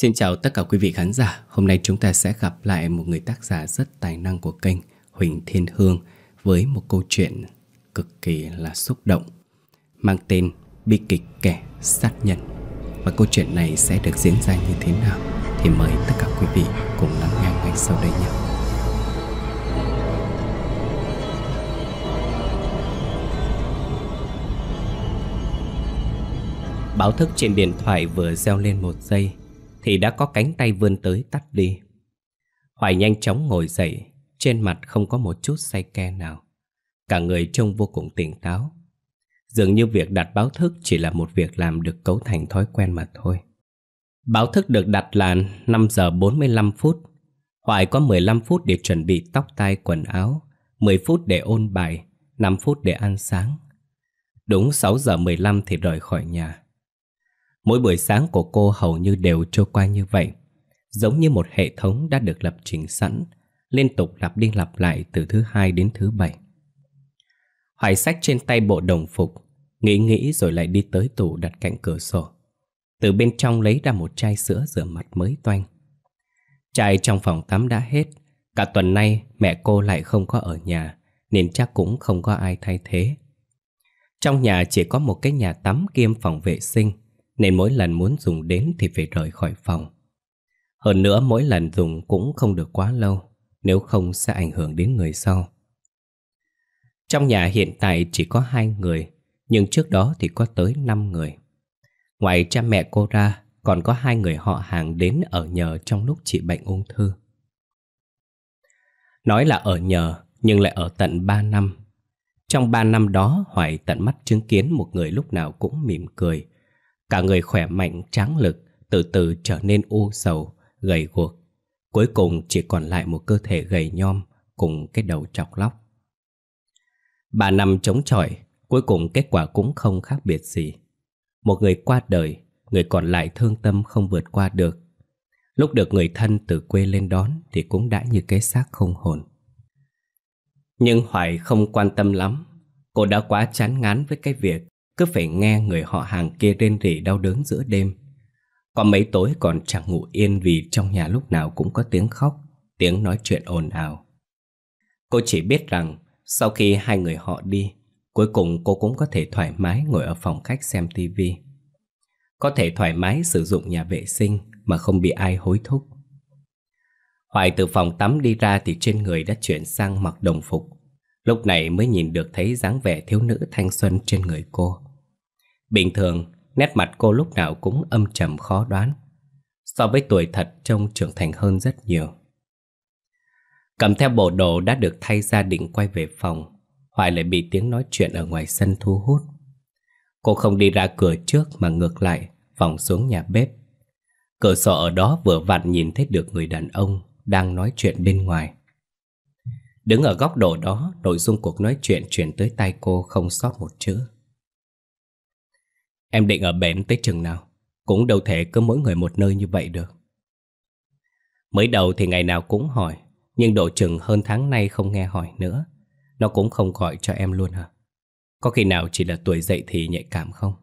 Xin chào tất cả quý vị khán giả Hôm nay chúng ta sẽ gặp lại một người tác giả rất tài năng của kênh Huỳnh Thiên Hương Với một câu chuyện cực kỳ là xúc động Mang tên Bi kịch kẻ sát nhân Và câu chuyện này sẽ được diễn ra như thế nào Thì mời tất cả quý vị cùng lắng nghe ngay sau đây nhé Báo thức trên điện thoại vừa reo lên một giây thì đã có cánh tay vươn tới tắt đi. Hoài nhanh chóng ngồi dậy, trên mặt không có một chút say ke nào. Cả người trông vô cùng tỉnh táo. Dường như việc đặt báo thức chỉ là một việc làm được cấu thành thói quen mà thôi. Báo thức được đặt là 5 giờ 45 phút. Hoài có 15 phút để chuẩn bị tóc tai quần áo, 10 phút để ôn bài, 5 phút để ăn sáng. Đúng 6 giờ 15 thì rời khỏi nhà. Mỗi buổi sáng của cô hầu như đều trôi qua như vậy Giống như một hệ thống đã được lập trình sẵn Liên tục lặp đi lặp lại từ thứ hai đến thứ bảy Hoài sách trên tay bộ đồng phục Nghĩ nghĩ rồi lại đi tới tủ đặt cạnh cửa sổ Từ bên trong lấy ra một chai sữa rửa mặt mới toanh Chai trong phòng tắm đã hết Cả tuần nay mẹ cô lại không có ở nhà Nên chắc cũng không có ai thay thế Trong nhà chỉ có một cái nhà tắm kiêm phòng vệ sinh nên mỗi lần muốn dùng đến thì phải rời khỏi phòng. Hơn nữa mỗi lần dùng cũng không được quá lâu, nếu không sẽ ảnh hưởng đến người sau. Trong nhà hiện tại chỉ có hai người, nhưng trước đó thì có tới năm người. Ngoài cha mẹ cô ra, còn có hai người họ hàng đến ở nhờ trong lúc chị bệnh ung thư. Nói là ở nhờ, nhưng lại ở tận ba năm. Trong ba năm đó, Hoài tận mắt chứng kiến một người lúc nào cũng mỉm cười, Cả người khỏe mạnh tráng lực Từ từ trở nên u sầu, gầy guộc Cuối cùng chỉ còn lại một cơ thể gầy nhom Cùng cái đầu chọc lóc Bà nằm chống chọi Cuối cùng kết quả cũng không khác biệt gì Một người qua đời Người còn lại thương tâm không vượt qua được Lúc được người thân từ quê lên đón Thì cũng đã như cái xác không hồn Nhưng Hoài không quan tâm lắm Cô đã quá chán ngán với cái việc cứ phải nghe người họ hàng kia rên rỉ đau đớn giữa đêm. Có mấy tối còn chẳng ngủ yên vì trong nhà lúc nào cũng có tiếng khóc, tiếng nói chuyện ồn ào. Cô chỉ biết rằng sau khi hai người họ đi, cuối cùng cô cũng có thể thoải mái ngồi ở phòng khách xem tivi. Có thể thoải mái sử dụng nhà vệ sinh mà không bị ai hối thúc. Hoài từ phòng tắm đi ra thì trên người đã chuyển sang mặc đồng phục. Lúc này mới nhìn được thấy dáng vẻ thiếu nữ thanh xuân trên người cô. Bình thường, nét mặt cô lúc nào cũng âm trầm khó đoán. So với tuổi thật trông trưởng thành hơn rất nhiều. Cầm theo bộ đồ đã được thay gia đình quay về phòng, Hoài lại bị tiếng nói chuyện ở ngoài sân thu hút. Cô không đi ra cửa trước mà ngược lại, vòng xuống nhà bếp. Cửa sổ ở đó vừa vặn nhìn thấy được người đàn ông đang nói chuyện bên ngoài. Đứng ở góc độ đó, nội dung cuộc nói chuyện chuyển tới tay cô không sót một chữ. Em định ở bển tới chừng nào Cũng đâu thể cứ mỗi người một nơi như vậy được Mới đầu thì ngày nào cũng hỏi Nhưng độ chừng hơn tháng nay không nghe hỏi nữa Nó cũng không gọi cho em luôn hả Có khi nào chỉ là tuổi dậy thì nhạy cảm không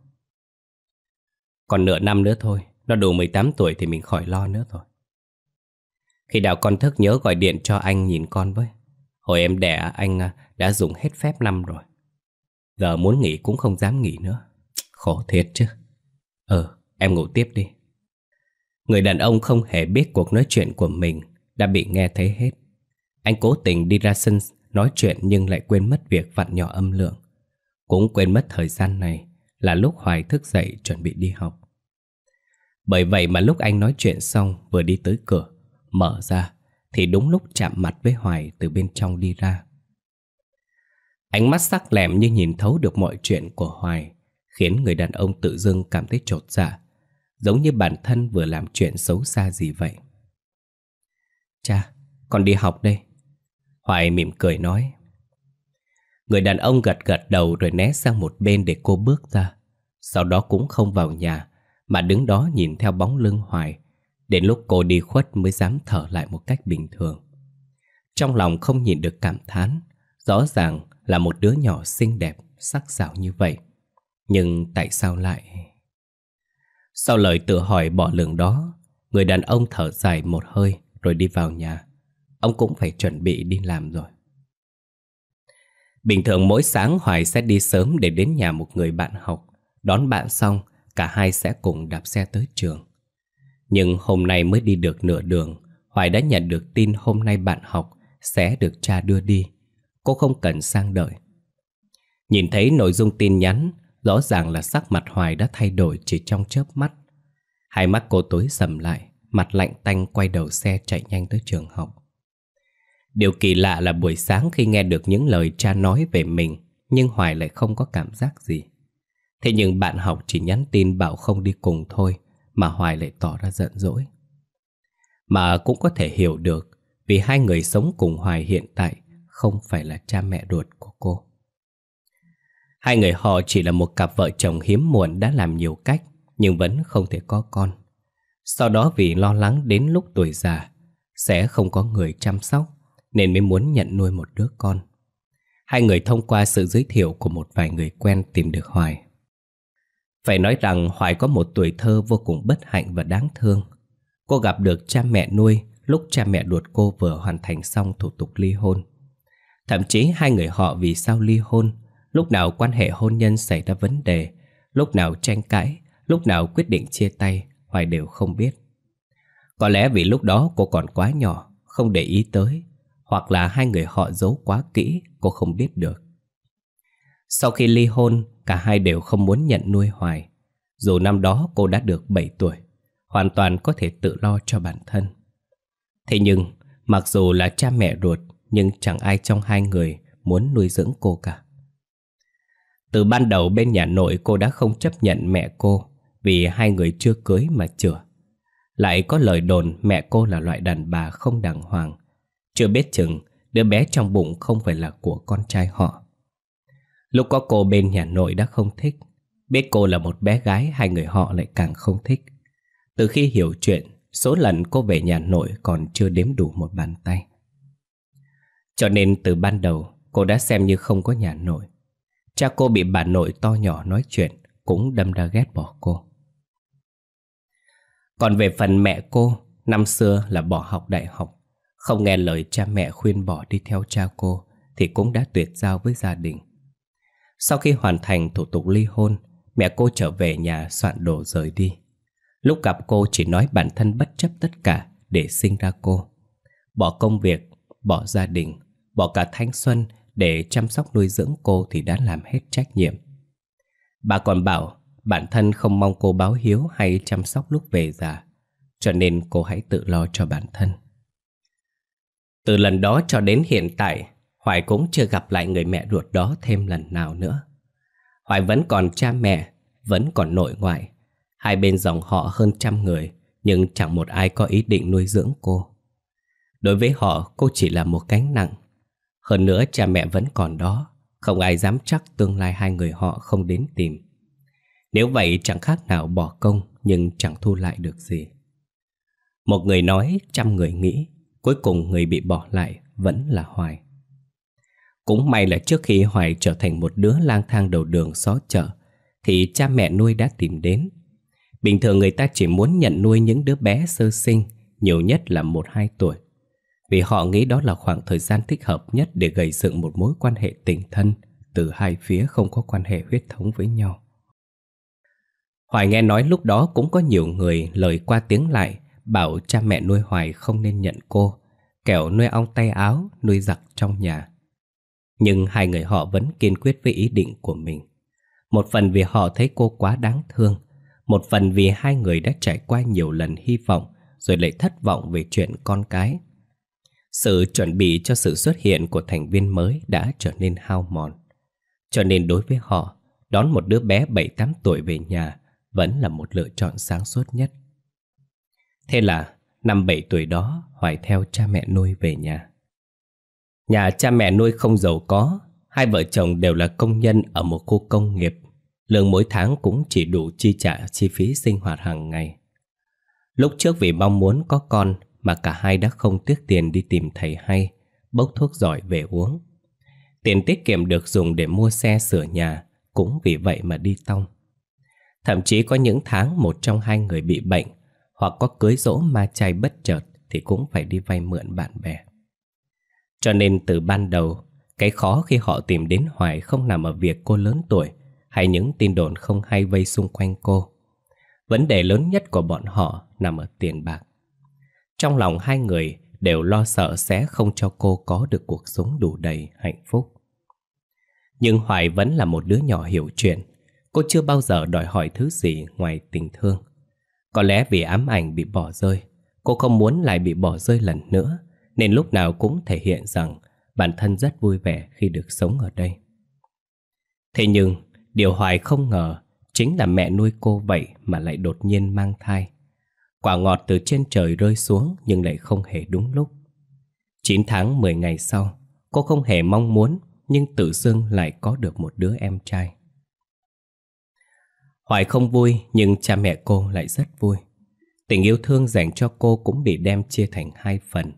Còn nửa năm nữa thôi Nó đủ 18 tuổi thì mình khỏi lo nữa rồi Khi đào con thức nhớ gọi điện cho anh nhìn con với Hồi em đẻ anh à, đã dùng hết phép năm rồi Giờ muốn nghỉ cũng không dám nghỉ nữa Khổ thiệt chứ Ờ, em ngủ tiếp đi Người đàn ông không hề biết cuộc nói chuyện của mình Đã bị nghe thấy hết Anh cố tình đi ra sân nói chuyện Nhưng lại quên mất việc vặn nhỏ âm lượng Cũng quên mất thời gian này Là lúc Hoài thức dậy chuẩn bị đi học Bởi vậy mà lúc anh nói chuyện xong Vừa đi tới cửa Mở ra Thì đúng lúc chạm mặt với Hoài từ bên trong đi ra Ánh mắt sắc lẹm như nhìn thấu được mọi chuyện của Hoài khiến người đàn ông tự dưng cảm thấy trột dạ, giống như bản thân vừa làm chuyện xấu xa gì vậy. Cha, con đi học đây. Hoài mỉm cười nói. Người đàn ông gật gật đầu rồi né sang một bên để cô bước ra. Sau đó cũng không vào nhà, mà đứng đó nhìn theo bóng lưng Hoài. Đến lúc cô đi khuất mới dám thở lại một cách bình thường. Trong lòng không nhìn được cảm thán, rõ ràng là một đứa nhỏ xinh đẹp, sắc sảo như vậy. Nhưng tại sao lại? Sau lời tự hỏi bỏ lường đó, người đàn ông thở dài một hơi rồi đi vào nhà. Ông cũng phải chuẩn bị đi làm rồi. Bình thường mỗi sáng Hoài sẽ đi sớm để đến nhà một người bạn học. Đón bạn xong, cả hai sẽ cùng đạp xe tới trường. Nhưng hôm nay mới đi được nửa đường, Hoài đã nhận được tin hôm nay bạn học sẽ được cha đưa đi. Cô không cần sang đợi. Nhìn thấy nội dung tin nhắn, Rõ ràng là sắc mặt Hoài đã thay đổi chỉ trong chớp mắt Hai mắt cô tối sầm lại Mặt lạnh tanh quay đầu xe chạy nhanh tới trường học Điều kỳ lạ là buổi sáng khi nghe được những lời cha nói về mình Nhưng Hoài lại không có cảm giác gì Thế nhưng bạn học chỉ nhắn tin bảo không đi cùng thôi Mà Hoài lại tỏ ra giận dỗi Mà cũng có thể hiểu được Vì hai người sống cùng Hoài hiện tại Không phải là cha mẹ ruột của cô Hai người họ chỉ là một cặp vợ chồng hiếm muộn đã làm nhiều cách nhưng vẫn không thể có con. Sau đó vì lo lắng đến lúc tuổi già sẽ không có người chăm sóc nên mới muốn nhận nuôi một đứa con. Hai người thông qua sự giới thiệu của một vài người quen tìm được Hoài. Phải nói rằng Hoài có một tuổi thơ vô cùng bất hạnh và đáng thương. Cô gặp được cha mẹ nuôi lúc cha mẹ ruột cô vừa hoàn thành xong thủ tục ly hôn. Thậm chí hai người họ vì sao ly hôn Lúc nào quan hệ hôn nhân xảy ra vấn đề Lúc nào tranh cãi Lúc nào quyết định chia tay Hoài đều không biết Có lẽ vì lúc đó cô còn quá nhỏ Không để ý tới Hoặc là hai người họ giấu quá kỹ Cô không biết được Sau khi ly hôn Cả hai đều không muốn nhận nuôi Hoài Dù năm đó cô đã được 7 tuổi Hoàn toàn có thể tự lo cho bản thân Thế nhưng Mặc dù là cha mẹ ruột Nhưng chẳng ai trong hai người Muốn nuôi dưỡng cô cả từ ban đầu bên nhà nội cô đã không chấp nhận mẹ cô Vì hai người chưa cưới mà chửa Lại có lời đồn mẹ cô là loại đàn bà không đàng hoàng Chưa biết chừng đứa bé trong bụng không phải là của con trai họ Lúc có cô bên nhà nội đã không thích Biết cô là một bé gái hai người họ lại càng không thích Từ khi hiểu chuyện Số lần cô về nhà nội còn chưa đếm đủ một bàn tay Cho nên từ ban đầu cô đã xem như không có nhà nội Cha cô bị bà nội to nhỏ nói chuyện Cũng đâm ra ghét bỏ cô Còn về phần mẹ cô Năm xưa là bỏ học đại học Không nghe lời cha mẹ khuyên bỏ đi theo cha cô Thì cũng đã tuyệt giao với gia đình Sau khi hoàn thành thủ tục ly hôn Mẹ cô trở về nhà soạn đồ rời đi Lúc gặp cô chỉ nói bản thân bất chấp tất cả Để sinh ra cô Bỏ công việc, bỏ gia đình Bỏ cả thanh xuân để chăm sóc nuôi dưỡng cô thì đã làm hết trách nhiệm. Bà còn bảo bản thân không mong cô báo hiếu hay chăm sóc lúc về già, cho nên cô hãy tự lo cho bản thân. Từ lần đó cho đến hiện tại, Hoài cũng chưa gặp lại người mẹ ruột đó thêm lần nào nữa. Hoài vẫn còn cha mẹ, vẫn còn nội ngoại. Hai bên dòng họ hơn trăm người, nhưng chẳng một ai có ý định nuôi dưỡng cô. Đối với họ, cô chỉ là một cánh nặng hơn nữa cha mẹ vẫn còn đó Không ai dám chắc tương lai hai người họ không đến tìm Nếu vậy chẳng khác nào bỏ công Nhưng chẳng thu lại được gì Một người nói, trăm người nghĩ Cuối cùng người bị bỏ lại vẫn là Hoài Cũng may là trước khi Hoài trở thành một đứa lang thang đầu đường xó chợ Thì cha mẹ nuôi đã tìm đến Bình thường người ta chỉ muốn nhận nuôi những đứa bé sơ sinh Nhiều nhất là 1-2 tuổi vì họ nghĩ đó là khoảng thời gian thích hợp nhất để gầy dựng một mối quan hệ tình thân từ hai phía không có quan hệ huyết thống với nhau. Hoài nghe nói lúc đó cũng có nhiều người lời qua tiếng lại bảo cha mẹ nuôi Hoài không nên nhận cô, kẻo nuôi ong tay áo, nuôi giặc trong nhà. Nhưng hai người họ vẫn kiên quyết với ý định của mình. Một phần vì họ thấy cô quá đáng thương, một phần vì hai người đã trải qua nhiều lần hy vọng rồi lại thất vọng về chuyện con cái sự chuẩn bị cho sự xuất hiện của thành viên mới đã trở nên hao mòn. Cho nên đối với họ, đón một đứa bé 7-8 tuổi về nhà vẫn là một lựa chọn sáng suốt nhất. Thế là năm 7 tuổi đó Hoài theo cha mẹ nuôi về nhà. Nhà cha mẹ nuôi không giàu có, hai vợ chồng đều là công nhân ở một khu công nghiệp. Lương mỗi tháng cũng chỉ đủ chi trả chi phí sinh hoạt hàng ngày. Lúc trước vì mong muốn có con mà cả hai đã không tiếc tiền đi tìm thầy hay, bốc thuốc giỏi về uống. Tiền tiết kiệm được dùng để mua xe sửa nhà, cũng vì vậy mà đi tong. Thậm chí có những tháng một trong hai người bị bệnh, hoặc có cưới dỗ ma chay bất chợt thì cũng phải đi vay mượn bạn bè. Cho nên từ ban đầu, cái khó khi họ tìm đến Hoài không nằm ở việc cô lớn tuổi hay những tin đồn không hay vây xung quanh cô. Vấn đề lớn nhất của bọn họ nằm ở tiền bạc. Trong lòng hai người đều lo sợ sẽ không cho cô có được cuộc sống đủ đầy hạnh phúc. Nhưng Hoài vẫn là một đứa nhỏ hiểu chuyện. Cô chưa bao giờ đòi hỏi thứ gì ngoài tình thương. Có lẽ vì ám ảnh bị bỏ rơi, cô không muốn lại bị bỏ rơi lần nữa, nên lúc nào cũng thể hiện rằng bản thân rất vui vẻ khi được sống ở đây. Thế nhưng, điều Hoài không ngờ chính là mẹ nuôi cô vậy mà lại đột nhiên mang thai. Quả ngọt từ trên trời rơi xuống nhưng lại không hề đúng lúc. 9 tháng 10 ngày sau, cô không hề mong muốn nhưng tự dưng lại có được một đứa em trai. Hoài không vui nhưng cha mẹ cô lại rất vui. Tình yêu thương dành cho cô cũng bị đem chia thành hai phần.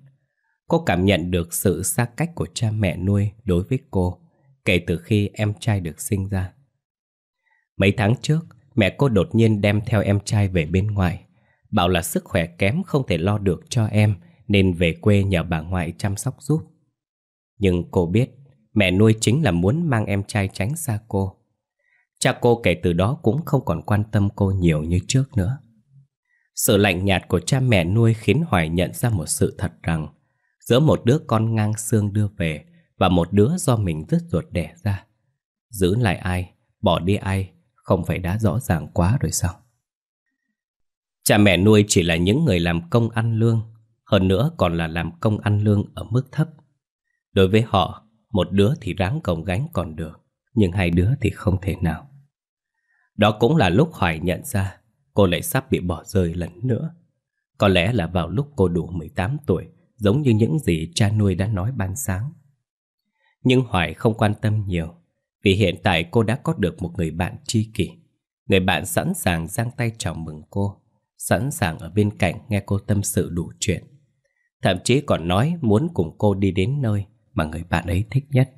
Cô cảm nhận được sự xa cách của cha mẹ nuôi đối với cô kể từ khi em trai được sinh ra. Mấy tháng trước, mẹ cô đột nhiên đem theo em trai về bên ngoài Bảo là sức khỏe kém không thể lo được cho em Nên về quê nhờ bà ngoại chăm sóc giúp Nhưng cô biết Mẹ nuôi chính là muốn mang em trai tránh xa cô Cha cô kể từ đó cũng không còn quan tâm cô nhiều như trước nữa Sự lạnh nhạt của cha mẹ nuôi khiến Hoài nhận ra một sự thật rằng Giữa một đứa con ngang xương đưa về Và một đứa do mình rứt ruột đẻ ra Giữ lại ai, bỏ đi ai Không phải đã rõ ràng quá rồi sao Cha mẹ nuôi chỉ là những người làm công ăn lương, hơn nữa còn là làm công ăn lương ở mức thấp. Đối với họ, một đứa thì ráng cổng gánh còn được, nhưng hai đứa thì không thể nào. Đó cũng là lúc Hoài nhận ra cô lại sắp bị bỏ rơi lần nữa. Có lẽ là vào lúc cô đủ 18 tuổi, giống như những gì cha nuôi đã nói ban sáng. Nhưng Hoài không quan tâm nhiều, vì hiện tại cô đã có được một người bạn tri kỷ. Người bạn sẵn sàng giang tay chào mừng cô sẵn sàng ở bên cạnh nghe cô tâm sự đủ chuyện. Thậm chí còn nói muốn cùng cô đi đến nơi mà người bạn ấy thích nhất.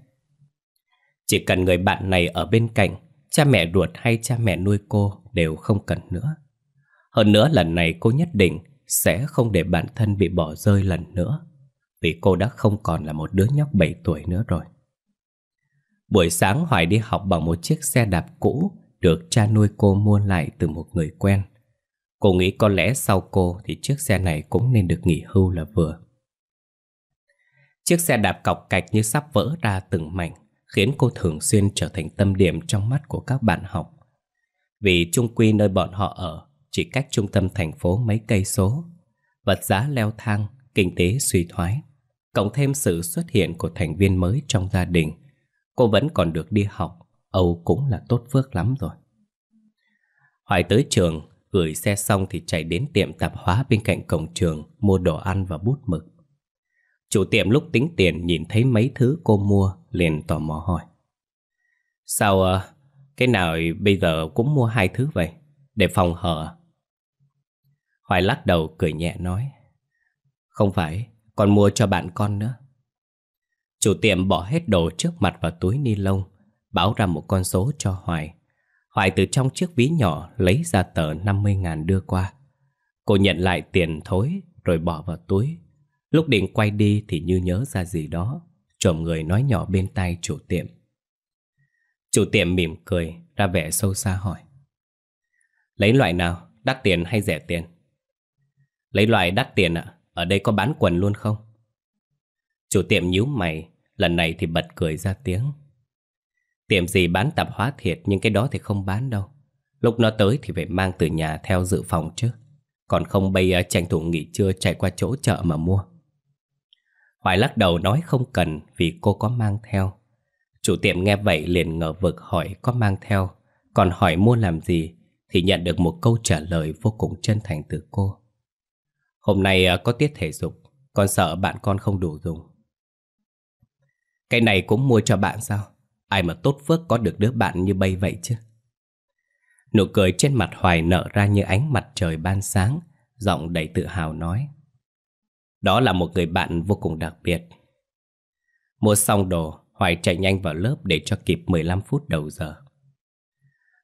Chỉ cần người bạn này ở bên cạnh, cha mẹ ruột hay cha mẹ nuôi cô đều không cần nữa. Hơn nữa lần này cô nhất định sẽ không để bản thân bị bỏ rơi lần nữa, vì cô đã không còn là một đứa nhóc 7 tuổi nữa rồi. Buổi sáng Hoài đi học bằng một chiếc xe đạp cũ được cha nuôi cô mua lại từ một người quen. Cô nghĩ có lẽ sau cô thì chiếc xe này cũng nên được nghỉ hưu là vừa. Chiếc xe đạp cọc cạch như sắp vỡ ra từng mảnh, khiến cô thường xuyên trở thành tâm điểm trong mắt của các bạn học. Vì chung quy nơi bọn họ ở chỉ cách trung tâm thành phố mấy cây số, vật giá leo thang, kinh tế suy thoái, cộng thêm sự xuất hiện của thành viên mới trong gia đình, cô vẫn còn được đi học, Âu cũng là tốt phước lắm rồi. hoài tới trường, Gửi xe xong thì chạy đến tiệm tạp hóa bên cạnh cổng trường Mua đồ ăn và bút mực Chủ tiệm lúc tính tiền nhìn thấy mấy thứ cô mua Liền tò mò hỏi Sao ờ, cái nào bây giờ cũng mua hai thứ vậy Để phòng hở Hoài lắc đầu cười nhẹ nói Không phải, còn mua cho bạn con nữa Chủ tiệm bỏ hết đồ trước mặt vào túi ni lông Báo ra một con số cho Hoài Hoài từ trong chiếc ví nhỏ lấy ra tờ 50 ngàn đưa qua. Cô nhận lại tiền thối rồi bỏ vào túi. Lúc định quay đi thì như nhớ ra gì đó. Trộm người nói nhỏ bên tay chủ tiệm. Chủ tiệm mỉm cười, ra vẻ sâu xa hỏi. Lấy loại nào, đắt tiền hay rẻ tiền? Lấy loại đắt tiền ạ, ở đây có bán quần luôn không? Chủ tiệm nhíu mày, lần này thì bật cười ra tiếng. Tiệm gì bán tạp hóa thiệt nhưng cái đó thì không bán đâu. Lúc nó tới thì phải mang từ nhà theo dự phòng chứ. Còn không bây tranh thủ nghỉ trưa chạy qua chỗ chợ mà mua. Hoài lắc đầu nói không cần vì cô có mang theo. Chủ tiệm nghe vậy liền ngờ vực hỏi có mang theo. Còn hỏi mua làm gì thì nhận được một câu trả lời vô cùng chân thành từ cô. Hôm nay à, có tiết thể dục, con sợ bạn con không đủ dùng. Cái này cũng mua cho bạn sao? Ai mà tốt phước có được đứa bạn như bay vậy chứ Nụ cười trên mặt Hoài nở ra như ánh mặt trời ban sáng Giọng đầy tự hào nói Đó là một người bạn vô cùng đặc biệt Mua xong đồ, Hoài chạy nhanh vào lớp để cho kịp 15 phút đầu giờ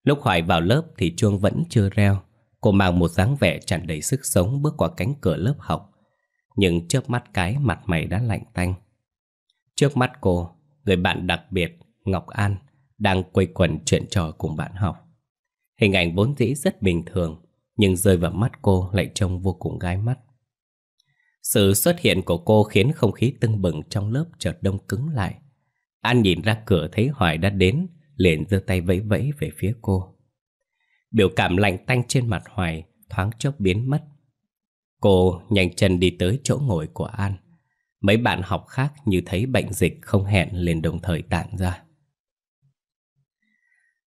Lúc Hoài vào lớp thì chuông vẫn chưa reo Cô mang một dáng vẻ tràn đầy sức sống bước qua cánh cửa lớp học Nhưng trước mắt cái mặt mày đã lạnh tanh Trước mắt cô, người bạn đặc biệt Ngọc An đang quây quần chuyện trò cùng bạn học. Hình ảnh vốn dĩ rất bình thường, nhưng rơi vào mắt cô lại trông vô cùng gái mắt. Sự xuất hiện của cô khiến không khí tưng bừng trong lớp chợt đông cứng lại. An nhìn ra cửa thấy Hoài đã đến, liền giơ tay vẫy vẫy về phía cô. Biểu cảm lạnh tanh trên mặt Hoài thoáng chốc biến mất. Cô nhanh chân đi tới chỗ ngồi của An. Mấy bạn học khác như thấy bệnh dịch không hẹn liền đồng thời tạng ra.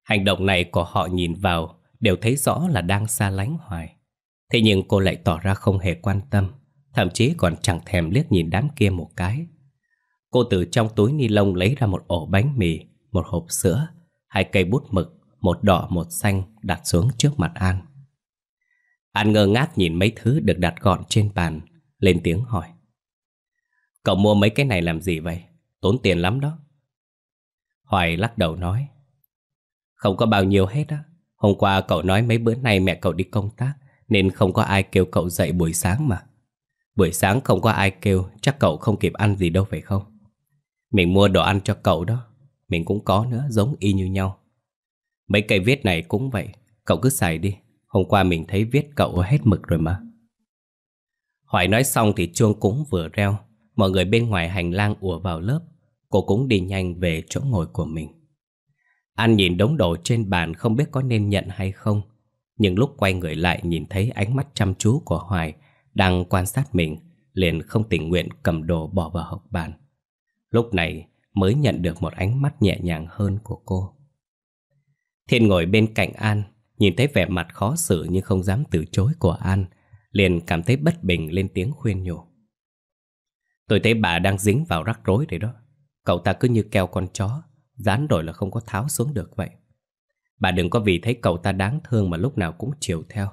Hành động này của họ nhìn vào đều thấy rõ là đang xa lánh hoài. Thế nhưng cô lại tỏ ra không hề quan tâm, thậm chí còn chẳng thèm liếc nhìn đám kia một cái. Cô từ trong túi ni lông lấy ra một ổ bánh mì, một hộp sữa, hai cây bút mực, một đỏ một xanh đặt xuống trước mặt An. An ngơ ngác nhìn mấy thứ được đặt gọn trên bàn, lên tiếng hỏi. Cậu mua mấy cái này làm gì vậy? Tốn tiền lắm đó. Hoài lắc đầu nói. Không có bao nhiêu hết á Hôm qua cậu nói mấy bữa nay mẹ cậu đi công tác Nên không có ai kêu cậu dậy buổi sáng mà Buổi sáng không có ai kêu Chắc cậu không kịp ăn gì đâu phải không Mình mua đồ ăn cho cậu đó Mình cũng có nữa giống y như nhau Mấy cây viết này cũng vậy Cậu cứ xài đi Hôm qua mình thấy viết cậu hết mực rồi mà Hoài nói xong thì chuông cũng vừa reo Mọi người bên ngoài hành lang ùa vào lớp Cô cũng đi nhanh về chỗ ngồi của mình An nhìn đống đồ trên bàn không biết có nên nhận hay không. Nhưng lúc quay người lại nhìn thấy ánh mắt chăm chú của Hoài đang quan sát mình, liền không tình nguyện cầm đồ bỏ vào hộp bàn. Lúc này mới nhận được một ánh mắt nhẹ nhàng hơn của cô. Thiên ngồi bên cạnh An, nhìn thấy vẻ mặt khó xử nhưng không dám từ chối của An, liền cảm thấy bất bình lên tiếng khuyên nhủ. Tôi thấy bà đang dính vào rắc rối rồi đó, cậu ta cứ như keo con chó, dán rồi là không có tháo xuống được vậy. Bà đừng có vì thấy cậu ta đáng thương mà lúc nào cũng chiều theo.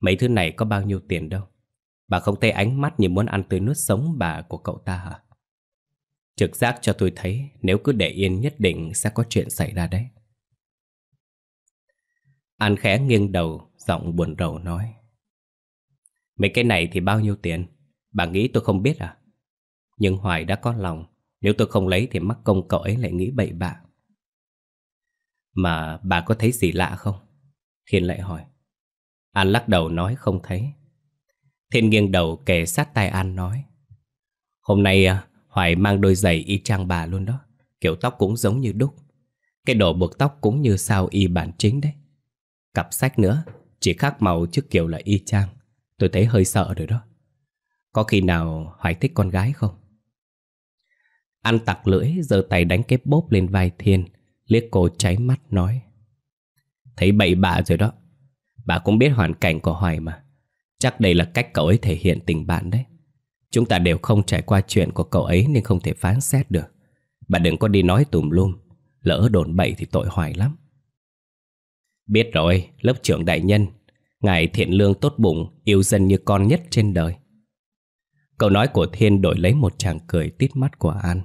Mấy thứ này có bao nhiêu tiền đâu. Bà không thấy ánh mắt như muốn ăn tươi nuốt sống bà của cậu ta hả? Trực giác cho tôi thấy nếu cứ để yên nhất định sẽ có chuyện xảy ra đấy. An khẽ nghiêng đầu, giọng buồn rầu nói. Mấy cái này thì bao nhiêu tiền? Bà nghĩ tôi không biết à? Nhưng Hoài đã có lòng, nếu tôi không lấy thì mắc công cậu ấy lại nghĩ bậy bạ Mà bà có thấy gì lạ không? Thiên lại hỏi An lắc đầu nói không thấy Thiên nghiêng đầu kề sát tai An nói Hôm nay à, Hoài mang đôi giày y chang bà luôn đó Kiểu tóc cũng giống như đúc Cái đồ buộc tóc cũng như sao y bản chính đấy Cặp sách nữa Chỉ khác màu chứ kiểu là y chang Tôi thấy hơi sợ rồi đó Có khi nào Hoài thích con gái không? Ăn tặc lưỡi giơ tay đánh cái bốp lên vai Thiên Liếc cô cháy mắt nói Thấy bậy bạ rồi đó Bà cũng biết hoàn cảnh của Hoài mà Chắc đây là cách cậu ấy thể hiện tình bạn đấy Chúng ta đều không trải qua chuyện của cậu ấy Nên không thể phán xét được Bà đừng có đi nói tùm lum Lỡ đồn bậy thì tội hoài lắm Biết rồi, lớp trưởng đại nhân Ngài thiện lương tốt bụng Yêu dân như con nhất trên đời Câu nói của Thiên đổi lấy một chàng cười tít mắt của An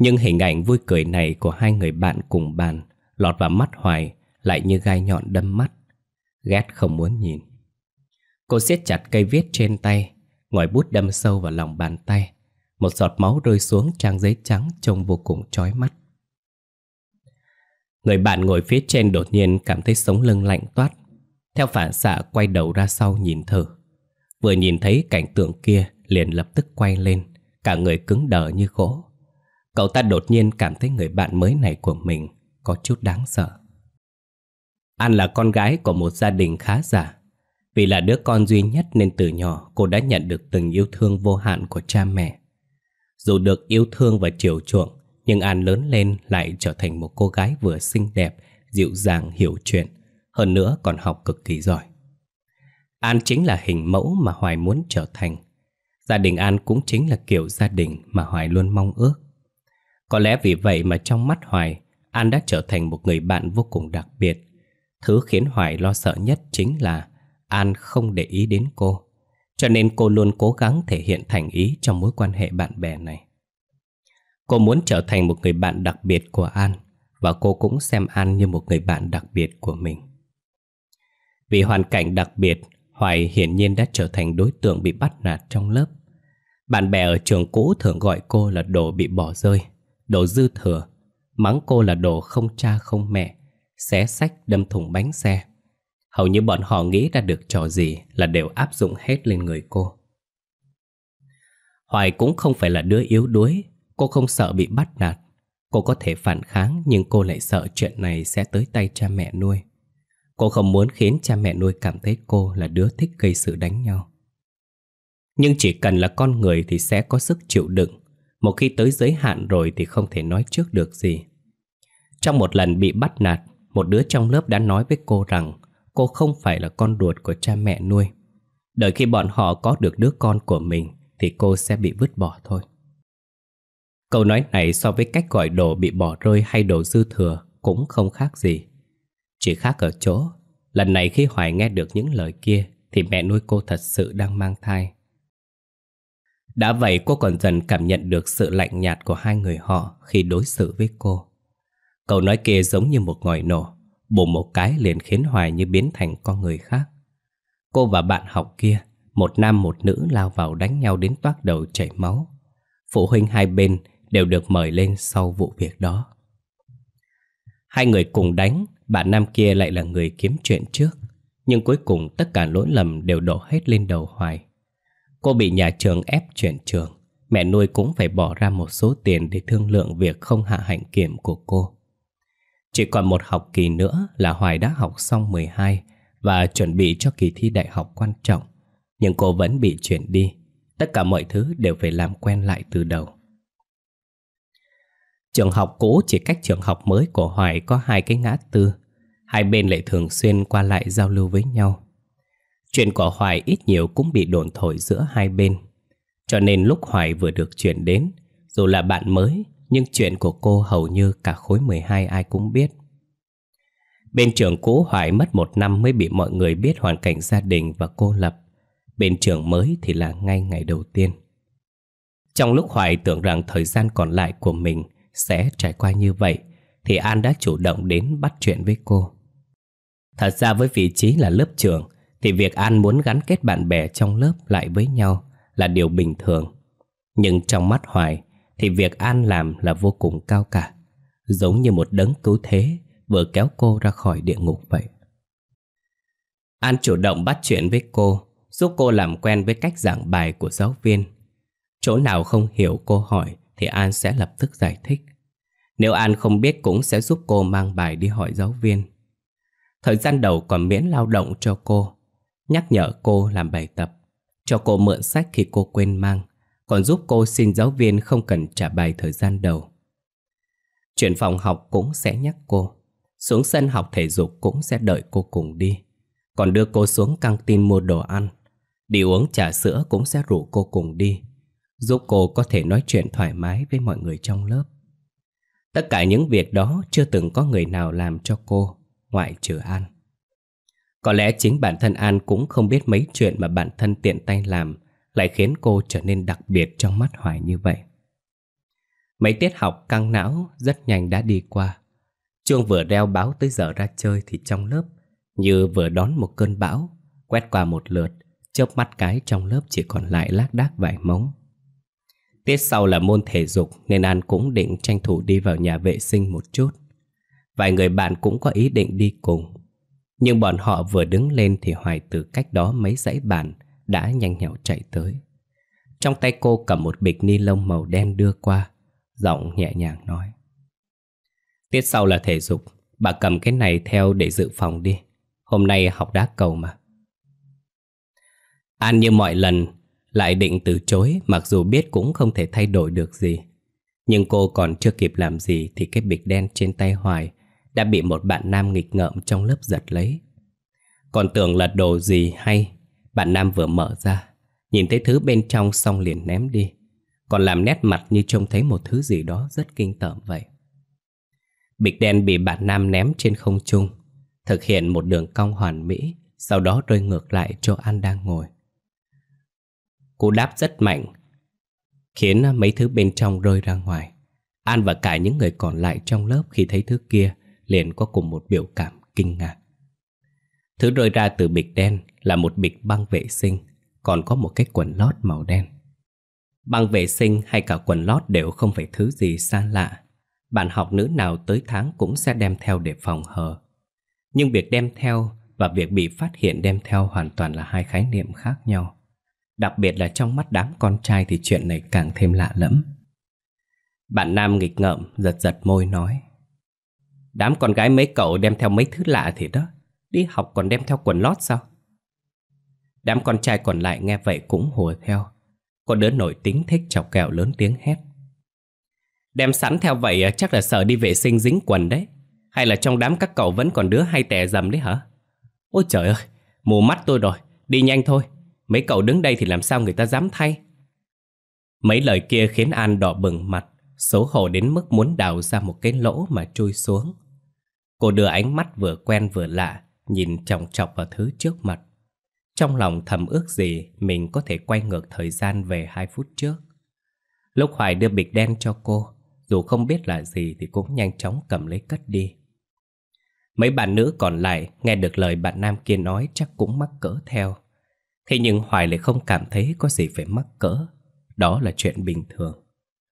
nhưng hình ảnh vui cười này của hai người bạn cùng bàn lọt vào mắt Hoài lại như gai nhọn đâm mắt. Ghét không muốn nhìn. Cô siết chặt cây viết trên tay, ngòi bút đâm sâu vào lòng bàn tay. Một giọt máu rơi xuống trang giấy trắng trông vô cùng chói mắt. Người bạn ngồi phía trên đột nhiên cảm thấy sống lưng lạnh toát. Theo phản xạ quay đầu ra sau nhìn thở Vừa nhìn thấy cảnh tượng kia liền lập tức quay lên, cả người cứng đờ như gỗ. Cậu ta đột nhiên cảm thấy người bạn mới này của mình có chút đáng sợ. An là con gái của một gia đình khá giả. Vì là đứa con duy nhất nên từ nhỏ cô đã nhận được từng yêu thương vô hạn của cha mẹ. Dù được yêu thương và chiều chuộng, nhưng An lớn lên lại trở thành một cô gái vừa xinh đẹp, dịu dàng, hiểu chuyện, hơn nữa còn học cực kỳ giỏi. An chính là hình mẫu mà Hoài muốn trở thành. Gia đình An cũng chính là kiểu gia đình mà Hoài luôn mong ước. Có lẽ vì vậy mà trong mắt Hoài, An đã trở thành một người bạn vô cùng đặc biệt. Thứ khiến Hoài lo sợ nhất chính là An không để ý đến cô. Cho nên cô luôn cố gắng thể hiện thành ý trong mối quan hệ bạn bè này. Cô muốn trở thành một người bạn đặc biệt của An và cô cũng xem An như một người bạn đặc biệt của mình. Vì hoàn cảnh đặc biệt, Hoài hiển nhiên đã trở thành đối tượng bị bắt nạt trong lớp. Bạn bè ở trường cũ thường gọi cô là đồ bị bỏ rơi đồ dư thừa, mắng cô là đồ không cha không mẹ, xé sách đâm thủng bánh xe. Hầu như bọn họ nghĩ ra được trò gì là đều áp dụng hết lên người cô. Hoài cũng không phải là đứa yếu đuối, cô không sợ bị bắt nạt. Cô có thể phản kháng nhưng cô lại sợ chuyện này sẽ tới tay cha mẹ nuôi. Cô không muốn khiến cha mẹ nuôi cảm thấy cô là đứa thích gây sự đánh nhau. Nhưng chỉ cần là con người thì sẽ có sức chịu đựng một khi tới giới hạn rồi thì không thể nói trước được gì Trong một lần bị bắt nạt Một đứa trong lớp đã nói với cô rằng Cô không phải là con ruột của cha mẹ nuôi Đợi khi bọn họ có được đứa con của mình Thì cô sẽ bị vứt bỏ thôi Câu nói này so với cách gọi đồ bị bỏ rơi hay đồ dư thừa Cũng không khác gì Chỉ khác ở chỗ Lần này khi Hoài nghe được những lời kia Thì mẹ nuôi cô thật sự đang mang thai đã vậy cô còn dần cảm nhận được sự lạnh nhạt của hai người họ khi đối xử với cô. Câu nói kia giống như một ngòi nổ, bùng một cái liền khiến Hoài như biến thành con người khác. Cô và bạn học kia, một nam một nữ lao vào đánh nhau đến toát đầu chảy máu. Phụ huynh hai bên đều được mời lên sau vụ việc đó. Hai người cùng đánh, bạn nam kia lại là người kiếm chuyện trước. Nhưng cuối cùng tất cả lỗi lầm đều đổ hết lên đầu Hoài. Cô bị nhà trường ép chuyển trường Mẹ nuôi cũng phải bỏ ra một số tiền Để thương lượng việc không hạ hạnh kiểm của cô Chỉ còn một học kỳ nữa là Hoài đã học xong 12 Và chuẩn bị cho kỳ thi đại học quan trọng Nhưng cô vẫn bị chuyển đi Tất cả mọi thứ đều phải làm quen lại từ đầu Trường học cũ chỉ cách trường học mới của Hoài có hai cái ngã tư Hai bên lại thường xuyên qua lại giao lưu với nhau Chuyện của Hoài ít nhiều cũng bị đồn thổi giữa hai bên Cho nên lúc Hoài vừa được chuyển đến Dù là bạn mới Nhưng chuyện của cô hầu như cả khối 12 ai cũng biết Bên trường cũ Hoài mất một năm Mới bị mọi người biết hoàn cảnh gia đình và cô lập Bên trường mới thì là ngay ngày đầu tiên Trong lúc Hoài tưởng rằng thời gian còn lại của mình Sẽ trải qua như vậy Thì An đã chủ động đến bắt chuyện với cô Thật ra với vị trí là lớp trưởng thì việc An muốn gắn kết bạn bè trong lớp lại với nhau là điều bình thường. Nhưng trong mắt Hoài thì việc An làm là vô cùng cao cả, giống như một đấng cứu thế vừa kéo cô ra khỏi địa ngục vậy. An chủ động bắt chuyện với cô, giúp cô làm quen với cách giảng bài của giáo viên. Chỗ nào không hiểu cô hỏi thì An sẽ lập tức giải thích. Nếu An không biết cũng sẽ giúp cô mang bài đi hỏi giáo viên. Thời gian đầu còn miễn lao động cho cô, nhắc nhở cô làm bài tập, cho cô mượn sách khi cô quên mang, còn giúp cô xin giáo viên không cần trả bài thời gian đầu. Chuyển phòng học cũng sẽ nhắc cô, xuống sân học thể dục cũng sẽ đợi cô cùng đi, còn đưa cô xuống căng tin mua đồ ăn, đi uống trà sữa cũng sẽ rủ cô cùng đi, giúp cô có thể nói chuyện thoải mái với mọi người trong lớp. Tất cả những việc đó chưa từng có người nào làm cho cô, ngoại trừ An. Có lẽ chính bản thân An cũng không biết mấy chuyện mà bản thân tiện tay làm lại khiến cô trở nên đặc biệt trong mắt Hoài như vậy. Mấy tiết học căng não rất nhanh đã đi qua. chuông vừa đeo báo tới giờ ra chơi thì trong lớp như vừa đón một cơn bão, quét qua một lượt, chớp mắt cái trong lớp chỉ còn lại lác đác vài mống. Tiết sau là môn thể dục nên An cũng định tranh thủ đi vào nhà vệ sinh một chút. Vài người bạn cũng có ý định đi cùng nhưng bọn họ vừa đứng lên thì Hoài từ cách đó mấy dãy bàn đã nhanh nhẹo chạy tới. Trong tay cô cầm một bịch ni lông màu đen đưa qua, giọng nhẹ nhàng nói. Tiết sau là thể dục, bà cầm cái này theo để dự phòng đi. Hôm nay học đá cầu mà. An như mọi lần, lại định từ chối mặc dù biết cũng không thể thay đổi được gì. Nhưng cô còn chưa kịp làm gì thì cái bịch đen trên tay Hoài đã bị một bạn nam nghịch ngợm trong lớp giật lấy. Còn tưởng là đồ gì hay, bạn nam vừa mở ra, nhìn thấy thứ bên trong xong liền ném đi, còn làm nét mặt như trông thấy một thứ gì đó rất kinh tởm vậy. Bịch đen bị bạn nam ném trên không trung, thực hiện một đường cong hoàn mỹ, sau đó rơi ngược lại chỗ An đang ngồi. Cú đáp rất mạnh, khiến mấy thứ bên trong rơi ra ngoài. An và cả những người còn lại trong lớp khi thấy thứ kia liền có cùng một biểu cảm kinh ngạc. Thứ rơi ra từ bịch đen là một bịch băng vệ sinh, còn có một cái quần lót màu đen. Băng vệ sinh hay cả quần lót đều không phải thứ gì xa lạ. Bạn học nữ nào tới tháng cũng sẽ đem theo để phòng hờ. Nhưng việc đem theo và việc bị phát hiện đem theo hoàn toàn là hai khái niệm khác nhau. Đặc biệt là trong mắt đám con trai thì chuyện này càng thêm lạ lẫm. Bạn nam nghịch ngợm, giật giật môi nói. Đám con gái mấy cậu đem theo mấy thứ lạ thì đó Đi học còn đem theo quần lót sao Đám con trai còn lại nghe vậy cũng hùa theo Có đứa nổi tính thích chọc kẹo lớn tiếng hét Đem sẵn theo vậy à, chắc là sợ đi vệ sinh dính quần đấy Hay là trong đám các cậu vẫn còn đứa hay tè dầm đấy hả Ôi trời ơi Mù mắt tôi rồi Đi nhanh thôi Mấy cậu đứng đây thì làm sao người ta dám thay Mấy lời kia khiến An đỏ bừng mặt Xấu hổ đến mức muốn đào ra một cái lỗ mà trôi xuống Cô đưa ánh mắt vừa quen vừa lạ, nhìn chòng chọc vào thứ trước mặt. Trong lòng thầm ước gì mình có thể quay ngược thời gian về 2 phút trước. Lúc Hoài đưa bịch đen cho cô, dù không biết là gì thì cũng nhanh chóng cầm lấy cất đi. Mấy bạn nữ còn lại nghe được lời bạn nam kia nói chắc cũng mắc cỡ theo. Thế nhưng Hoài lại không cảm thấy có gì phải mắc cỡ. Đó là chuyện bình thường.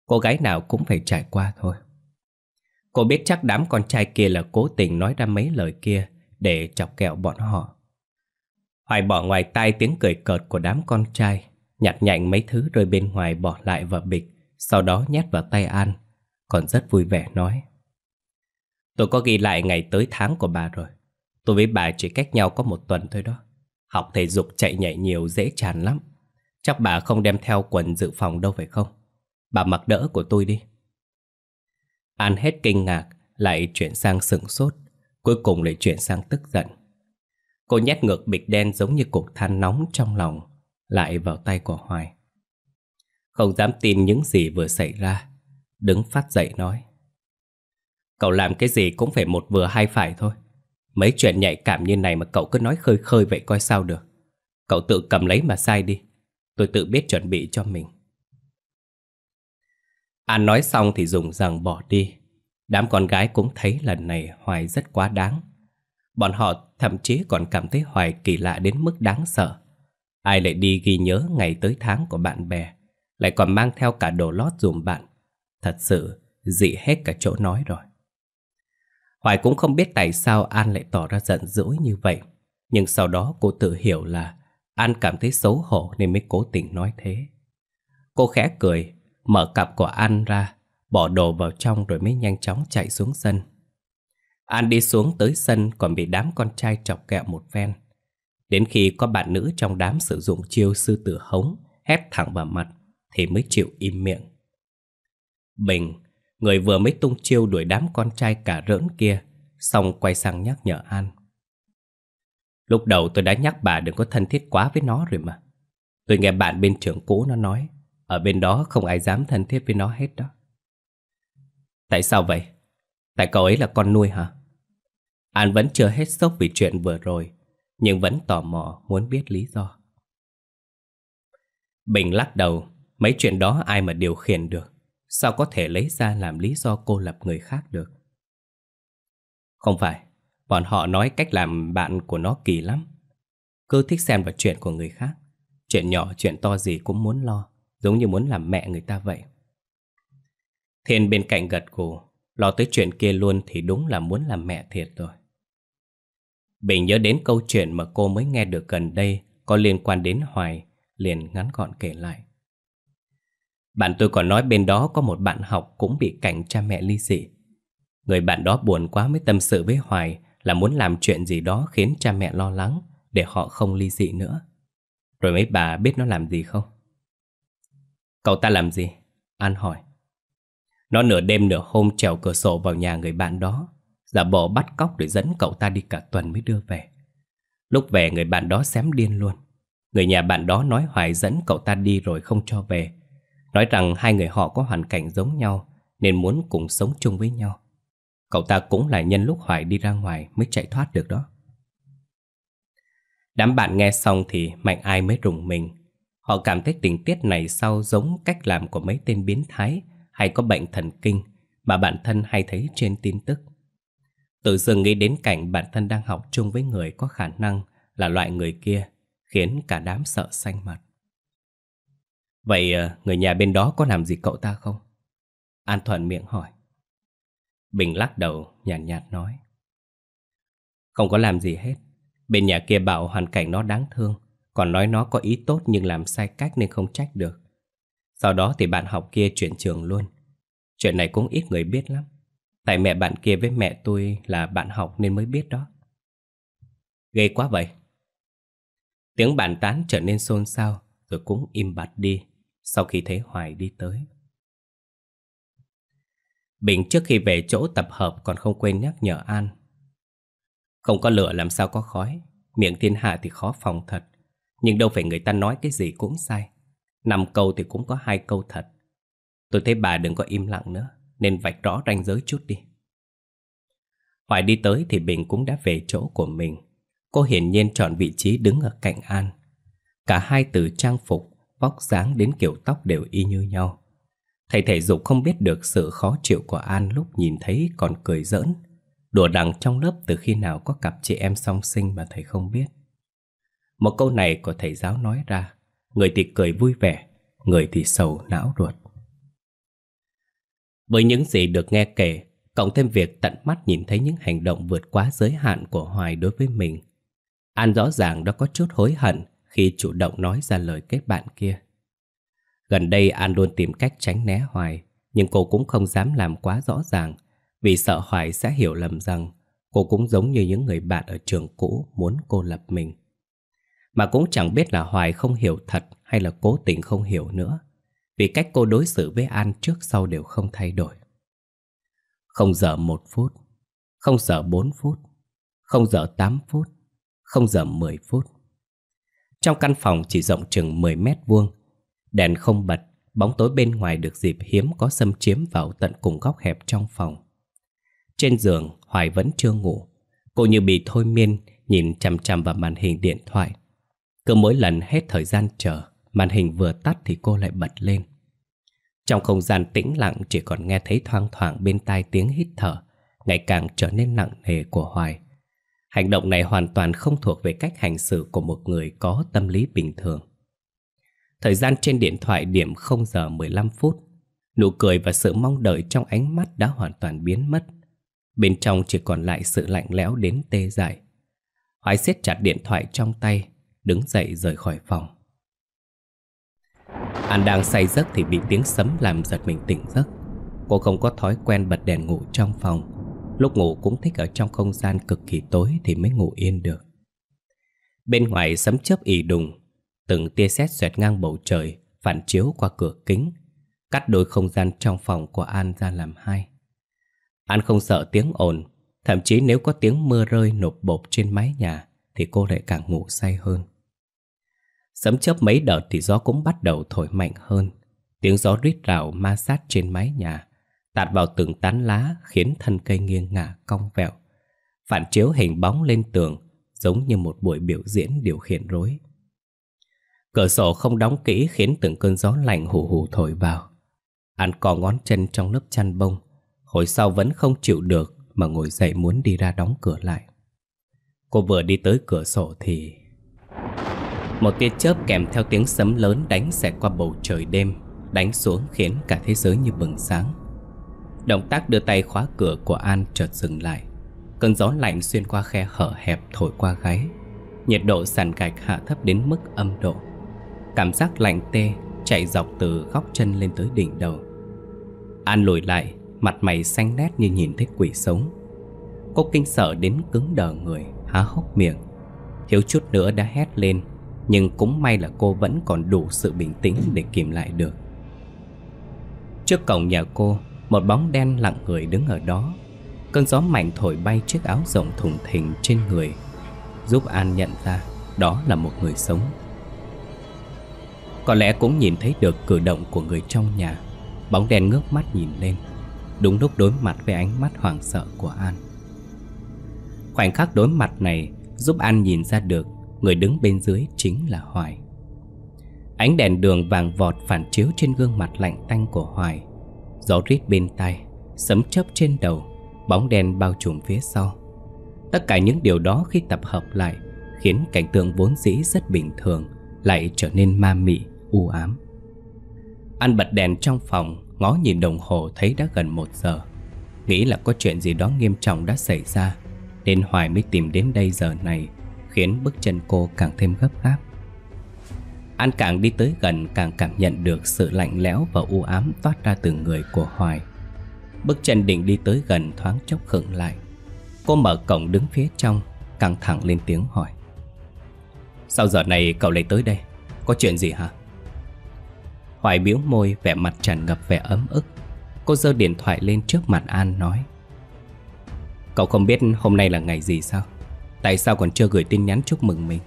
Cô gái nào cũng phải trải qua thôi. Cô biết chắc đám con trai kia là cố tình nói ra mấy lời kia để chọc kẹo bọn họ. Hoài bỏ ngoài tai tiếng cười cợt của đám con trai, nhặt nhạnh mấy thứ rơi bên ngoài bỏ lại vào bịch, sau đó nhét vào tay An, còn rất vui vẻ nói. Tôi có ghi lại ngày tới tháng của bà rồi. Tôi với bà chỉ cách nhau có một tuần thôi đó. Học thể dục chạy nhảy nhiều dễ tràn lắm. Chắc bà không đem theo quần dự phòng đâu phải không? Bà mặc đỡ của tôi đi. An hết kinh ngạc, lại chuyển sang sửng sốt, cuối cùng lại chuyển sang tức giận. Cô nhét ngược bịch đen giống như cục than nóng trong lòng, lại vào tay của Hoài. Không dám tin những gì vừa xảy ra, đứng phát dậy nói. Cậu làm cái gì cũng phải một vừa hai phải thôi. Mấy chuyện nhạy cảm như này mà cậu cứ nói khơi khơi vậy coi sao được. Cậu tự cầm lấy mà sai đi. Tôi tự biết chuẩn bị cho mình. An nói xong thì dùng rằng bỏ đi. Đám con gái cũng thấy lần này Hoài rất quá đáng. Bọn họ thậm chí còn cảm thấy Hoài kỳ lạ đến mức đáng sợ. Ai lại đi ghi nhớ ngày tới tháng của bạn bè, lại còn mang theo cả đồ lót dùm bạn. Thật sự, dị hết cả chỗ nói rồi. Hoài cũng không biết tại sao An lại tỏ ra giận dỗi như vậy. Nhưng sau đó cô tự hiểu là An cảm thấy xấu hổ nên mới cố tình nói thế. Cô khẽ cười Mở cặp của An ra Bỏ đồ vào trong rồi mới nhanh chóng chạy xuống sân An đi xuống tới sân còn bị đám con trai chọc kẹo một phen Đến khi có bạn nữ trong đám sử dụng chiêu sư tử hống Hét thẳng vào mặt Thì mới chịu im miệng Bình Người vừa mới tung chiêu đuổi đám con trai cả rỡn kia Xong quay sang nhắc nhở An Lúc đầu tôi đã nhắc bà đừng có thân thiết quá với nó rồi mà Tôi nghe bạn bên trưởng cũ nó nói ở bên đó không ai dám thân thiết với nó hết đó Tại sao vậy? Tại cậu ấy là con nuôi hả? An vẫn chưa hết sốc vì chuyện vừa rồi Nhưng vẫn tò mò muốn biết lý do Bình lắc đầu Mấy chuyện đó ai mà điều khiển được Sao có thể lấy ra làm lý do cô lập người khác được Không phải Bọn họ nói cách làm bạn của nó kỳ lắm Cứ thích xem vào chuyện của người khác Chuyện nhỏ chuyện to gì cũng muốn lo giống như muốn làm mẹ người ta vậy. Thiên bên cạnh gật gù, lo tới chuyện kia luôn thì đúng là muốn làm mẹ thiệt rồi. Bình nhớ đến câu chuyện mà cô mới nghe được gần đây có liên quan đến Hoài, liền ngắn gọn kể lại. Bạn tôi còn nói bên đó có một bạn học cũng bị cảnh cha mẹ ly dị. Người bạn đó buồn quá mới tâm sự với Hoài là muốn làm chuyện gì đó khiến cha mẹ lo lắng để họ không ly dị nữa. Rồi mấy bà biết nó làm gì không? Cậu ta làm gì? An hỏi. Nó nửa đêm nửa hôm trèo cửa sổ vào nhà người bạn đó, giả bộ bắt cóc để dẫn cậu ta đi cả tuần mới đưa về. Lúc về người bạn đó xém điên luôn. Người nhà bạn đó nói hoài dẫn cậu ta đi rồi không cho về. Nói rằng hai người họ có hoàn cảnh giống nhau nên muốn cùng sống chung với nhau. Cậu ta cũng là nhân lúc Hoài đi ra ngoài mới chạy thoát được đó. Đám bạn nghe xong thì mạnh ai mới rùng mình Họ cảm thấy tình tiết này sau giống cách làm của mấy tên biến thái hay có bệnh thần kinh mà bản thân hay thấy trên tin tức. Tự dưng nghĩ đến cảnh bản thân đang học chung với người có khả năng là loại người kia, khiến cả đám sợ xanh mặt. Vậy ờ, người nhà bên đó có làm gì cậu ta không? An Thuận miệng hỏi. Bình lắc đầu, nhàn nhạt, nhạt nói. Không có làm gì hết. Bên nhà kia bảo hoàn cảnh nó đáng thương, còn nói nó có ý tốt nhưng làm sai cách nên không trách được Sau đó thì bạn học kia chuyển trường luôn Chuyện này cũng ít người biết lắm Tại mẹ bạn kia với mẹ tôi là bạn học nên mới biết đó Ghê quá vậy Tiếng bàn tán trở nên xôn xao Rồi cũng im bặt đi Sau khi thấy Hoài đi tới Bình trước khi về chỗ tập hợp còn không quên nhắc nhở An Không có lửa làm sao có khói Miệng thiên hạ thì khó phòng thật nhưng đâu phải người ta nói cái gì cũng sai Năm câu thì cũng có hai câu thật Tôi thấy bà đừng có im lặng nữa Nên vạch rõ ranh giới chút đi Hoài đi tới thì Bình cũng đã về chỗ của mình Cô hiển nhiên chọn vị trí đứng ở cạnh An Cả hai từ trang phục, vóc dáng đến kiểu tóc đều y như nhau Thầy thể dục không biết được sự khó chịu của An lúc nhìn thấy còn cười giỡn Đùa đằng trong lớp từ khi nào có cặp chị em song sinh mà thầy không biết một câu này của thầy giáo nói ra Người thì cười vui vẻ Người thì sầu não ruột Với những gì được nghe kể Cộng thêm việc tận mắt nhìn thấy những hành động vượt quá giới hạn của Hoài đối với mình An rõ ràng đã có chút hối hận Khi chủ động nói ra lời kết bạn kia Gần đây An luôn tìm cách tránh né Hoài Nhưng cô cũng không dám làm quá rõ ràng Vì sợ Hoài sẽ hiểu lầm rằng Cô cũng giống như những người bạn ở trường cũ muốn cô lập mình mà cũng chẳng biết là Hoài không hiểu thật hay là cố tình không hiểu nữa Vì cách cô đối xử với An trước sau đều không thay đổi Không giờ một phút Không giờ bốn phút Không giờ tám phút Không giờ mười phút Trong căn phòng chỉ rộng chừng 10 mét vuông Đèn không bật Bóng tối bên ngoài được dịp hiếm có xâm chiếm vào tận cùng góc hẹp trong phòng Trên giường Hoài vẫn chưa ngủ Cô như bị thôi miên Nhìn chằm chằm vào màn hình điện thoại cứ mỗi lần hết thời gian chờ, màn hình vừa tắt thì cô lại bật lên. Trong không gian tĩnh lặng chỉ còn nghe thấy thoang thoảng bên tai tiếng hít thở, ngày càng trở nên nặng nề của Hoài. Hành động này hoàn toàn không thuộc về cách hành xử của một người có tâm lý bình thường. Thời gian trên điện thoại điểm 0 giờ 15 phút. Nụ cười và sự mong đợi trong ánh mắt đã hoàn toàn biến mất. Bên trong chỉ còn lại sự lạnh lẽo đến tê dại. Hoài siết chặt điện thoại trong tay, đứng dậy rời khỏi phòng. An đang say giấc thì bị tiếng sấm làm giật mình tỉnh giấc. Cô không có thói quen bật đèn ngủ trong phòng. Lúc ngủ cũng thích ở trong không gian cực kỳ tối thì mới ngủ yên được. Bên ngoài sấm chớp ì đùng, từng tia sét xoẹt ngang bầu trời, phản chiếu qua cửa kính, cắt đôi không gian trong phòng của An ra làm hai. An không sợ tiếng ồn, thậm chí nếu có tiếng mưa rơi nộp bộp trên mái nhà thì cô lại càng ngủ say hơn. Sấm chớp mấy đợt thì gió cũng bắt đầu thổi mạnh hơn Tiếng gió rít rào ma sát trên mái nhà Tạt vào từng tán lá khiến thân cây nghiêng ngả cong vẹo Phản chiếu hình bóng lên tường Giống như một buổi biểu diễn điều khiển rối Cửa sổ không đóng kỹ khiến từng cơn gió lạnh hù hù thổi vào An cò ngón chân trong lớp chăn bông Hồi sau vẫn không chịu được mà ngồi dậy muốn đi ra đóng cửa lại Cô vừa đi tới cửa sổ thì... Một tia chớp kèm theo tiếng sấm lớn đánh xẹt qua bầu trời đêm Đánh xuống khiến cả thế giới như bừng sáng Động tác đưa tay khóa cửa của An chợt dừng lại Cơn gió lạnh xuyên qua khe hở hẹp thổi qua gáy Nhiệt độ sàn gạch hạ thấp đến mức âm độ Cảm giác lạnh tê chạy dọc từ góc chân lên tới đỉnh đầu An lùi lại, mặt mày xanh nét như nhìn thấy quỷ sống Cô kinh sợ đến cứng đờ người, há hốc miệng Thiếu chút nữa đã hét lên nhưng cũng may là cô vẫn còn đủ sự bình tĩnh để kìm lại được Trước cổng nhà cô Một bóng đen lặng người đứng ở đó Cơn gió mạnh thổi bay chiếc áo rộng thùng thình trên người Giúp An nhận ra Đó là một người sống Có lẽ cũng nhìn thấy được cử động của người trong nhà Bóng đen ngước mắt nhìn lên Đúng lúc đối mặt với ánh mắt hoảng sợ của An Khoảnh khắc đối mặt này Giúp An nhìn ra được Người đứng bên dưới chính là Hoài Ánh đèn đường vàng vọt phản chiếu trên gương mặt lạnh tanh của Hoài Gió rít bên tai Sấm chớp trên đầu Bóng đen bao trùm phía sau Tất cả những điều đó khi tập hợp lại Khiến cảnh tượng vốn dĩ rất bình thường Lại trở nên ma mị, u ám Anh bật đèn trong phòng Ngó nhìn đồng hồ thấy đã gần một giờ Nghĩ là có chuyện gì đó nghiêm trọng đã xảy ra Nên Hoài mới tìm đến đây giờ này khiến bước chân cô càng thêm gấp gáp. An càng đi tới gần càng cảm nhận được sự lạnh lẽo và u ám toát ra từ người của Hoài. Bước chân định đi tới gần thoáng chốc khựng lại. Cô mở cổng đứng phía trong, căng thẳng lên tiếng hỏi. Sao giờ này cậu lại tới đây? Có chuyện gì hả? Hoài biếu môi vẻ mặt tràn ngập vẻ ấm ức. Cô giơ điện thoại lên trước mặt An nói. Cậu không biết hôm nay là ngày gì sao? Tại sao còn chưa gửi tin nhắn chúc mừng mình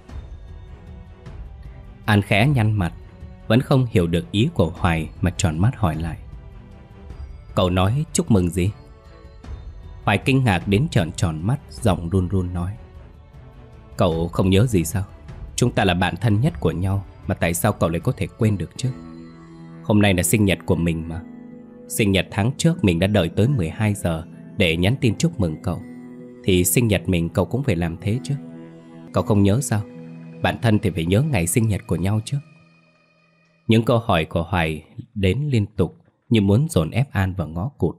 An khẽ nhăn mặt Vẫn không hiểu được ý của Hoài Mà tròn mắt hỏi lại Cậu nói chúc mừng gì Hoài kinh ngạc đến tròn tròn mắt Giọng run run nói Cậu không nhớ gì sao Chúng ta là bạn thân nhất của nhau Mà tại sao cậu lại có thể quên được chứ Hôm nay là sinh nhật của mình mà Sinh nhật tháng trước mình đã đợi tới 12 giờ Để nhắn tin chúc mừng cậu thì sinh nhật mình cậu cũng phải làm thế chứ Cậu không nhớ sao Bản thân thì phải nhớ ngày sinh nhật của nhau chứ Những câu hỏi của Hoài đến liên tục Như muốn dồn ép An vào ngõ cụt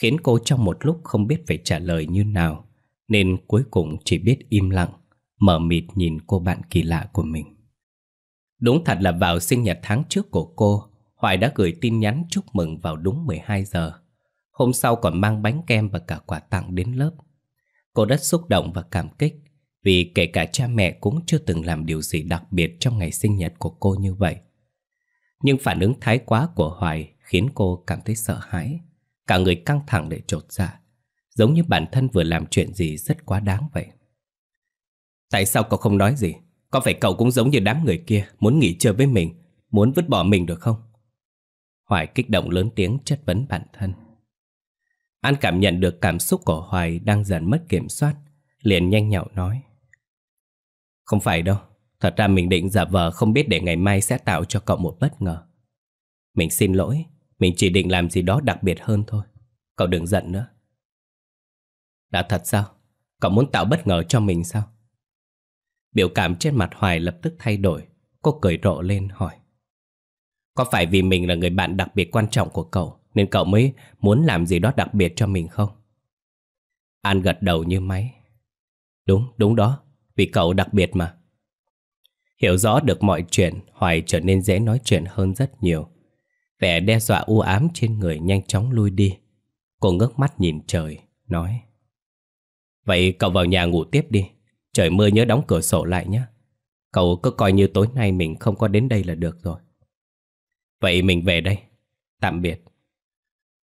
Khiến cô trong một lúc không biết phải trả lời như nào Nên cuối cùng chỉ biết im lặng Mở mịt nhìn cô bạn kỳ lạ của mình Đúng thật là vào sinh nhật tháng trước của cô Hoài đã gửi tin nhắn chúc mừng vào đúng 12 giờ Hôm sau còn mang bánh kem và cả quà tặng đến lớp Cô rất xúc động và cảm kích vì kể cả cha mẹ cũng chưa từng làm điều gì đặc biệt trong ngày sinh nhật của cô như vậy. Nhưng phản ứng thái quá của Hoài khiến cô cảm thấy sợ hãi, cả người căng thẳng để trột dạ, giống như bản thân vừa làm chuyện gì rất quá đáng vậy. Tại sao cậu không nói gì? Có phải cậu cũng giống như đám người kia muốn nghỉ chơi với mình, muốn vứt bỏ mình được không? Hoài kích động lớn tiếng chất vấn bản thân. An cảm nhận được cảm xúc của Hoài đang dần mất kiểm soát, liền nhanh nhậu nói. Không phải đâu, thật ra mình định giả vờ không biết để ngày mai sẽ tạo cho cậu một bất ngờ. Mình xin lỗi, mình chỉ định làm gì đó đặc biệt hơn thôi. Cậu đừng giận nữa. Đã thật sao? Cậu muốn tạo bất ngờ cho mình sao? Biểu cảm trên mặt Hoài lập tức thay đổi, cô cười rộ lên hỏi. Có phải vì mình là người bạn đặc biệt quan trọng của cậu nên cậu mới muốn làm gì đó đặc biệt cho mình không? An gật đầu như máy Đúng, đúng đó Vì cậu đặc biệt mà Hiểu rõ được mọi chuyện Hoài trở nên dễ nói chuyện hơn rất nhiều Vẻ đe dọa u ám trên người nhanh chóng lui đi Cô ngước mắt nhìn trời Nói Vậy cậu vào nhà ngủ tiếp đi Trời mưa nhớ đóng cửa sổ lại nhé Cậu cứ coi như tối nay mình không có đến đây là được rồi Vậy mình về đây Tạm biệt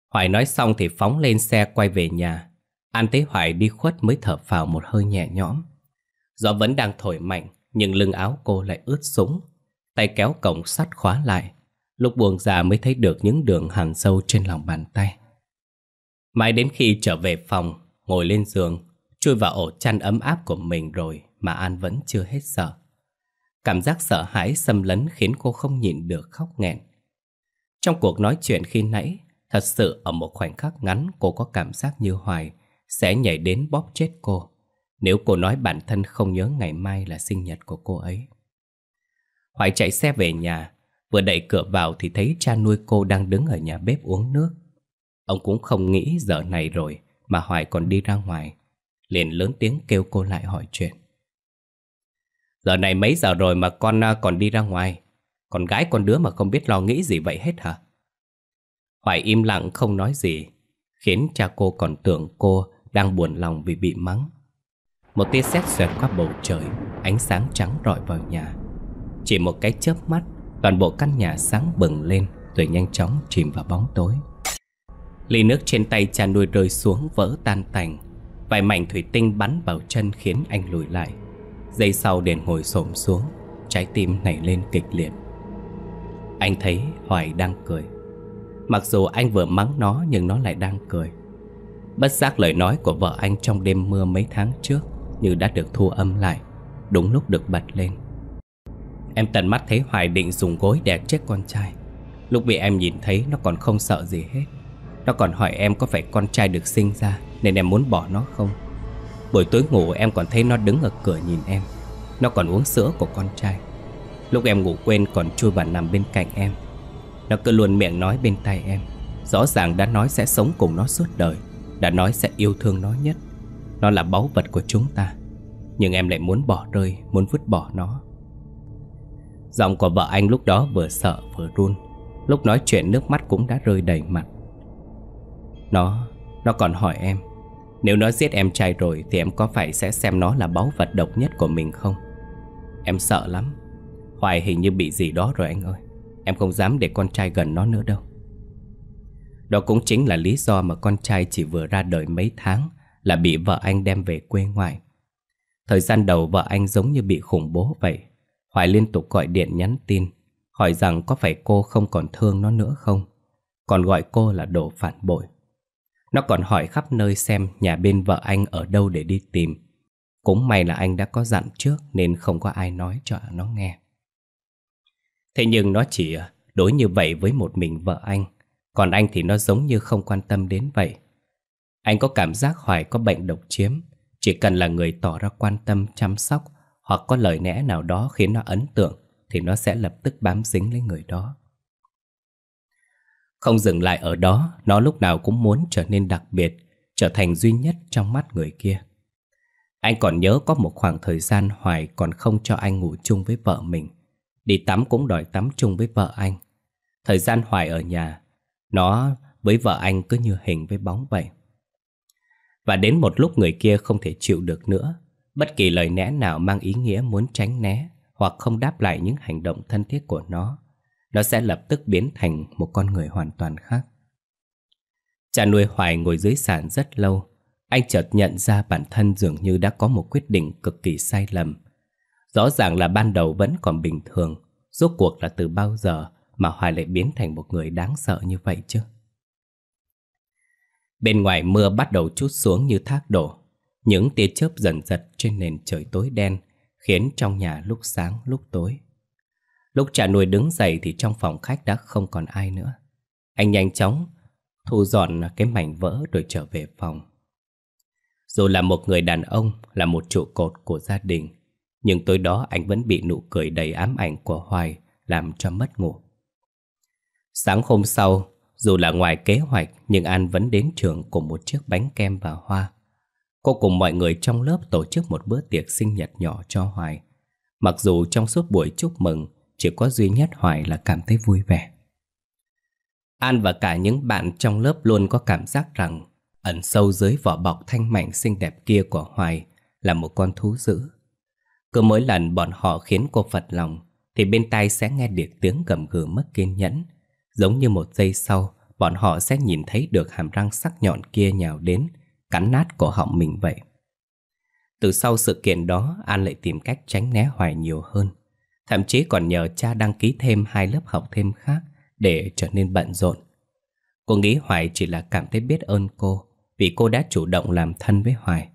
Hoài nói xong thì phóng lên xe quay về nhà. An Tế Hoài đi khuất mới thở phào một hơi nhẹ nhõm. Gió vẫn đang thổi mạnh, nhưng lưng áo cô lại ướt sũng. Tay kéo cổng sắt khóa lại. Lúc buông ra mới thấy được những đường hằn sâu trên lòng bàn tay. Mãi đến khi trở về phòng, ngồi lên giường, chui vào ổ chăn ấm áp của mình rồi mà An vẫn chưa hết sợ. Cảm giác sợ hãi xâm lấn khiến cô không nhịn được khóc nghẹn. Trong cuộc nói chuyện khi nãy, Thật sự ở một khoảnh khắc ngắn cô có cảm giác như Hoài sẽ nhảy đến bóp chết cô nếu cô nói bản thân không nhớ ngày mai là sinh nhật của cô ấy. Hoài chạy xe về nhà, vừa đẩy cửa vào thì thấy cha nuôi cô đang đứng ở nhà bếp uống nước. Ông cũng không nghĩ giờ này rồi mà Hoài còn đi ra ngoài, liền lớn tiếng kêu cô lại hỏi chuyện. Giờ này mấy giờ rồi mà con à, còn đi ra ngoài, con gái con đứa mà không biết lo nghĩ gì vậy hết hả? Hoài im lặng không nói gì, khiến cha cô còn tưởng cô đang buồn lòng vì bị mắng. Một tia sét xẹt qua bầu trời, ánh sáng trắng rọi vào nhà. Chỉ một cái chớp mắt, toàn bộ căn nhà sáng bừng lên rồi nhanh chóng chìm vào bóng tối. Ly nước trên tay cha nuôi rơi xuống vỡ tan tành, vài mảnh thủy tinh bắn vào chân khiến anh lùi lại. Giây sau đèn ngồi xổm xuống, trái tim nảy lên kịch liệt. Anh thấy Hoài đang cười. Mặc dù anh vừa mắng nó nhưng nó lại đang cười Bất giác lời nói của vợ anh trong đêm mưa mấy tháng trước Như đã được thu âm lại Đúng lúc được bật lên Em tận mắt thấy Hoài định dùng gối đè chết con trai Lúc bị em nhìn thấy nó còn không sợ gì hết Nó còn hỏi em có phải con trai được sinh ra Nên em muốn bỏ nó không Buổi tối ngủ em còn thấy nó đứng ở cửa nhìn em Nó còn uống sữa của con trai Lúc em ngủ quên còn chui vào nằm bên cạnh em nó cứ luôn miệng nói bên tay em Rõ ràng đã nói sẽ sống cùng nó suốt đời Đã nói sẽ yêu thương nó nhất Nó là báu vật của chúng ta Nhưng em lại muốn bỏ rơi Muốn vứt bỏ nó Giọng của vợ anh lúc đó vừa sợ vừa run Lúc nói chuyện nước mắt cũng đã rơi đầy mặt Nó Nó còn hỏi em Nếu nó giết em trai rồi Thì em có phải sẽ xem nó là báu vật độc nhất của mình không Em sợ lắm Hoài hình như bị gì đó rồi anh ơi Em không dám để con trai gần nó nữa đâu Đó cũng chính là lý do mà con trai chỉ vừa ra đời mấy tháng Là bị vợ anh đem về quê ngoại Thời gian đầu vợ anh giống như bị khủng bố vậy Hoài liên tục gọi điện nhắn tin Hỏi rằng có phải cô không còn thương nó nữa không Còn gọi cô là đồ phản bội Nó còn hỏi khắp nơi xem nhà bên vợ anh ở đâu để đi tìm Cũng may là anh đã có dặn trước nên không có ai nói cho nó nghe Thế nhưng nó chỉ đối như vậy với một mình vợ anh Còn anh thì nó giống như không quan tâm đến vậy Anh có cảm giác Hoài có bệnh độc chiếm Chỉ cần là người tỏ ra quan tâm chăm sóc Hoặc có lời lẽ nào đó khiến nó ấn tượng Thì nó sẽ lập tức bám dính lấy người đó Không dừng lại ở đó Nó lúc nào cũng muốn trở nên đặc biệt Trở thành duy nhất trong mắt người kia Anh còn nhớ có một khoảng thời gian Hoài còn không cho anh ngủ chung với vợ mình Đi tắm cũng đòi tắm chung với vợ anh Thời gian Hoài ở nhà Nó với vợ anh cứ như hình với bóng vậy Và đến một lúc người kia không thể chịu được nữa Bất kỳ lời lẽ nào mang ý nghĩa muốn tránh né Hoặc không đáp lại những hành động thân thiết của nó Nó sẽ lập tức biến thành một con người hoàn toàn khác Cha nuôi Hoài ngồi dưới sàn rất lâu Anh chợt nhận ra bản thân dường như đã có một quyết định cực kỳ sai lầm Rõ ràng là ban đầu vẫn còn bình thường Rốt cuộc là từ bao giờ Mà Hoài lại biến thành một người đáng sợ như vậy chứ Bên ngoài mưa bắt đầu chút xuống như thác đổ Những tia chớp dần giật trên nền trời tối đen Khiến trong nhà lúc sáng lúc tối Lúc trả nuôi đứng dậy thì trong phòng khách đã không còn ai nữa Anh nhanh chóng thu dọn cái mảnh vỡ rồi trở về phòng Dù là một người đàn ông, là một trụ cột của gia đình nhưng tối đó anh vẫn bị nụ cười đầy ám ảnh của Hoài Làm cho mất ngủ Sáng hôm sau Dù là ngoài kế hoạch Nhưng An vẫn đến trường cùng một chiếc bánh kem và hoa Cô cùng mọi người trong lớp tổ chức một bữa tiệc sinh nhật nhỏ cho Hoài Mặc dù trong suốt buổi chúc mừng Chỉ có duy nhất Hoài là cảm thấy vui vẻ An và cả những bạn trong lớp luôn có cảm giác rằng ẩn sâu dưới vỏ bọc thanh mảnh xinh đẹp kia của Hoài là một con thú dữ cứ mỗi lần bọn họ khiến cô phật lòng Thì bên tai sẽ nghe được tiếng gầm gừ mất kiên nhẫn Giống như một giây sau Bọn họ sẽ nhìn thấy được hàm răng sắc nhọn kia nhào đến Cắn nát cổ họng mình vậy Từ sau sự kiện đó An lại tìm cách tránh né hoài nhiều hơn Thậm chí còn nhờ cha đăng ký thêm hai lớp học thêm khác Để trở nên bận rộn Cô nghĩ Hoài chỉ là cảm thấy biết ơn cô Vì cô đã chủ động làm thân với Hoài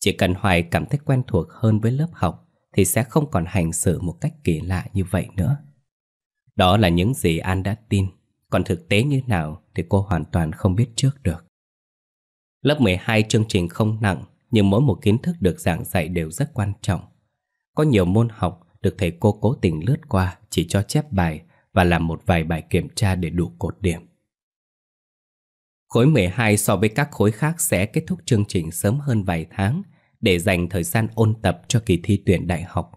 Chỉ cần Hoài cảm thấy quen thuộc hơn với lớp học thì sẽ không còn hành xử một cách kỳ lạ như vậy nữa. Đó là những gì An đã tin, còn thực tế như nào thì cô hoàn toàn không biết trước được. Lớp 12 chương trình không nặng, nhưng mỗi một kiến thức được giảng dạy đều rất quan trọng. Có nhiều môn học được thầy cô cố tình lướt qua chỉ cho chép bài và làm một vài bài kiểm tra để đủ cột điểm. Khối 12 so với các khối khác sẽ kết thúc chương trình sớm hơn vài tháng để dành thời gian ôn tập cho kỳ thi tuyển đại học.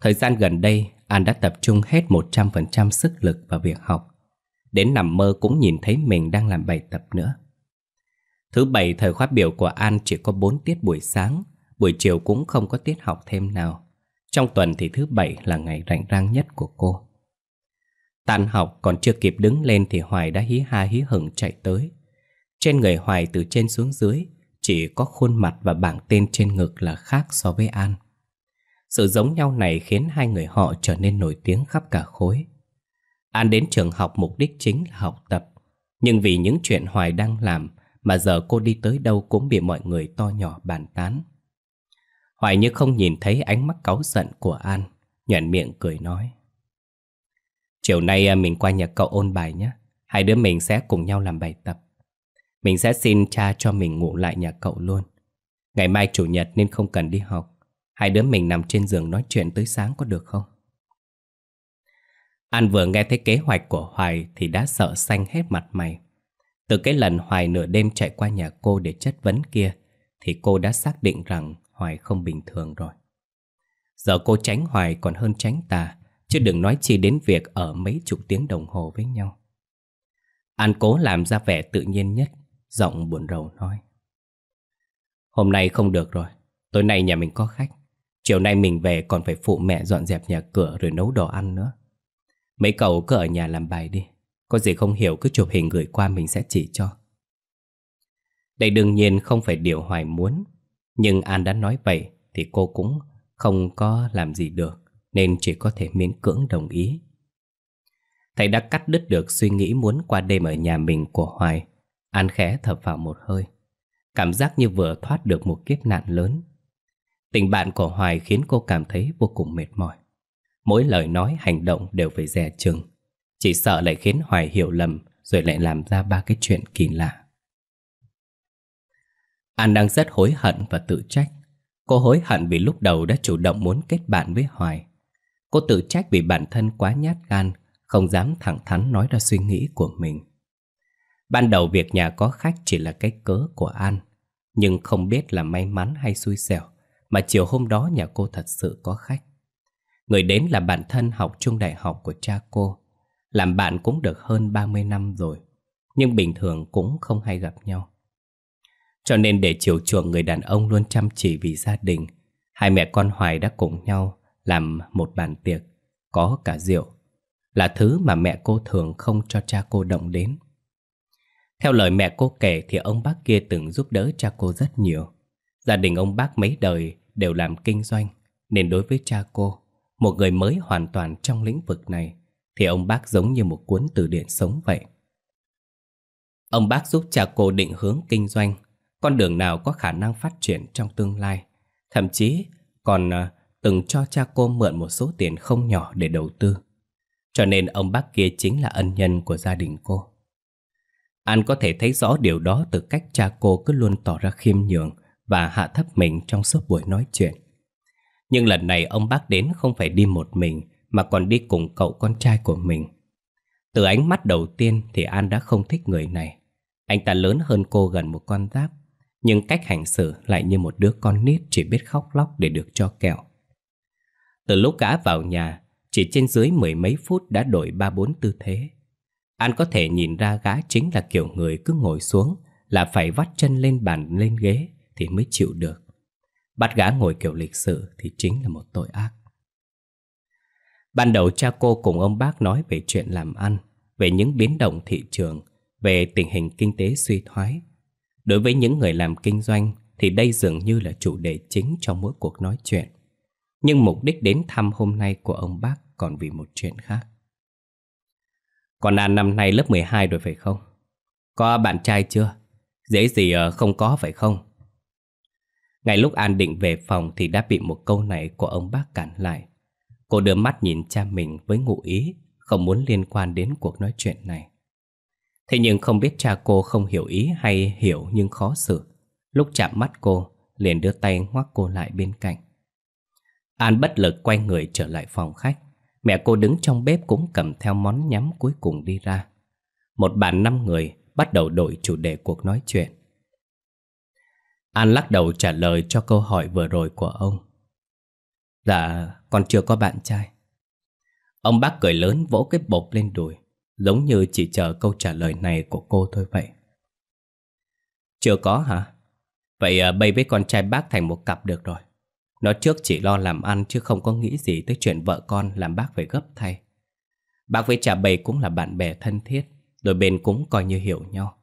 Thời gian gần đây, An đã tập trung hết 100% sức lực vào việc học. Đến nằm mơ cũng nhìn thấy mình đang làm bài tập nữa. Thứ bảy thời khóa biểu của An chỉ có 4 tiết buổi sáng, buổi chiều cũng không có tiết học thêm nào. Trong tuần thì thứ bảy là ngày rảnh rang nhất của cô. Tan học còn chưa kịp đứng lên thì Hoài đã hí ha hí hửng chạy tới. Trên người Hoài từ trên xuống dưới chỉ có khuôn mặt và bảng tên trên ngực là khác so với An Sự giống nhau này khiến hai người họ trở nên nổi tiếng khắp cả khối An đến trường học mục đích chính là học tập Nhưng vì những chuyện Hoài đang làm Mà giờ cô đi tới đâu cũng bị mọi người to nhỏ bàn tán Hoài như không nhìn thấy ánh mắt cáu giận của An Nhuận miệng cười nói Chiều nay à, mình qua nhà cậu ôn bài nhé Hai đứa mình sẽ cùng nhau làm bài tập mình sẽ xin cha cho mình ngủ lại nhà cậu luôn Ngày mai chủ nhật nên không cần đi học Hai đứa mình nằm trên giường nói chuyện tới sáng có được không? An vừa nghe thấy kế hoạch của Hoài thì đã sợ xanh hết mặt mày. Từ cái lần Hoài nửa đêm chạy qua nhà cô để chất vấn kia thì cô đã xác định rằng Hoài không bình thường rồi. Giờ cô tránh Hoài còn hơn tránh tà, chứ đừng nói chi đến việc ở mấy chục tiếng đồng hồ với nhau. An cố làm ra vẻ tự nhiên nhất, Giọng buồn rầu nói Hôm nay không được rồi Tối nay nhà mình có khách Chiều nay mình về còn phải phụ mẹ dọn dẹp nhà cửa Rồi nấu đồ ăn nữa Mấy cậu cứ ở nhà làm bài đi Có gì không hiểu cứ chụp hình gửi qua mình sẽ chỉ cho Đây đương nhiên không phải điều Hoài muốn Nhưng An đã nói vậy Thì cô cũng không có làm gì được Nên chỉ có thể miễn cưỡng đồng ý Thầy đã cắt đứt được suy nghĩ muốn qua đêm ở nhà mình của Hoài An khẽ thở vào một hơi Cảm giác như vừa thoát được một kiếp nạn lớn Tình bạn của Hoài khiến cô cảm thấy vô cùng mệt mỏi Mỗi lời nói hành động đều phải dè chừng Chỉ sợ lại khiến Hoài hiểu lầm Rồi lại làm ra ba cái chuyện kỳ lạ An đang rất hối hận và tự trách Cô hối hận vì lúc đầu đã chủ động muốn kết bạn với Hoài Cô tự trách vì bản thân quá nhát gan Không dám thẳng thắn nói ra suy nghĩ của mình Ban đầu việc nhà có khách chỉ là cái cớ của An Nhưng không biết là may mắn hay xui xẻo Mà chiều hôm đó nhà cô thật sự có khách Người đến là bạn thân học trung đại học của cha cô Làm bạn cũng được hơn 30 năm rồi Nhưng bình thường cũng không hay gặp nhau Cho nên để chiều chuộng người đàn ông luôn chăm chỉ vì gia đình Hai mẹ con Hoài đã cùng nhau làm một bàn tiệc Có cả rượu Là thứ mà mẹ cô thường không cho cha cô động đến theo lời mẹ cô kể thì ông bác kia từng giúp đỡ cha cô rất nhiều. Gia đình ông bác mấy đời đều làm kinh doanh, nên đối với cha cô, một người mới hoàn toàn trong lĩnh vực này, thì ông bác giống như một cuốn từ điển sống vậy. Ông bác giúp cha cô định hướng kinh doanh, con đường nào có khả năng phát triển trong tương lai. Thậm chí còn à, từng cho cha cô mượn một số tiền không nhỏ để đầu tư. Cho nên ông bác kia chính là ân nhân của gia đình cô. An có thể thấy rõ điều đó từ cách cha cô cứ luôn tỏ ra khiêm nhường và hạ thấp mình trong suốt buổi nói chuyện. Nhưng lần này ông bác đến không phải đi một mình mà còn đi cùng cậu con trai của mình. Từ ánh mắt đầu tiên thì An đã không thích người này. Anh ta lớn hơn cô gần một con giáp, nhưng cách hành xử lại như một đứa con nít chỉ biết khóc lóc để được cho kẹo. Từ lúc gã vào nhà, chỉ trên dưới mười mấy phút đã đổi ba bốn tư thế. An có thể nhìn ra gã chính là kiểu người cứ ngồi xuống là phải vắt chân lên bàn lên ghế thì mới chịu được. Bắt gã ngồi kiểu lịch sự thì chính là một tội ác. Ban đầu cha cô cùng ông bác nói về chuyện làm ăn, về những biến động thị trường, về tình hình kinh tế suy thoái. Đối với những người làm kinh doanh thì đây dường như là chủ đề chính trong mỗi cuộc nói chuyện. Nhưng mục đích đến thăm hôm nay của ông bác còn vì một chuyện khác. Còn An năm nay lớp 12 rồi phải không? Có bạn trai chưa? Dễ gì ờ, không có phải không? Ngay lúc An định về phòng thì đã bị một câu này của ông bác cản lại. Cô đưa mắt nhìn cha mình với ngụ ý, không muốn liên quan đến cuộc nói chuyện này. Thế nhưng không biết cha cô không hiểu ý hay hiểu nhưng khó xử. Lúc chạm mắt cô, liền đưa tay ngoắc cô lại bên cạnh. An bất lực quay người trở lại phòng khách. Mẹ cô đứng trong bếp cũng cầm theo món nhắm cuối cùng đi ra Một bàn năm người bắt đầu đổi chủ đề cuộc nói chuyện An lắc đầu trả lời cho câu hỏi vừa rồi của ông Dạ, con chưa có bạn trai Ông bác cười lớn vỗ cái bột lên đùi Giống như chỉ chờ câu trả lời này của cô thôi vậy Chưa có hả? Vậy à, bây với con trai bác thành một cặp được rồi nó trước chỉ lo làm ăn chứ không có nghĩ gì tới chuyện vợ con làm bác phải gấp thay. Bác với trà bầy cũng là bạn bè thân thiết, đôi bên cũng coi như hiểu nhau.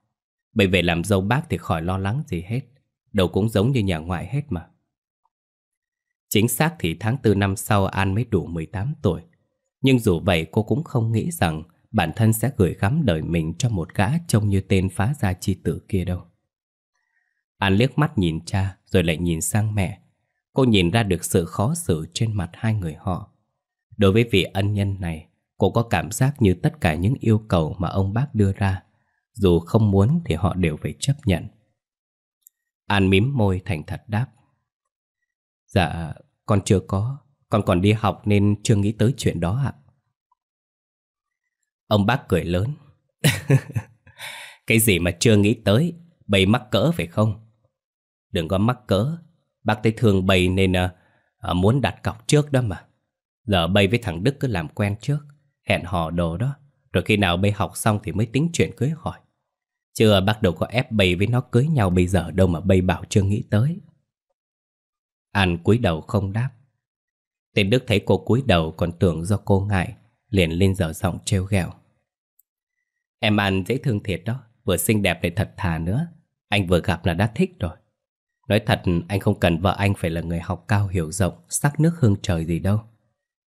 Bầy về làm dâu bác thì khỏi lo lắng gì hết, đâu cũng giống như nhà ngoại hết mà. Chính xác thì tháng 4 năm sau An mới đủ 18 tuổi. Nhưng dù vậy cô cũng không nghĩ rằng bản thân sẽ gửi gắm đời mình cho một gã trông như tên phá gia chi tử kia đâu. An liếc mắt nhìn cha rồi lại nhìn sang mẹ Cô nhìn ra được sự khó xử trên mặt hai người họ Đối với vị ân nhân này Cô có cảm giác như tất cả những yêu cầu mà ông bác đưa ra Dù không muốn thì họ đều phải chấp nhận An mím môi thành thật đáp Dạ, con chưa có Con còn đi học nên chưa nghĩ tới chuyện đó ạ Ông bác cười lớn Cái gì mà chưa nghĩ tới Bày mắc cỡ phải không Đừng có mắc cỡ Bác thấy thương Bay nên uh, muốn đặt cọc trước đó mà. giờ Bay với thằng Đức cứ làm quen trước, hẹn hò đồ đó. Rồi khi nào Bay học xong thì mới tính chuyện cưới hỏi. Chưa bác đâu có ép Bay với nó cưới nhau bây giờ đâu mà Bay bảo chưa nghĩ tới. anh cúi đầu không đáp. Tên Đức thấy cô cúi đầu còn tưởng do cô ngại, liền lên dở giọng trêu ghẹo. Em An dễ thương thiệt đó, vừa xinh đẹp lại thật thà nữa. Anh vừa gặp là đã thích rồi. Nói thật, anh không cần vợ anh phải là người học cao hiểu rộng, sắc nước hương trời gì đâu.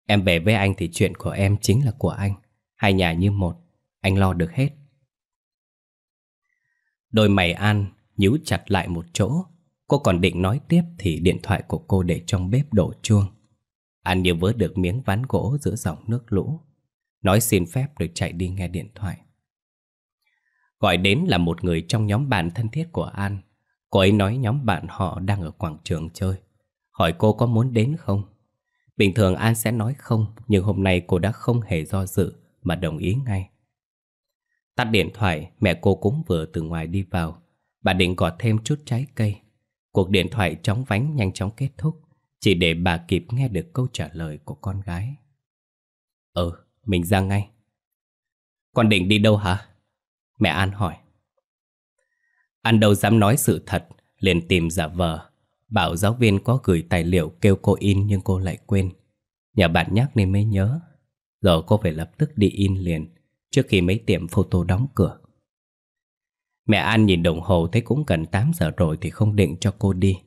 Em bề với anh thì chuyện của em chính là của anh. Hai nhà như một, anh lo được hết. Đôi mày An nhíu chặt lại một chỗ. Cô còn định nói tiếp thì điện thoại của cô để trong bếp đổ chuông. An như vớ được miếng ván gỗ giữa dòng nước lũ. Nói xin phép rồi chạy đi nghe điện thoại. Gọi đến là một người trong nhóm bạn thân thiết của An Cô ấy nói nhóm bạn họ đang ở quảng trường chơi Hỏi cô có muốn đến không Bình thường An sẽ nói không Nhưng hôm nay cô đã không hề do dự Mà đồng ý ngay Tắt điện thoại Mẹ cô cũng vừa từ ngoài đi vào Bà định gọt thêm chút trái cây Cuộc điện thoại chóng vánh nhanh chóng kết thúc Chỉ để bà kịp nghe được câu trả lời của con gái Ừ, mình ra ngay Con định đi đâu hả? Mẹ An hỏi anh đâu dám nói sự thật, liền tìm giả vờ. Bảo giáo viên có gửi tài liệu kêu cô in nhưng cô lại quên. Nhà bạn nhắc nên mới nhớ. Giờ cô phải lập tức đi in liền, trước khi mấy tiệm photo đóng cửa. Mẹ An nhìn đồng hồ thấy cũng gần 8 giờ rồi thì không định cho cô đi.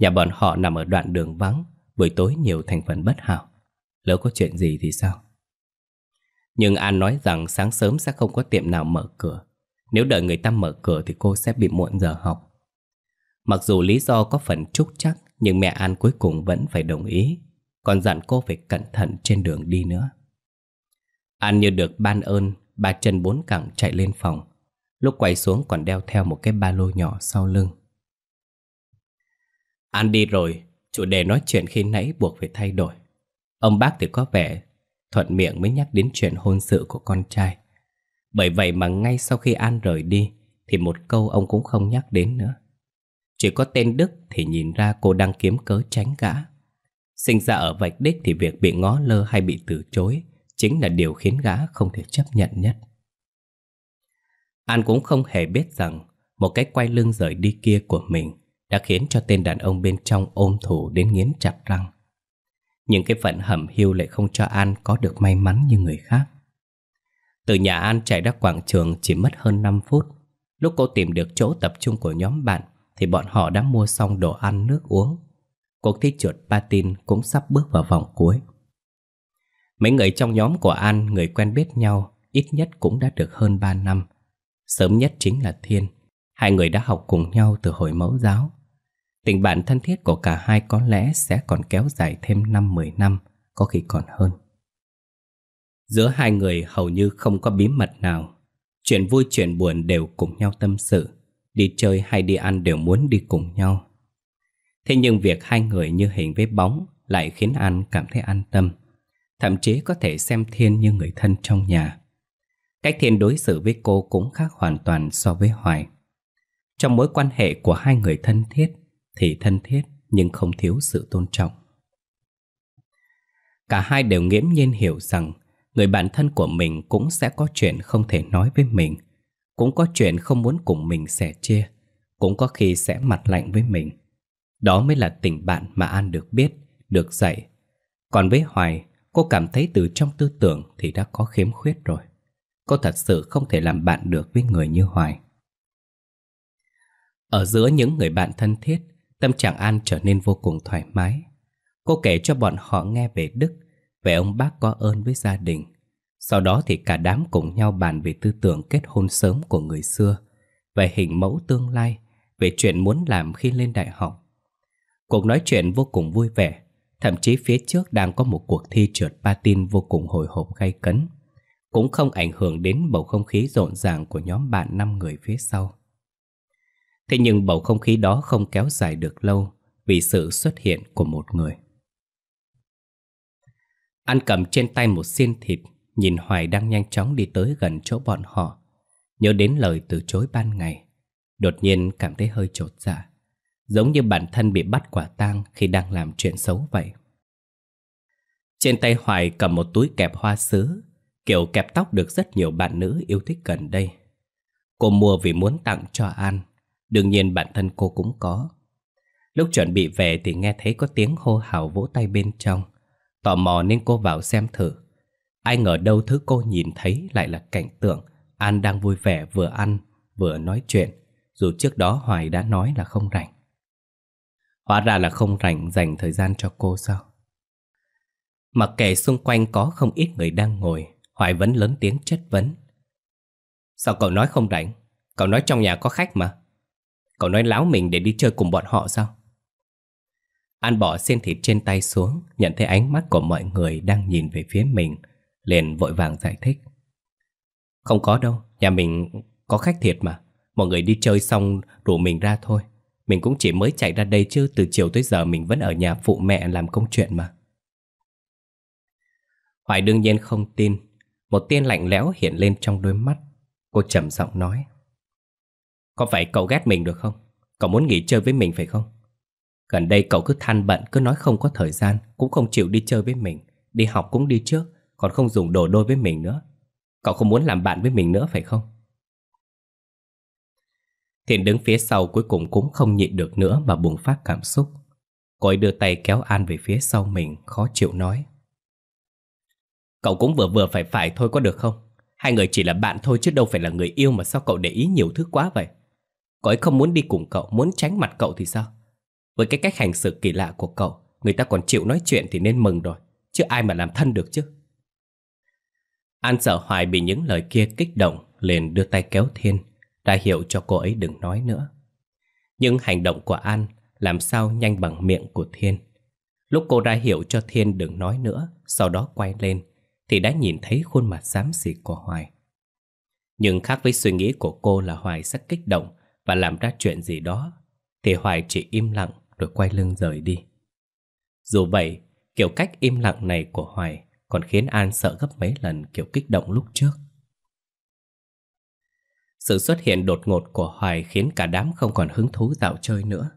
Nhà bọn họ nằm ở đoạn đường vắng, buổi tối nhiều thành phần bất hảo. Lỡ có chuyện gì thì sao? Nhưng An nói rằng sáng sớm sẽ không có tiệm nào mở cửa nếu đợi người ta mở cửa thì cô sẽ bị muộn giờ học Mặc dù lý do có phần trúc chắc Nhưng mẹ An cuối cùng vẫn phải đồng ý Còn dặn cô phải cẩn thận trên đường đi nữa An như được ban ơn Ba chân bốn cẳng chạy lên phòng Lúc quay xuống còn đeo theo một cái ba lô nhỏ sau lưng An đi rồi Chủ đề nói chuyện khi nãy buộc phải thay đổi Ông bác thì có vẻ Thuận miệng mới nhắc đến chuyện hôn sự của con trai bởi vậy mà ngay sau khi An rời đi Thì một câu ông cũng không nhắc đến nữa Chỉ có tên Đức thì nhìn ra cô đang kiếm cớ tránh gã Sinh ra ở vạch đích thì việc bị ngó lơ hay bị từ chối Chính là điều khiến gã không thể chấp nhận nhất An cũng không hề biết rằng Một cái quay lưng rời đi kia của mình Đã khiến cho tên đàn ông bên trong ôm thủ đến nghiến chặt răng Nhưng cái phận hầm hiu lại không cho An có được may mắn như người khác từ nhà An chạy ra quảng trường chỉ mất hơn 5 phút. Lúc cô tìm được chỗ tập trung của nhóm bạn thì bọn họ đã mua xong đồ ăn nước uống. Cuộc thi chuột patin cũng sắp bước vào vòng cuối. Mấy người trong nhóm của An người quen biết nhau ít nhất cũng đã được hơn 3 năm. Sớm nhất chính là Thiên. Hai người đã học cùng nhau từ hồi mẫu giáo. Tình bạn thân thiết của cả hai có lẽ sẽ còn kéo dài thêm 5-10 năm, có khi còn hơn. Giữa hai người hầu như không có bí mật nào Chuyện vui chuyện buồn đều cùng nhau tâm sự Đi chơi hay đi ăn đều muốn đi cùng nhau Thế nhưng việc hai người như hình với bóng Lại khiến An cảm thấy an tâm Thậm chí có thể xem Thiên như người thân trong nhà Cách Thiên đối xử với cô cũng khác hoàn toàn so với Hoài Trong mối quan hệ của hai người thân thiết Thì thân thiết nhưng không thiếu sự tôn trọng Cả hai đều nghiễm nhiên hiểu rằng người bạn thân của mình cũng sẽ có chuyện không thể nói với mình, cũng có chuyện không muốn cùng mình sẻ chia, cũng có khi sẽ mặt lạnh với mình. Đó mới là tình bạn mà An được biết, được dạy. Còn với Hoài, cô cảm thấy từ trong tư tưởng thì đã có khiếm khuyết rồi. Cô thật sự không thể làm bạn được với người như Hoài. Ở giữa những người bạn thân thiết, tâm trạng An trở nên vô cùng thoải mái. Cô kể cho bọn họ nghe về Đức, về ông bác có ơn với gia đình. Sau đó thì cả đám cùng nhau bàn về tư tưởng kết hôn sớm của người xưa, về hình mẫu tương lai, về chuyện muốn làm khi lên đại học. Cuộc nói chuyện vô cùng vui vẻ, thậm chí phía trước đang có một cuộc thi trượt patin vô cùng hồi hộp gay cấn, cũng không ảnh hưởng đến bầu không khí rộn ràng của nhóm bạn năm người phía sau. Thế nhưng bầu không khí đó không kéo dài được lâu vì sự xuất hiện của một người. An cầm trên tay một xiên thịt Nhìn Hoài đang nhanh chóng đi tới gần chỗ bọn họ Nhớ đến lời từ chối ban ngày Đột nhiên cảm thấy hơi chột dạ Giống như bản thân bị bắt quả tang khi đang làm chuyện xấu vậy Trên tay Hoài cầm một túi kẹp hoa sứ Kiểu kẹp tóc được rất nhiều bạn nữ yêu thích gần đây Cô mua vì muốn tặng cho An Đương nhiên bản thân cô cũng có Lúc chuẩn bị về thì nghe thấy có tiếng hô hào vỗ tay bên trong Tò mò nên cô vào xem thử Ai ngờ đâu thứ cô nhìn thấy lại là cảnh tượng An đang vui vẻ vừa ăn vừa nói chuyện Dù trước đó Hoài đã nói là không rảnh Hóa ra là không rảnh dành thời gian cho cô sao Mặc kệ xung quanh có không ít người đang ngồi Hoài vẫn lớn tiếng chất vấn Sao cậu nói không rảnh Cậu nói trong nhà có khách mà Cậu nói láo mình để đi chơi cùng bọn họ sao An bỏ xiên thịt trên tay xuống, nhận thấy ánh mắt của mọi người đang nhìn về phía mình, liền vội vàng giải thích. Không có đâu, nhà mình có khách thiệt mà, mọi người đi chơi xong rủ mình ra thôi. Mình cũng chỉ mới chạy ra đây chứ từ chiều tới giờ mình vẫn ở nhà phụ mẹ làm công chuyện mà. Hoài đương nhiên không tin, một tia lạnh lẽo hiện lên trong đôi mắt. Cô trầm giọng nói. Có phải cậu ghét mình được không? Cậu muốn nghỉ chơi với mình phải không? Gần đây cậu cứ than bận Cứ nói không có thời gian Cũng không chịu đi chơi với mình Đi học cũng đi trước Còn không dùng đồ đôi với mình nữa Cậu không muốn làm bạn với mình nữa phải không Thiện đứng phía sau cuối cùng cũng không nhịn được nữa Mà bùng phát cảm xúc Cô ấy đưa tay kéo An về phía sau mình Khó chịu nói Cậu cũng vừa vừa phải phải thôi có được không Hai người chỉ là bạn thôi chứ đâu phải là người yêu Mà sao cậu để ý nhiều thứ quá vậy Cậu ấy không muốn đi cùng cậu Muốn tránh mặt cậu thì sao với cái cách hành xử kỳ lạ của cậu, người ta còn chịu nói chuyện thì nên mừng rồi, chứ ai mà làm thân được chứ. An sợ hoài bị những lời kia kích động, liền đưa tay kéo Thiên, ra hiệu cho cô ấy đừng nói nữa. Nhưng hành động của An làm sao nhanh bằng miệng của Thiên. Lúc cô ra hiệu cho Thiên đừng nói nữa, sau đó quay lên, thì đã nhìn thấy khuôn mặt xám xịt của Hoài. Nhưng khác với suy nghĩ của cô là Hoài sẽ kích động và làm ra chuyện gì đó, thì Hoài chỉ im lặng rồi quay lưng rời đi. Dù vậy, kiểu cách im lặng này của Hoài còn khiến An sợ gấp mấy lần kiểu kích động lúc trước. Sự xuất hiện đột ngột của Hoài khiến cả đám không còn hứng thú dạo chơi nữa.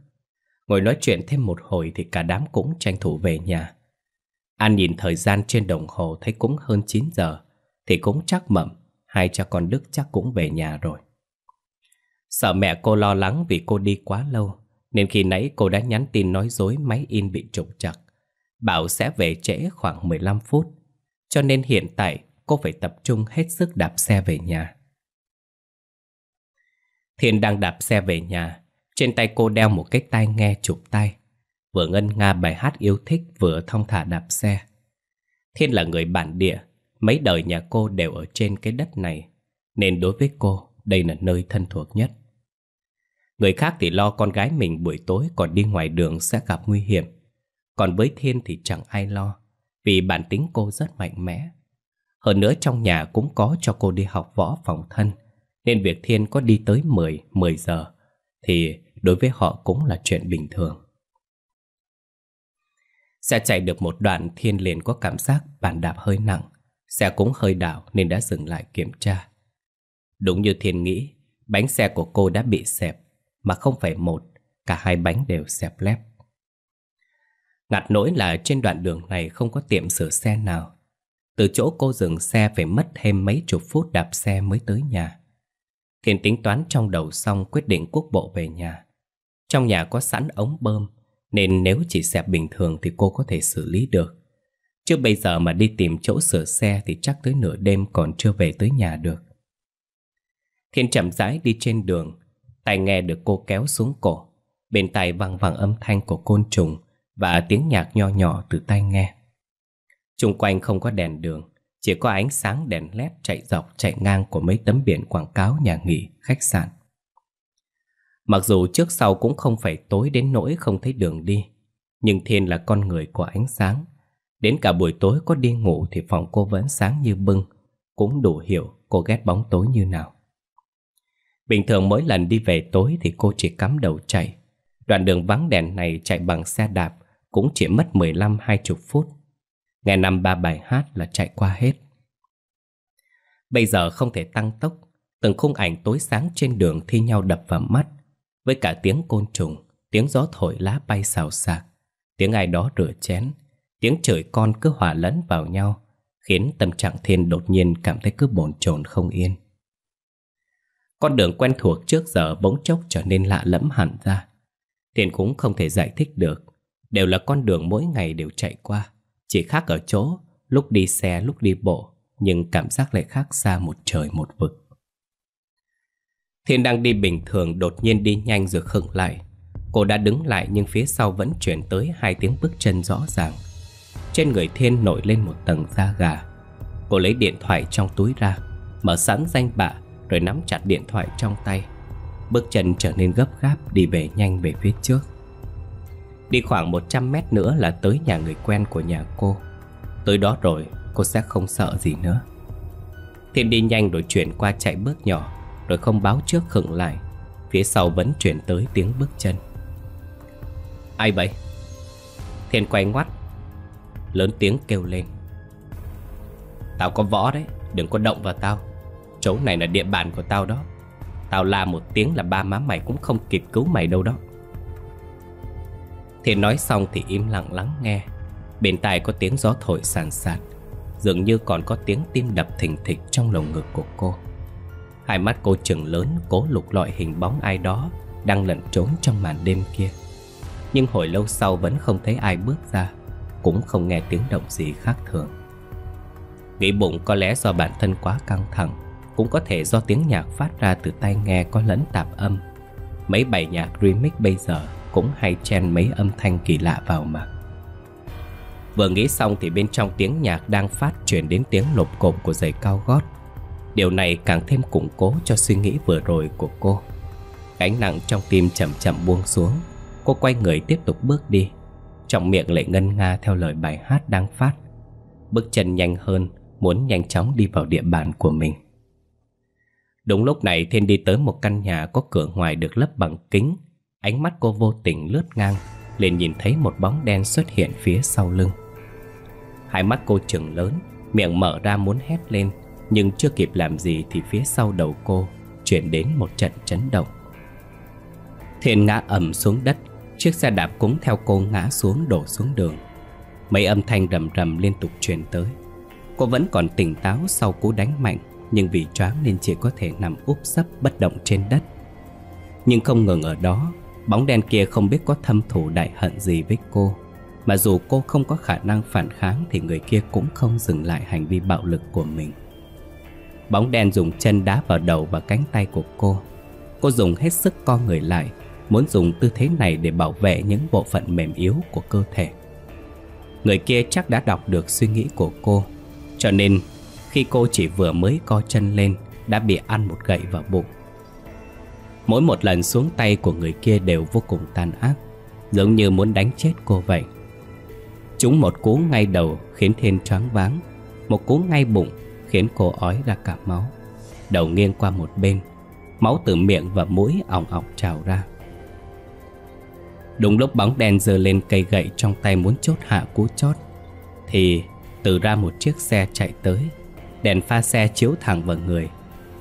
Ngồi nói chuyện thêm một hồi thì cả đám cũng tranh thủ về nhà. An nhìn thời gian trên đồng hồ thấy cũng hơn 9 giờ, thì cũng chắc mẩm, hai cha con Đức chắc cũng về nhà rồi. Sợ mẹ cô lo lắng vì cô đi quá lâu, nên khi nãy cô đã nhắn tin nói dối máy in bị trục trặc Bảo sẽ về trễ khoảng 15 phút Cho nên hiện tại cô phải tập trung hết sức đạp xe về nhà Thiên đang đạp xe về nhà Trên tay cô đeo một cái tai nghe chụp tay Vừa ngân nga bài hát yêu thích vừa thong thả đạp xe Thiên là người bản địa Mấy đời nhà cô đều ở trên cái đất này Nên đối với cô đây là nơi thân thuộc nhất Người khác thì lo con gái mình buổi tối còn đi ngoài đường sẽ gặp nguy hiểm. Còn với Thiên thì chẳng ai lo, vì bản tính cô rất mạnh mẽ. Hơn nữa trong nhà cũng có cho cô đi học võ phòng thân, nên việc Thiên có đi tới 10, 10 giờ thì đối với họ cũng là chuyện bình thường. Xe chạy được một đoạn Thiên liền có cảm giác bàn đạp hơi nặng. Xe cũng hơi đảo nên đã dừng lại kiểm tra. Đúng như Thiên nghĩ, bánh xe của cô đã bị xẹp mà không phải một, cả hai bánh đều xẹp lép. Ngặt nỗi là trên đoạn đường này không có tiệm sửa xe nào. Từ chỗ cô dừng xe phải mất thêm mấy chục phút đạp xe mới tới nhà. Thiền tính toán trong đầu xong quyết định quốc bộ về nhà. Trong nhà có sẵn ống bơm, nên nếu chỉ xẹp bình thường thì cô có thể xử lý được. Chứ bây giờ mà đi tìm chỗ sửa xe thì chắc tới nửa đêm còn chưa về tới nhà được. Thiên chậm rãi đi trên đường, tai nghe được cô kéo xuống cổ Bên tai vang vang âm thanh của côn trùng Và tiếng nhạc nho nhỏ từ tai nghe Trung quanh không có đèn đường Chỉ có ánh sáng đèn led chạy dọc chạy ngang Của mấy tấm biển quảng cáo nhà nghỉ, khách sạn Mặc dù trước sau cũng không phải tối đến nỗi không thấy đường đi Nhưng Thiên là con người của ánh sáng Đến cả buổi tối có đi ngủ thì phòng cô vẫn sáng như bưng Cũng đủ hiểu cô ghét bóng tối như nào Bình thường mỗi lần đi về tối thì cô chỉ cắm đầu chạy. Đoạn đường vắng đèn này chạy bằng xe đạp cũng chỉ mất 15-20 phút. Nghe năm ba bài hát là chạy qua hết. Bây giờ không thể tăng tốc, từng khung ảnh tối sáng trên đường thi nhau đập vào mắt, với cả tiếng côn trùng, tiếng gió thổi lá bay xào xạc, tiếng ai đó rửa chén, tiếng chửi con cứ hòa lẫn vào nhau, khiến tâm trạng Thiên đột nhiên cảm thấy cứ bồn chồn không yên. Con đường quen thuộc trước giờ bỗng chốc trở nên lạ lẫm hẳn ra Tiền cũng không thể giải thích được Đều là con đường mỗi ngày đều chạy qua Chỉ khác ở chỗ Lúc đi xe lúc đi bộ Nhưng cảm giác lại khác xa một trời một vực Thiên đang đi bình thường đột nhiên đi nhanh rồi khựng lại Cô đã đứng lại nhưng phía sau vẫn chuyển tới hai tiếng bước chân rõ ràng Trên người Thiên nổi lên một tầng da gà Cô lấy điện thoại trong túi ra Mở sẵn danh bạ rồi nắm chặt điện thoại trong tay Bước chân trở nên gấp gáp đi về nhanh về phía trước Đi khoảng 100 mét nữa là tới nhà người quen của nhà cô Tới đó rồi cô sẽ không sợ gì nữa Thiên đi nhanh rồi chuyển qua chạy bước nhỏ Rồi không báo trước khựng lại Phía sau vẫn chuyển tới tiếng bước chân Ai vậy? Thiên quay ngoắt Lớn tiếng kêu lên Tao có võ đấy Đừng có động vào tao chỗ này là địa bàn của tao đó Tao la một tiếng là ba má mày cũng không kịp cứu mày đâu đó Thiện nói xong thì im lặng lắng nghe Bên tai có tiếng gió thổi sàn sạt Dường như còn có tiếng tim đập thình thịch trong lồng ngực của cô Hai mắt cô trừng lớn cố lục lọi hình bóng ai đó Đang lẩn trốn trong màn đêm kia Nhưng hồi lâu sau vẫn không thấy ai bước ra Cũng không nghe tiếng động gì khác thường Nghĩ bụng có lẽ do bản thân quá căng thẳng cũng có thể do tiếng nhạc phát ra từ tai nghe có lẫn tạp âm. Mấy bài nhạc remix bây giờ cũng hay chen mấy âm thanh kỳ lạ vào mà. Vừa nghĩ xong thì bên trong tiếng nhạc đang phát truyền đến tiếng lộp cộp của giày cao gót. Điều này càng thêm củng cố cho suy nghĩ vừa rồi của cô. Gánh nặng trong tim chậm chậm buông xuống, cô quay người tiếp tục bước đi. Trong miệng lại ngân nga theo lời bài hát đang phát. Bước chân nhanh hơn, muốn nhanh chóng đi vào địa bàn của mình. Đúng lúc này Thiên đi tới một căn nhà có cửa ngoài được lấp bằng kính Ánh mắt cô vô tình lướt ngang liền nhìn thấy một bóng đen xuất hiện phía sau lưng Hai mắt cô trừng lớn Miệng mở ra muốn hét lên Nhưng chưa kịp làm gì thì phía sau đầu cô Chuyển đến một trận chấn động Thiên ngã ầm xuống đất Chiếc xe đạp cũng theo cô ngã xuống đổ xuống đường Mấy âm thanh rầm rầm liên tục truyền tới Cô vẫn còn tỉnh táo sau cú đánh mạnh nhưng vì choáng nên chỉ có thể nằm úp sấp bất động trên đất. Nhưng không ngừng ở đó, bóng đen kia không biết có thâm thủ đại hận gì với cô. Mà dù cô không có khả năng phản kháng thì người kia cũng không dừng lại hành vi bạo lực của mình. Bóng đen dùng chân đá vào đầu và cánh tay của cô. Cô dùng hết sức co người lại, muốn dùng tư thế này để bảo vệ những bộ phận mềm yếu của cơ thể. Người kia chắc đã đọc được suy nghĩ của cô, cho nên khi cô chỉ vừa mới co chân lên Đã bị ăn một gậy vào bụng Mỗi một lần xuống tay của người kia đều vô cùng tàn ác Giống như muốn đánh chết cô vậy Chúng một cú ngay đầu khiến Thiên choáng váng Một cú ngay bụng khiến cô ói ra cả máu Đầu nghiêng qua một bên Máu từ miệng và mũi ỏng ọc trào ra Đúng lúc bóng đen giơ lên cây gậy trong tay muốn chốt hạ cú chót Thì từ ra một chiếc xe chạy tới Đèn pha xe chiếu thẳng vào người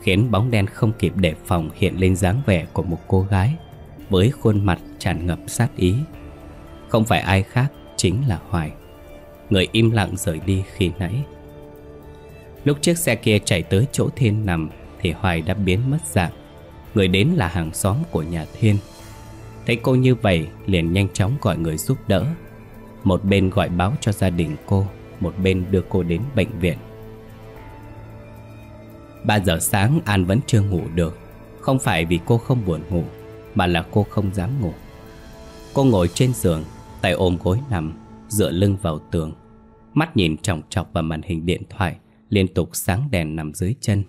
Khiến bóng đen không kịp đề phòng hiện lên dáng vẻ của một cô gái Với khuôn mặt tràn ngập sát ý Không phải ai khác chính là Hoài Người im lặng rời đi khi nãy Lúc chiếc xe kia chạy tới chỗ Thiên nằm Thì Hoài đã biến mất dạng Người đến là hàng xóm của nhà Thiên Thấy cô như vậy liền nhanh chóng gọi người giúp đỡ Một bên gọi báo cho gia đình cô Một bên đưa cô đến bệnh viện 3 giờ sáng An vẫn chưa ngủ được Không phải vì cô không buồn ngủ Mà là cô không dám ngủ Cô ngồi trên giường Tay ôm gối nằm Dựa lưng vào tường Mắt nhìn trọng trọc vào màn hình điện thoại Liên tục sáng đèn nằm dưới chân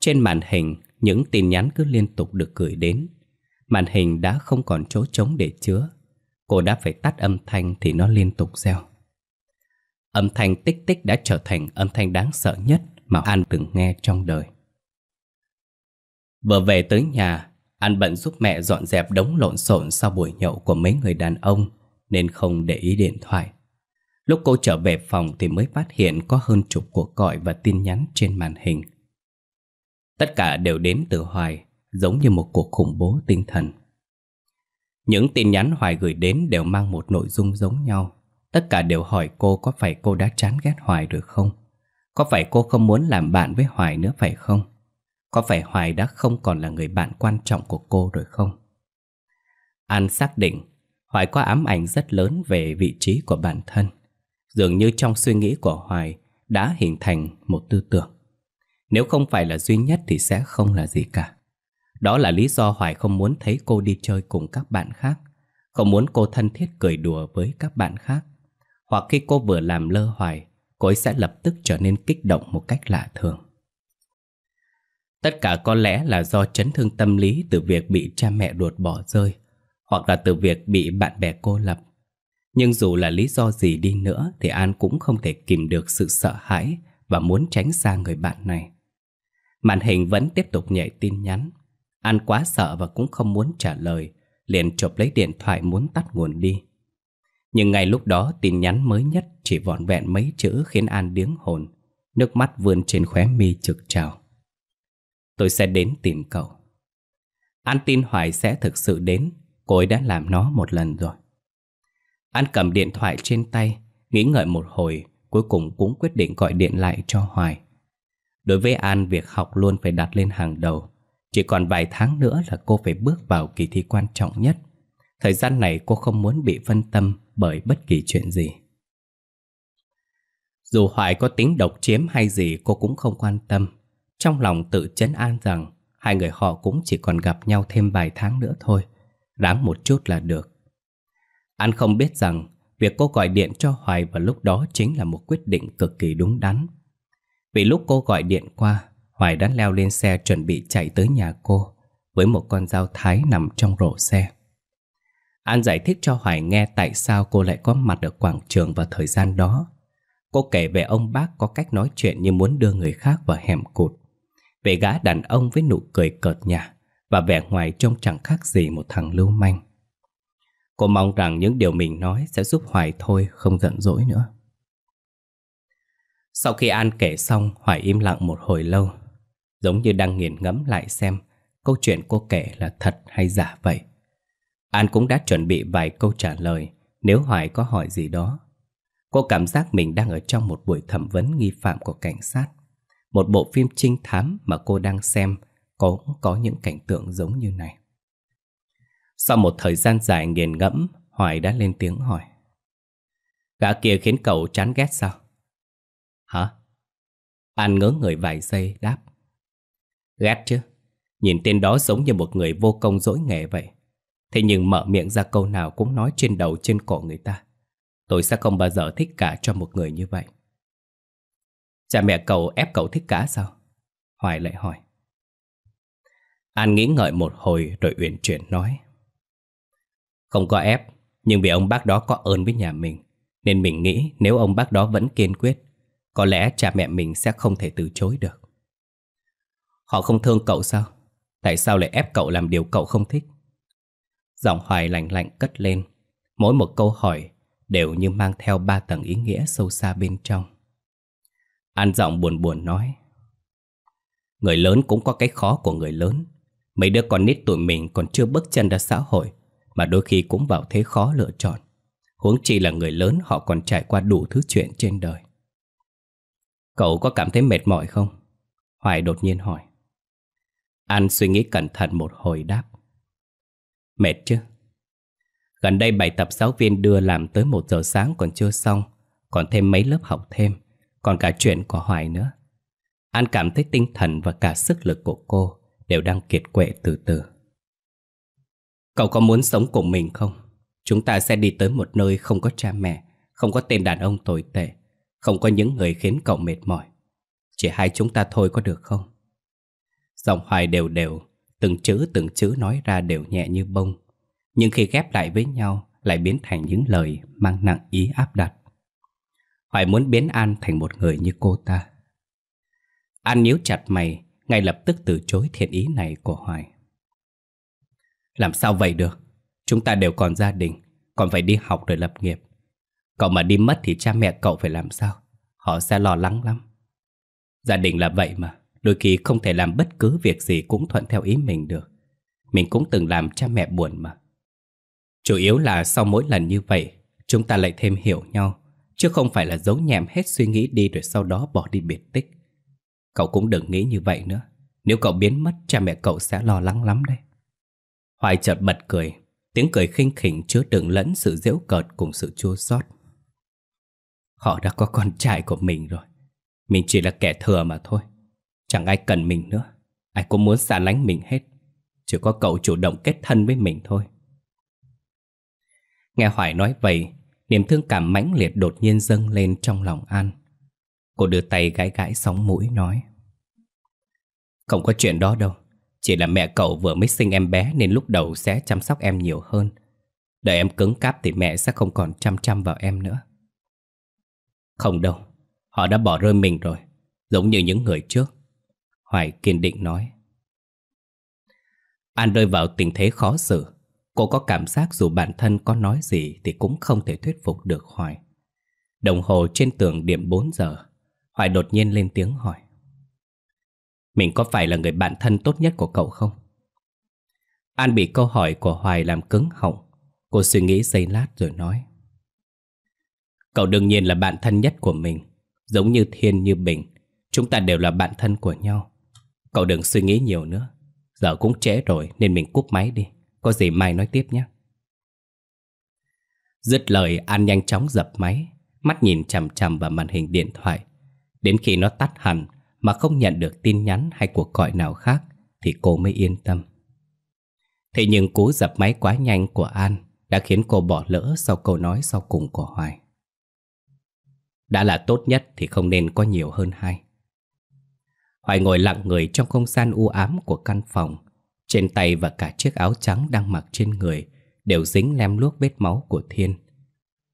Trên màn hình Những tin nhắn cứ liên tục được gửi đến Màn hình đã không còn chỗ trống để chứa Cô đã phải tắt âm thanh Thì nó liên tục reo Âm thanh tích tích đã trở thành âm thanh đáng sợ nhất mà An từng nghe trong đời. Vừa về tới nhà, An bận giúp mẹ dọn dẹp đống lộn xộn sau buổi nhậu của mấy người đàn ông nên không để ý điện thoại. Lúc cô trở về phòng thì mới phát hiện có hơn chục cuộc gọi và tin nhắn trên màn hình. Tất cả đều đến từ Hoài, giống như một cuộc khủng bố tinh thần. Những tin nhắn Hoài gửi đến đều mang một nội dung giống nhau. Tất cả đều hỏi cô có phải cô đã chán ghét Hoài rồi không? Có phải cô không muốn làm bạn với Hoài nữa phải không? Có phải Hoài đã không còn là người bạn quan trọng của cô rồi không? An xác định Hoài có ám ảnh rất lớn về vị trí của bản thân. Dường như trong suy nghĩ của Hoài đã hình thành một tư tưởng. Nếu không phải là duy nhất thì sẽ không là gì cả. Đó là lý do Hoài không muốn thấy cô đi chơi cùng các bạn khác, không muốn cô thân thiết cười đùa với các bạn khác. Hoặc khi cô vừa làm lơ Hoài cô ấy sẽ lập tức trở nên kích động một cách lạ thường. Tất cả có lẽ là do chấn thương tâm lý từ việc bị cha mẹ ruột bỏ rơi hoặc là từ việc bị bạn bè cô lập. Nhưng dù là lý do gì đi nữa thì An cũng không thể kìm được sự sợ hãi và muốn tránh xa người bạn này. Màn hình vẫn tiếp tục nhảy tin nhắn. An quá sợ và cũng không muốn trả lời, liền chộp lấy điện thoại muốn tắt nguồn đi. Nhưng ngay lúc đó tin nhắn mới nhất chỉ vọn vẹn mấy chữ khiến An điếng hồn, nước mắt vươn trên khóe mi trực trào. Tôi sẽ đến tìm cậu. An tin Hoài sẽ thực sự đến, cô ấy đã làm nó một lần rồi. An cầm điện thoại trên tay, nghĩ ngợi một hồi, cuối cùng cũng quyết định gọi điện lại cho Hoài. Đối với An, việc học luôn phải đặt lên hàng đầu. Chỉ còn vài tháng nữa là cô phải bước vào kỳ thi quan trọng nhất Thời gian này cô không muốn bị phân tâm bởi bất kỳ chuyện gì. Dù Hoài có tính độc chiếm hay gì cô cũng không quan tâm. Trong lòng tự chấn an rằng hai người họ cũng chỉ còn gặp nhau thêm vài tháng nữa thôi. Ráng một chút là được. An không biết rằng việc cô gọi điện cho Hoài vào lúc đó chính là một quyết định cực kỳ đúng đắn. Vì lúc cô gọi điện qua, Hoài đã leo lên xe chuẩn bị chạy tới nhà cô với một con dao thái nằm trong rổ xe. An giải thích cho Hoài nghe tại sao cô lại có mặt ở quảng trường vào thời gian đó. Cô kể về ông bác có cách nói chuyện như muốn đưa người khác vào hẻm cụt. Về gã đàn ông với nụ cười cợt nhả và vẻ ngoài trông chẳng khác gì một thằng lưu manh. Cô mong rằng những điều mình nói sẽ giúp Hoài thôi không giận dỗi nữa. Sau khi An kể xong, Hoài im lặng một hồi lâu, giống như đang nghiền ngẫm lại xem câu chuyện cô kể là thật hay giả vậy. An cũng đã chuẩn bị vài câu trả lời nếu Hoài có hỏi gì đó. Cô cảm giác mình đang ở trong một buổi thẩm vấn nghi phạm của cảnh sát. Một bộ phim trinh thám mà cô đang xem cũng có, có những cảnh tượng giống như này. Sau một thời gian dài nghiền ngẫm, Hoài đã lên tiếng hỏi. Gã kia khiến cậu chán ghét sao? Hả? An ngớ người vài giây đáp. Ghét chứ, nhìn tên đó giống như một người vô công dỗi nghề vậy. Thế nhưng mở miệng ra câu nào cũng nói trên đầu trên cổ người ta Tôi sẽ không bao giờ thích cả cho một người như vậy Cha mẹ cậu ép cậu thích cả sao? Hoài lại hỏi An nghĩ ngợi một hồi rồi uyển chuyển nói Không có ép Nhưng vì ông bác đó có ơn với nhà mình Nên mình nghĩ nếu ông bác đó vẫn kiên quyết Có lẽ cha mẹ mình sẽ không thể từ chối được Họ không thương cậu sao? Tại sao lại ép cậu làm điều cậu không thích? Giọng hoài lạnh lạnh cất lên Mỗi một câu hỏi đều như mang theo ba tầng ý nghĩa sâu xa bên trong An giọng buồn buồn nói Người lớn cũng có cái khó của người lớn Mấy đứa con nít tụi mình còn chưa bước chân ra xã hội Mà đôi khi cũng vào thế khó lựa chọn Huống chi là người lớn họ còn trải qua đủ thứ chuyện trên đời Cậu có cảm thấy mệt mỏi không? Hoài đột nhiên hỏi An suy nghĩ cẩn thận một hồi đáp Mệt chứ Gần đây bài tập giáo viên đưa làm tới 1 giờ sáng còn chưa xong Còn thêm mấy lớp học thêm Còn cả chuyện của Hoài nữa An cảm thấy tinh thần và cả sức lực của cô Đều đang kiệt quệ từ từ Cậu có muốn sống cùng mình không? Chúng ta sẽ đi tới một nơi không có cha mẹ Không có tên đàn ông tồi tệ Không có những người khiến cậu mệt mỏi Chỉ hai chúng ta thôi có được không? Giọng Hoài đều đều Từng chữ từng chữ nói ra đều nhẹ như bông Nhưng khi ghép lại với nhau Lại biến thành những lời mang nặng ý áp đặt Hoài muốn biến An thành một người như cô ta An nhíu chặt mày Ngay lập tức từ chối thiện ý này của Hoài Làm sao vậy được Chúng ta đều còn gia đình Còn phải đi học rồi lập nghiệp Cậu mà đi mất thì cha mẹ cậu phải làm sao Họ sẽ lo lắng lắm Gia đình là vậy mà Đôi khi không thể làm bất cứ việc gì cũng thuận theo ý mình được Mình cũng từng làm cha mẹ buồn mà Chủ yếu là sau mỗi lần như vậy Chúng ta lại thêm hiểu nhau Chứ không phải là giấu nhẹm hết suy nghĩ đi Rồi sau đó bỏ đi biệt tích Cậu cũng đừng nghĩ như vậy nữa Nếu cậu biến mất cha mẹ cậu sẽ lo lắng lắm đấy Hoài chợt bật cười Tiếng cười khinh khỉnh chứa đựng lẫn sự giễu cợt cùng sự chua xót. Họ đã có con trai của mình rồi Mình chỉ là kẻ thừa mà thôi Chẳng ai cần mình nữa Ai cũng muốn xa lánh mình hết Chỉ có cậu chủ động kết thân với mình thôi Nghe Hoài nói vậy Niềm thương cảm mãnh liệt đột nhiên dâng lên trong lòng An Cô đưa tay gãi gãi sóng mũi nói Không có chuyện đó đâu Chỉ là mẹ cậu vừa mới sinh em bé Nên lúc đầu sẽ chăm sóc em nhiều hơn Đợi em cứng cáp thì mẹ sẽ không còn chăm chăm vào em nữa Không đâu Họ đã bỏ rơi mình rồi Giống như những người trước Hoài kiên định nói. An rơi vào tình thế khó xử. Cô có cảm giác dù bản thân có nói gì thì cũng không thể thuyết phục được Hoài. Đồng hồ trên tường điểm 4 giờ. Hoài đột nhiên lên tiếng hỏi. Mình có phải là người bạn thân tốt nhất của cậu không? An bị câu hỏi của Hoài làm cứng họng. Cô suy nghĩ giây lát rồi nói. Cậu đương nhiên là bạn thân nhất của mình. Giống như Thiên như Bình, chúng ta đều là bạn thân của nhau. Cậu đừng suy nghĩ nhiều nữa Giờ cũng trễ rồi nên mình cúp máy đi Có gì mai nói tiếp nhé Dứt lời An nhanh chóng dập máy Mắt nhìn chằm chằm vào màn hình điện thoại Đến khi nó tắt hẳn Mà không nhận được tin nhắn hay cuộc gọi nào khác Thì cô mới yên tâm Thế nhưng cú dập máy quá nhanh của An Đã khiến cô bỏ lỡ sau câu nói sau cùng của Hoài Đã là tốt nhất thì không nên có nhiều hơn hai Hoài ngồi lặng người trong không gian u ám của căn phòng. Trên tay và cả chiếc áo trắng đang mặc trên người đều dính lem luốc vết máu của Thiên.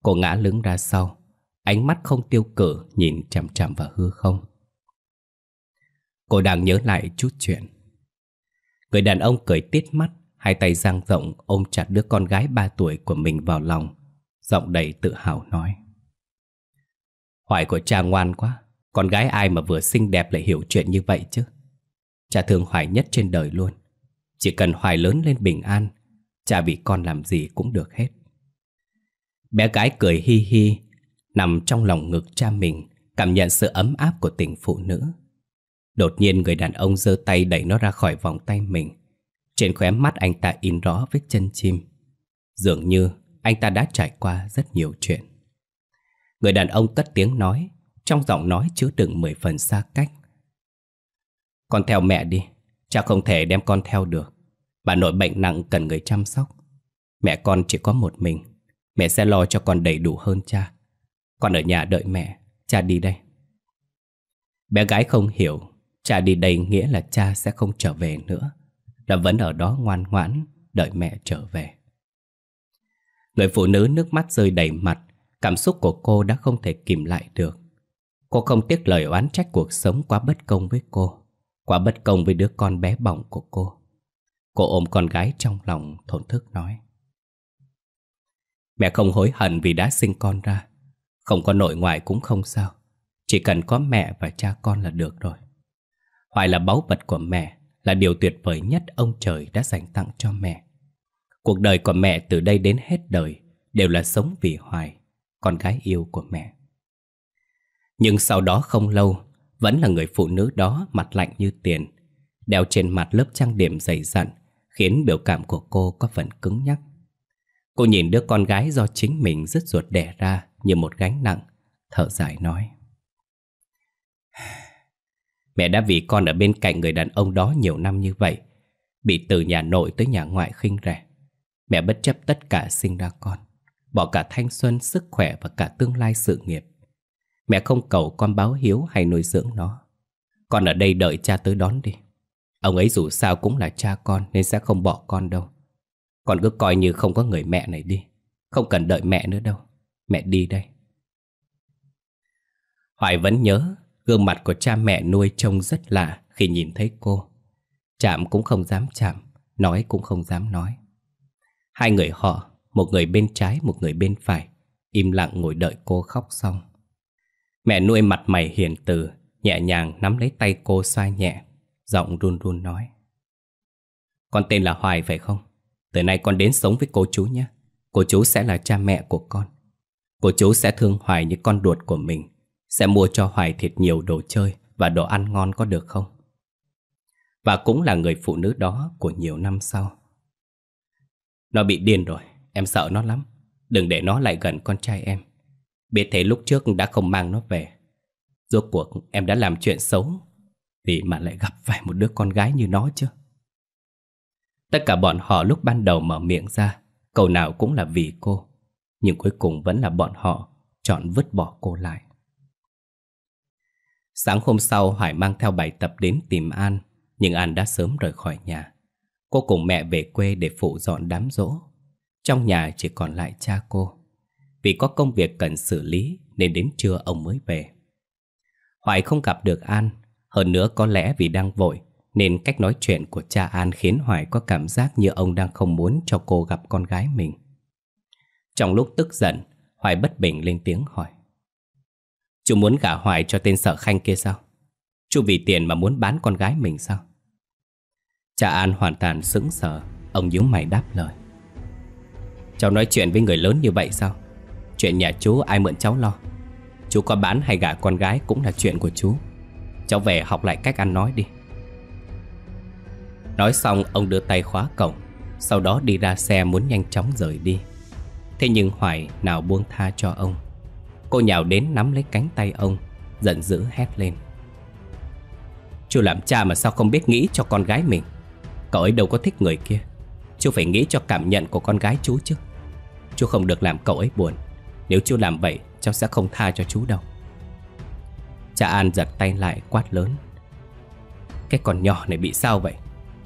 Cô ngã lưng ra sau, ánh mắt không tiêu cử nhìn chằm chằm vào hư không. Cô đang nhớ lại chút chuyện. Người đàn ông cười tít mắt, hai tay giang rộng ôm chặt đứa con gái ba tuổi của mình vào lòng, giọng đầy tự hào nói. Hoài của cha ngoan quá, con gái ai mà vừa xinh đẹp lại hiểu chuyện như vậy chứ Cha thương Hoài nhất trên đời luôn Chỉ cần Hoài lớn lên bình an Cha vì con làm gì cũng được hết Bé gái cười hi hi Nằm trong lòng ngực cha mình Cảm nhận sự ấm áp của tình phụ nữ Đột nhiên người đàn ông giơ tay đẩy nó ra khỏi vòng tay mình Trên khóe mắt anh ta in rõ vết chân chim Dường như anh ta đã trải qua rất nhiều chuyện Người đàn ông cất tiếng nói trong giọng nói chứa đựng mười phần xa cách Con theo mẹ đi Cha không thể đem con theo được Bà nội bệnh nặng cần người chăm sóc Mẹ con chỉ có một mình Mẹ sẽ lo cho con đầy đủ hơn cha Con ở nhà đợi mẹ Cha đi đây Bé gái không hiểu Cha đi đây nghĩa là cha sẽ không trở về nữa Là vẫn ở đó ngoan ngoãn Đợi mẹ trở về Người phụ nữ nước mắt rơi đầy mặt Cảm xúc của cô đã không thể kìm lại được Cô không tiếc lời oán trách cuộc sống quá bất công với cô Quá bất công với đứa con bé bỏng của cô Cô ôm con gái trong lòng thổn thức nói Mẹ không hối hận vì đã sinh con ra Không có nội ngoại cũng không sao Chỉ cần có mẹ và cha con là được rồi Hoài là báu vật của mẹ Là điều tuyệt vời nhất ông trời đã dành tặng cho mẹ Cuộc đời của mẹ từ đây đến hết đời Đều là sống vì Hoài Con gái yêu của mẹ nhưng sau đó không lâu Vẫn là người phụ nữ đó mặt lạnh như tiền Đeo trên mặt lớp trang điểm dày dặn Khiến biểu cảm của cô có phần cứng nhắc Cô nhìn đứa con gái do chính mình rứt ruột đẻ ra Như một gánh nặng Thở dài nói Mẹ đã vì con ở bên cạnh người đàn ông đó nhiều năm như vậy Bị từ nhà nội tới nhà ngoại khinh rẻ Mẹ bất chấp tất cả sinh ra con Bỏ cả thanh xuân, sức khỏe và cả tương lai sự nghiệp Mẹ không cầu con báo hiếu hay nuôi dưỡng nó Con ở đây đợi cha tới đón đi Ông ấy dù sao cũng là cha con Nên sẽ không bỏ con đâu Con cứ coi như không có người mẹ này đi Không cần đợi mẹ nữa đâu Mẹ đi đây Hoài vẫn nhớ Gương mặt của cha mẹ nuôi trông rất lạ Khi nhìn thấy cô Chạm cũng không dám chạm Nói cũng không dám nói Hai người họ Một người bên trái một người bên phải Im lặng ngồi đợi cô khóc xong Mẹ nuôi mặt mày hiền từ Nhẹ nhàng nắm lấy tay cô xoa nhẹ Giọng run run nói Con tên là Hoài phải không? Từ nay con đến sống với cô chú nhé Cô chú sẽ là cha mẹ của con Cô chú sẽ thương Hoài như con ruột của mình Sẽ mua cho Hoài thiệt nhiều đồ chơi Và đồ ăn ngon có được không? Và cũng là người phụ nữ đó của nhiều năm sau Nó bị điên rồi Em sợ nó lắm Đừng để nó lại gần con trai em Biết thế lúc trước đã không mang nó về Rốt cuộc em đã làm chuyện xấu Thì mà lại gặp phải một đứa con gái như nó chứ Tất cả bọn họ lúc ban đầu mở miệng ra Câu nào cũng là vì cô Nhưng cuối cùng vẫn là bọn họ Chọn vứt bỏ cô lại Sáng hôm sau Hoài mang theo bài tập đến tìm An Nhưng An đã sớm rời khỏi nhà Cô cùng mẹ về quê để phụ dọn đám rỗ Trong nhà chỉ còn lại cha cô vì có công việc cần xử lý Nên đến trưa ông mới về Hoài không gặp được An Hơn nữa có lẽ vì đang vội Nên cách nói chuyện của cha An Khiến Hoài có cảm giác như ông đang không muốn Cho cô gặp con gái mình Trong lúc tức giận Hoài bất bình lên tiếng hỏi Chú muốn gả Hoài cho tên sở khanh kia sao Chú vì tiền mà muốn bán con gái mình sao Cha An hoàn toàn sững sờ Ông nhíu mày đáp lời Cháu nói chuyện với người lớn như vậy sao Chuyện nhà chú ai mượn cháu lo Chú có bán hay gả con gái cũng là chuyện của chú Cháu về học lại cách ăn nói đi Nói xong ông đưa tay khóa cổng Sau đó đi ra xe muốn nhanh chóng rời đi Thế nhưng Hoài nào buông tha cho ông Cô nhào đến nắm lấy cánh tay ông Giận dữ hét lên Chú làm cha mà sao không biết nghĩ cho con gái mình Cậu ấy đâu có thích người kia Chú phải nghĩ cho cảm nhận của con gái chú chứ Chú không được làm cậu ấy buồn nếu chú làm vậy cháu sẽ không tha cho chú đâu Cha An giật tay lại quát lớn Cái con nhỏ này bị sao vậy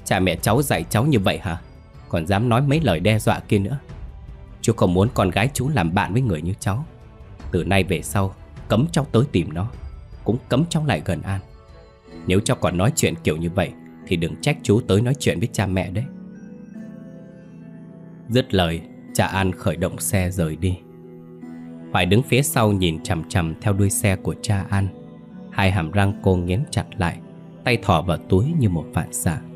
Cha mẹ cháu dạy cháu như vậy hả Còn dám nói mấy lời đe dọa kia nữa Chú không muốn con gái chú làm bạn với người như cháu Từ nay về sau Cấm cháu tới tìm nó Cũng cấm cháu lại gần An Nếu cháu còn nói chuyện kiểu như vậy Thì đừng trách chú tới nói chuyện với cha mẹ đấy Dứt lời Cha An khởi động xe rời đi Hoài đứng phía sau nhìn chằm chằm theo đuôi xe của cha An Hai hàm răng cô nghiến chặt lại Tay thỏ vào túi như một phản xạ dạ.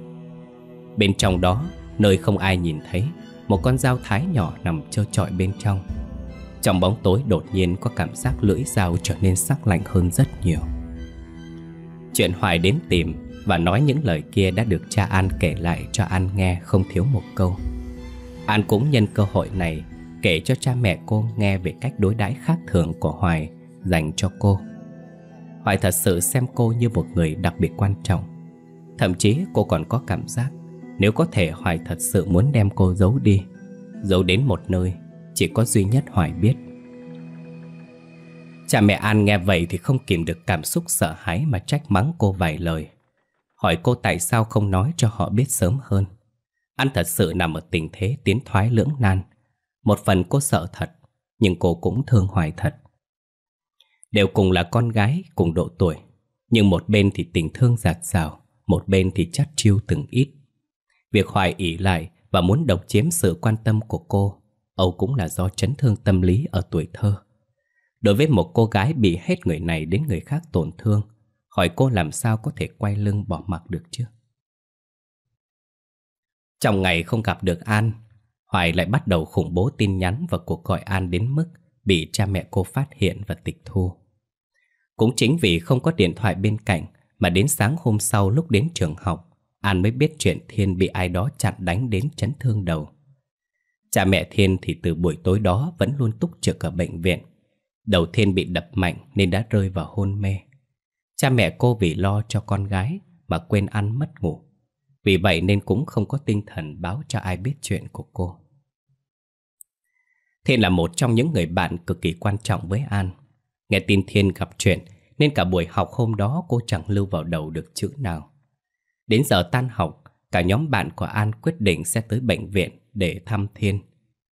Bên trong đó, nơi không ai nhìn thấy Một con dao thái nhỏ nằm trơ trọi bên trong Trong bóng tối đột nhiên có cảm giác lưỡi dao trở nên sắc lạnh hơn rất nhiều Chuyện Hoài đến tìm và nói những lời kia đã được cha An kể lại cho An nghe không thiếu một câu An cũng nhân cơ hội này kể cho cha mẹ cô nghe về cách đối đãi khác thường của Hoài dành cho cô. Hoài thật sự xem cô như một người đặc biệt quan trọng. Thậm chí cô còn có cảm giác nếu có thể Hoài thật sự muốn đem cô giấu đi, giấu đến một nơi chỉ có duy nhất Hoài biết. Cha mẹ An nghe vậy thì không kìm được cảm xúc sợ hãi mà trách mắng cô vài lời. Hỏi cô tại sao không nói cho họ biết sớm hơn. An thật sự nằm ở tình thế tiến thoái lưỡng nan một phần cô sợ thật Nhưng cô cũng thương Hoài thật Đều cùng là con gái Cùng độ tuổi Nhưng một bên thì tình thương giạt rào Một bên thì chắt chiêu từng ít Việc Hoài ỉ lại Và muốn độc chiếm sự quan tâm của cô Âu cũng là do chấn thương tâm lý Ở tuổi thơ Đối với một cô gái bị hết người này đến người khác tổn thương Hỏi cô làm sao có thể quay lưng bỏ mặc được chứ Trong ngày không gặp được An Hoài lại bắt đầu khủng bố tin nhắn và cuộc gọi An đến mức bị cha mẹ cô phát hiện và tịch thu. Cũng chính vì không có điện thoại bên cạnh mà đến sáng hôm sau lúc đến trường học, An mới biết chuyện Thiên bị ai đó chặn đánh đến chấn thương đầu. Cha mẹ Thiên thì từ buổi tối đó vẫn luôn túc trực ở bệnh viện. Đầu Thiên bị đập mạnh nên đã rơi vào hôn mê. Cha mẹ cô vì lo cho con gái mà quên ăn mất ngủ. Vì vậy nên cũng không có tinh thần báo cho ai biết chuyện của cô. Thiên là một trong những người bạn cực kỳ quan trọng với An. Nghe tin Thiên gặp chuyện nên cả buổi học hôm đó cô chẳng lưu vào đầu được chữ nào. Đến giờ tan học, cả nhóm bạn của An quyết định sẽ tới bệnh viện để thăm Thiên.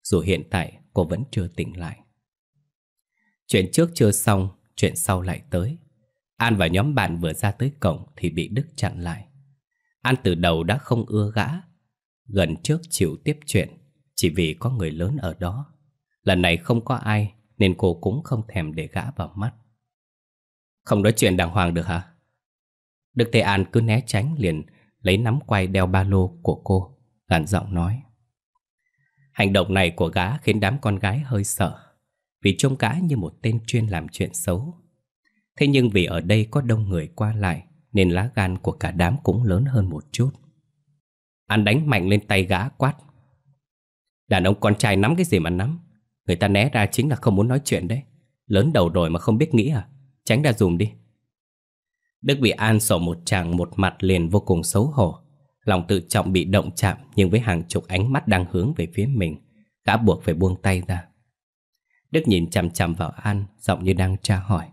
Dù hiện tại cô vẫn chưa tỉnh lại. Chuyện trước chưa xong, chuyện sau lại tới. An và nhóm bạn vừa ra tới cổng thì bị Đức chặn lại. An từ đầu đã không ưa gã, gần trước chịu tiếp chuyện chỉ vì có người lớn ở đó. Lần này không có ai Nên cô cũng không thèm để gã vào mắt Không nói chuyện đàng hoàng được hả? Đức Thế An cứ né tránh liền Lấy nắm quay đeo ba lô của cô Gàn giọng nói Hành động này của gã khiến đám con gái hơi sợ Vì trông gã như một tên chuyên làm chuyện xấu Thế nhưng vì ở đây có đông người qua lại Nên lá gan của cả đám cũng lớn hơn một chút An đánh mạnh lên tay gã quát Đàn ông con trai nắm cái gì mà nắm Người ta né ra chính là không muốn nói chuyện đấy Lớn đầu rồi mà không biết nghĩ à Tránh ra dùm đi Đức bị an sổ một chàng một mặt liền vô cùng xấu hổ Lòng tự trọng bị động chạm Nhưng với hàng chục ánh mắt đang hướng về phía mình Gã buộc phải buông tay ra Đức nhìn chằm chằm vào An Giọng như đang tra hỏi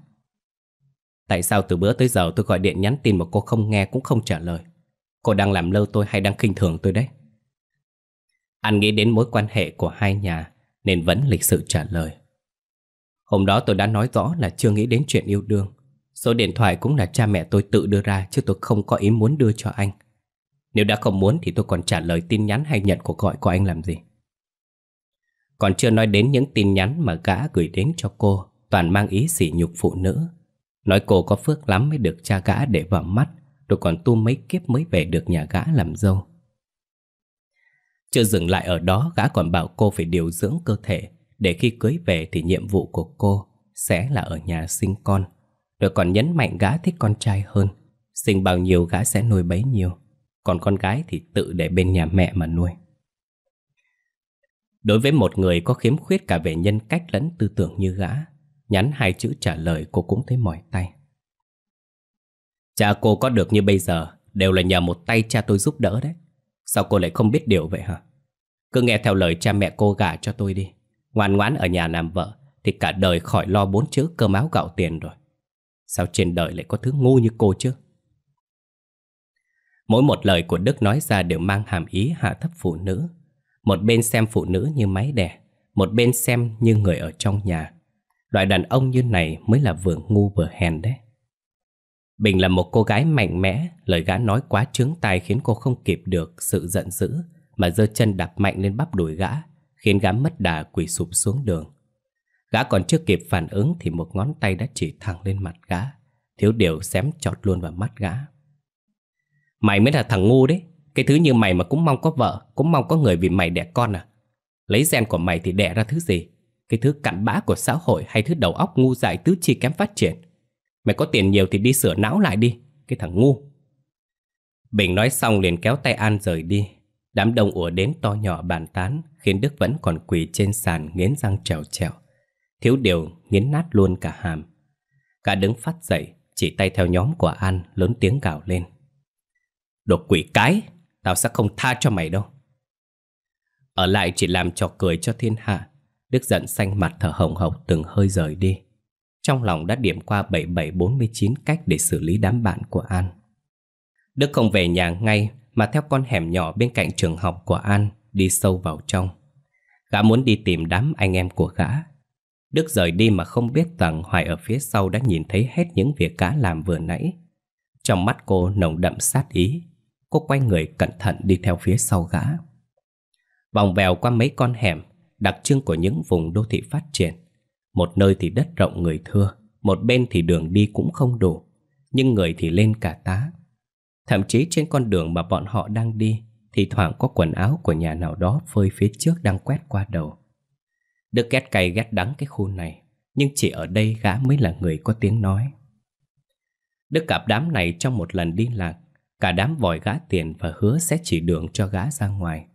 Tại sao từ bữa tới giờ tôi gọi điện nhắn tin Mà cô không nghe cũng không trả lời Cô đang làm lơ tôi hay đang khinh thường tôi đấy An nghĩ đến mối quan hệ của hai nhà nên vẫn lịch sự trả lời. Hôm đó tôi đã nói rõ là chưa nghĩ đến chuyện yêu đương. Số điện thoại cũng là cha mẹ tôi tự đưa ra chứ tôi không có ý muốn đưa cho anh. Nếu đã không muốn thì tôi còn trả lời tin nhắn hay nhận cuộc gọi của anh làm gì. Còn chưa nói đến những tin nhắn mà gã gửi đến cho cô, toàn mang ý sỉ nhục phụ nữ. Nói cô có phước lắm mới được cha gã để vào mắt, Tôi còn tu mấy kiếp mới về được nhà gã làm dâu. Chưa dừng lại ở đó, gã còn bảo cô phải điều dưỡng cơ thể để khi cưới về thì nhiệm vụ của cô sẽ là ở nhà sinh con. Rồi còn nhấn mạnh gã thích con trai hơn, sinh bao nhiêu gã sẽ nuôi bấy nhiêu, còn con gái thì tự để bên nhà mẹ mà nuôi. Đối với một người có khiếm khuyết cả về nhân cách lẫn tư tưởng như gã, nhắn hai chữ trả lời cô cũng thấy mỏi tay. Cha cô có được như bây giờ đều là nhờ một tay cha tôi giúp đỡ đấy. Sao cô lại không biết điều vậy hả? Cứ nghe theo lời cha mẹ cô gả cho tôi đi. Ngoan ngoãn ở nhà làm vợ thì cả đời khỏi lo bốn chữ cơm áo gạo tiền rồi. Sao trên đời lại có thứ ngu như cô chứ? Mỗi một lời của Đức nói ra đều mang hàm ý hạ thấp phụ nữ. Một bên xem phụ nữ như máy đẻ, một bên xem như người ở trong nhà. Loại đàn ông như này mới là vừa ngu vừa hèn đấy. Bình là một cô gái mạnh mẽ, lời gã nói quá trướng tai khiến cô không kịp được sự giận dữ mà giơ chân đạp mạnh lên bắp đùi gã, khiến gã mất đà quỳ sụp xuống đường. Gã còn chưa kịp phản ứng thì một ngón tay đã chỉ thẳng lên mặt gã, thiếu điều xém chọt luôn vào mắt gã. Mày mới là thằng ngu đấy, cái thứ như mày mà cũng mong có vợ, cũng mong có người vì mày đẻ con à. Lấy gen của mày thì đẻ ra thứ gì? Cái thứ cặn bã của xã hội hay thứ đầu óc ngu dại tứ chi kém phát triển? Mày có tiền nhiều thì đi sửa não lại đi Cái thằng ngu Bình nói xong liền kéo tay An rời đi Đám đông ùa đến to nhỏ bàn tán Khiến Đức vẫn còn quỳ trên sàn Nghiến răng trèo trèo Thiếu điều nghiến nát luôn cả hàm Cả đứng phát dậy Chỉ tay theo nhóm của An lớn tiếng gào lên Đồ quỷ cái Tao sẽ không tha cho mày đâu Ở lại chỉ làm trò cười cho thiên hạ Đức giận xanh mặt thở hồng hộc từng hơi rời đi trong lòng đã điểm qua 7749 cách để xử lý đám bạn của An Đức không về nhà ngay mà theo con hẻm nhỏ bên cạnh trường học của An đi sâu vào trong. Gã muốn đi tìm đám anh em của gã. Đức rời đi mà không biết rằng Hoài ở phía sau đã nhìn thấy hết những việc gã làm vừa nãy. Trong mắt cô nồng đậm sát ý, cô quay người cẩn thận đi theo phía sau gã. Vòng vèo qua mấy con hẻm, đặc trưng của những vùng đô thị phát triển, một nơi thì đất rộng người thưa Một bên thì đường đi cũng không đủ Nhưng người thì lên cả tá Thậm chí trên con đường mà bọn họ đang đi Thì thoảng có quần áo của nhà nào đó phơi phía trước đang quét qua đầu Đức ghét cay ghét đắng cái khu này Nhưng chỉ ở đây gã mới là người có tiếng nói Đức gặp đám này trong một lần đi lạc Cả đám vòi gã tiền và hứa sẽ chỉ đường cho gã ra ngoài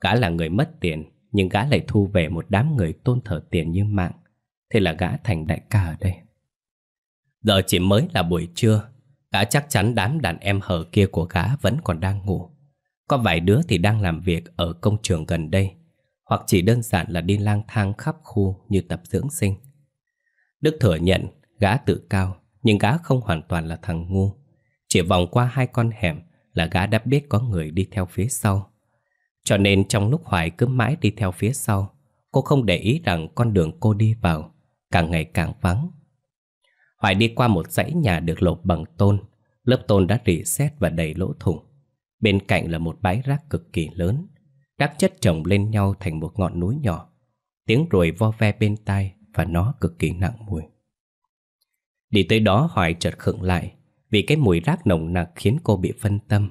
Gã là người mất tiền Nhưng gã lại thu về một đám người tôn thờ tiền như mạng Thế là gã thành đại ca ở đây Giờ chỉ mới là buổi trưa Gã chắc chắn đám đàn em hờ kia của gã vẫn còn đang ngủ Có vài đứa thì đang làm việc ở công trường gần đây Hoặc chỉ đơn giản là đi lang thang khắp khu như tập dưỡng sinh Đức thừa nhận gã tự cao Nhưng gã không hoàn toàn là thằng ngu Chỉ vòng qua hai con hẻm là gã đã biết có người đi theo phía sau Cho nên trong lúc Hoài cứ mãi đi theo phía sau Cô không để ý rằng con đường cô đi vào càng ngày càng vắng. Hoài đi qua một dãy nhà được lột bằng tôn, lớp tôn đã rỉ sét và đầy lỗ thủng. Bên cạnh là một bãi rác cực kỳ lớn, rác chất chồng lên nhau thành một ngọn núi nhỏ. Tiếng ruồi vo ve bên tai và nó cực kỳ nặng mùi. Đi tới đó Hoài chợt khựng lại vì cái mùi rác nồng nặc khiến cô bị phân tâm.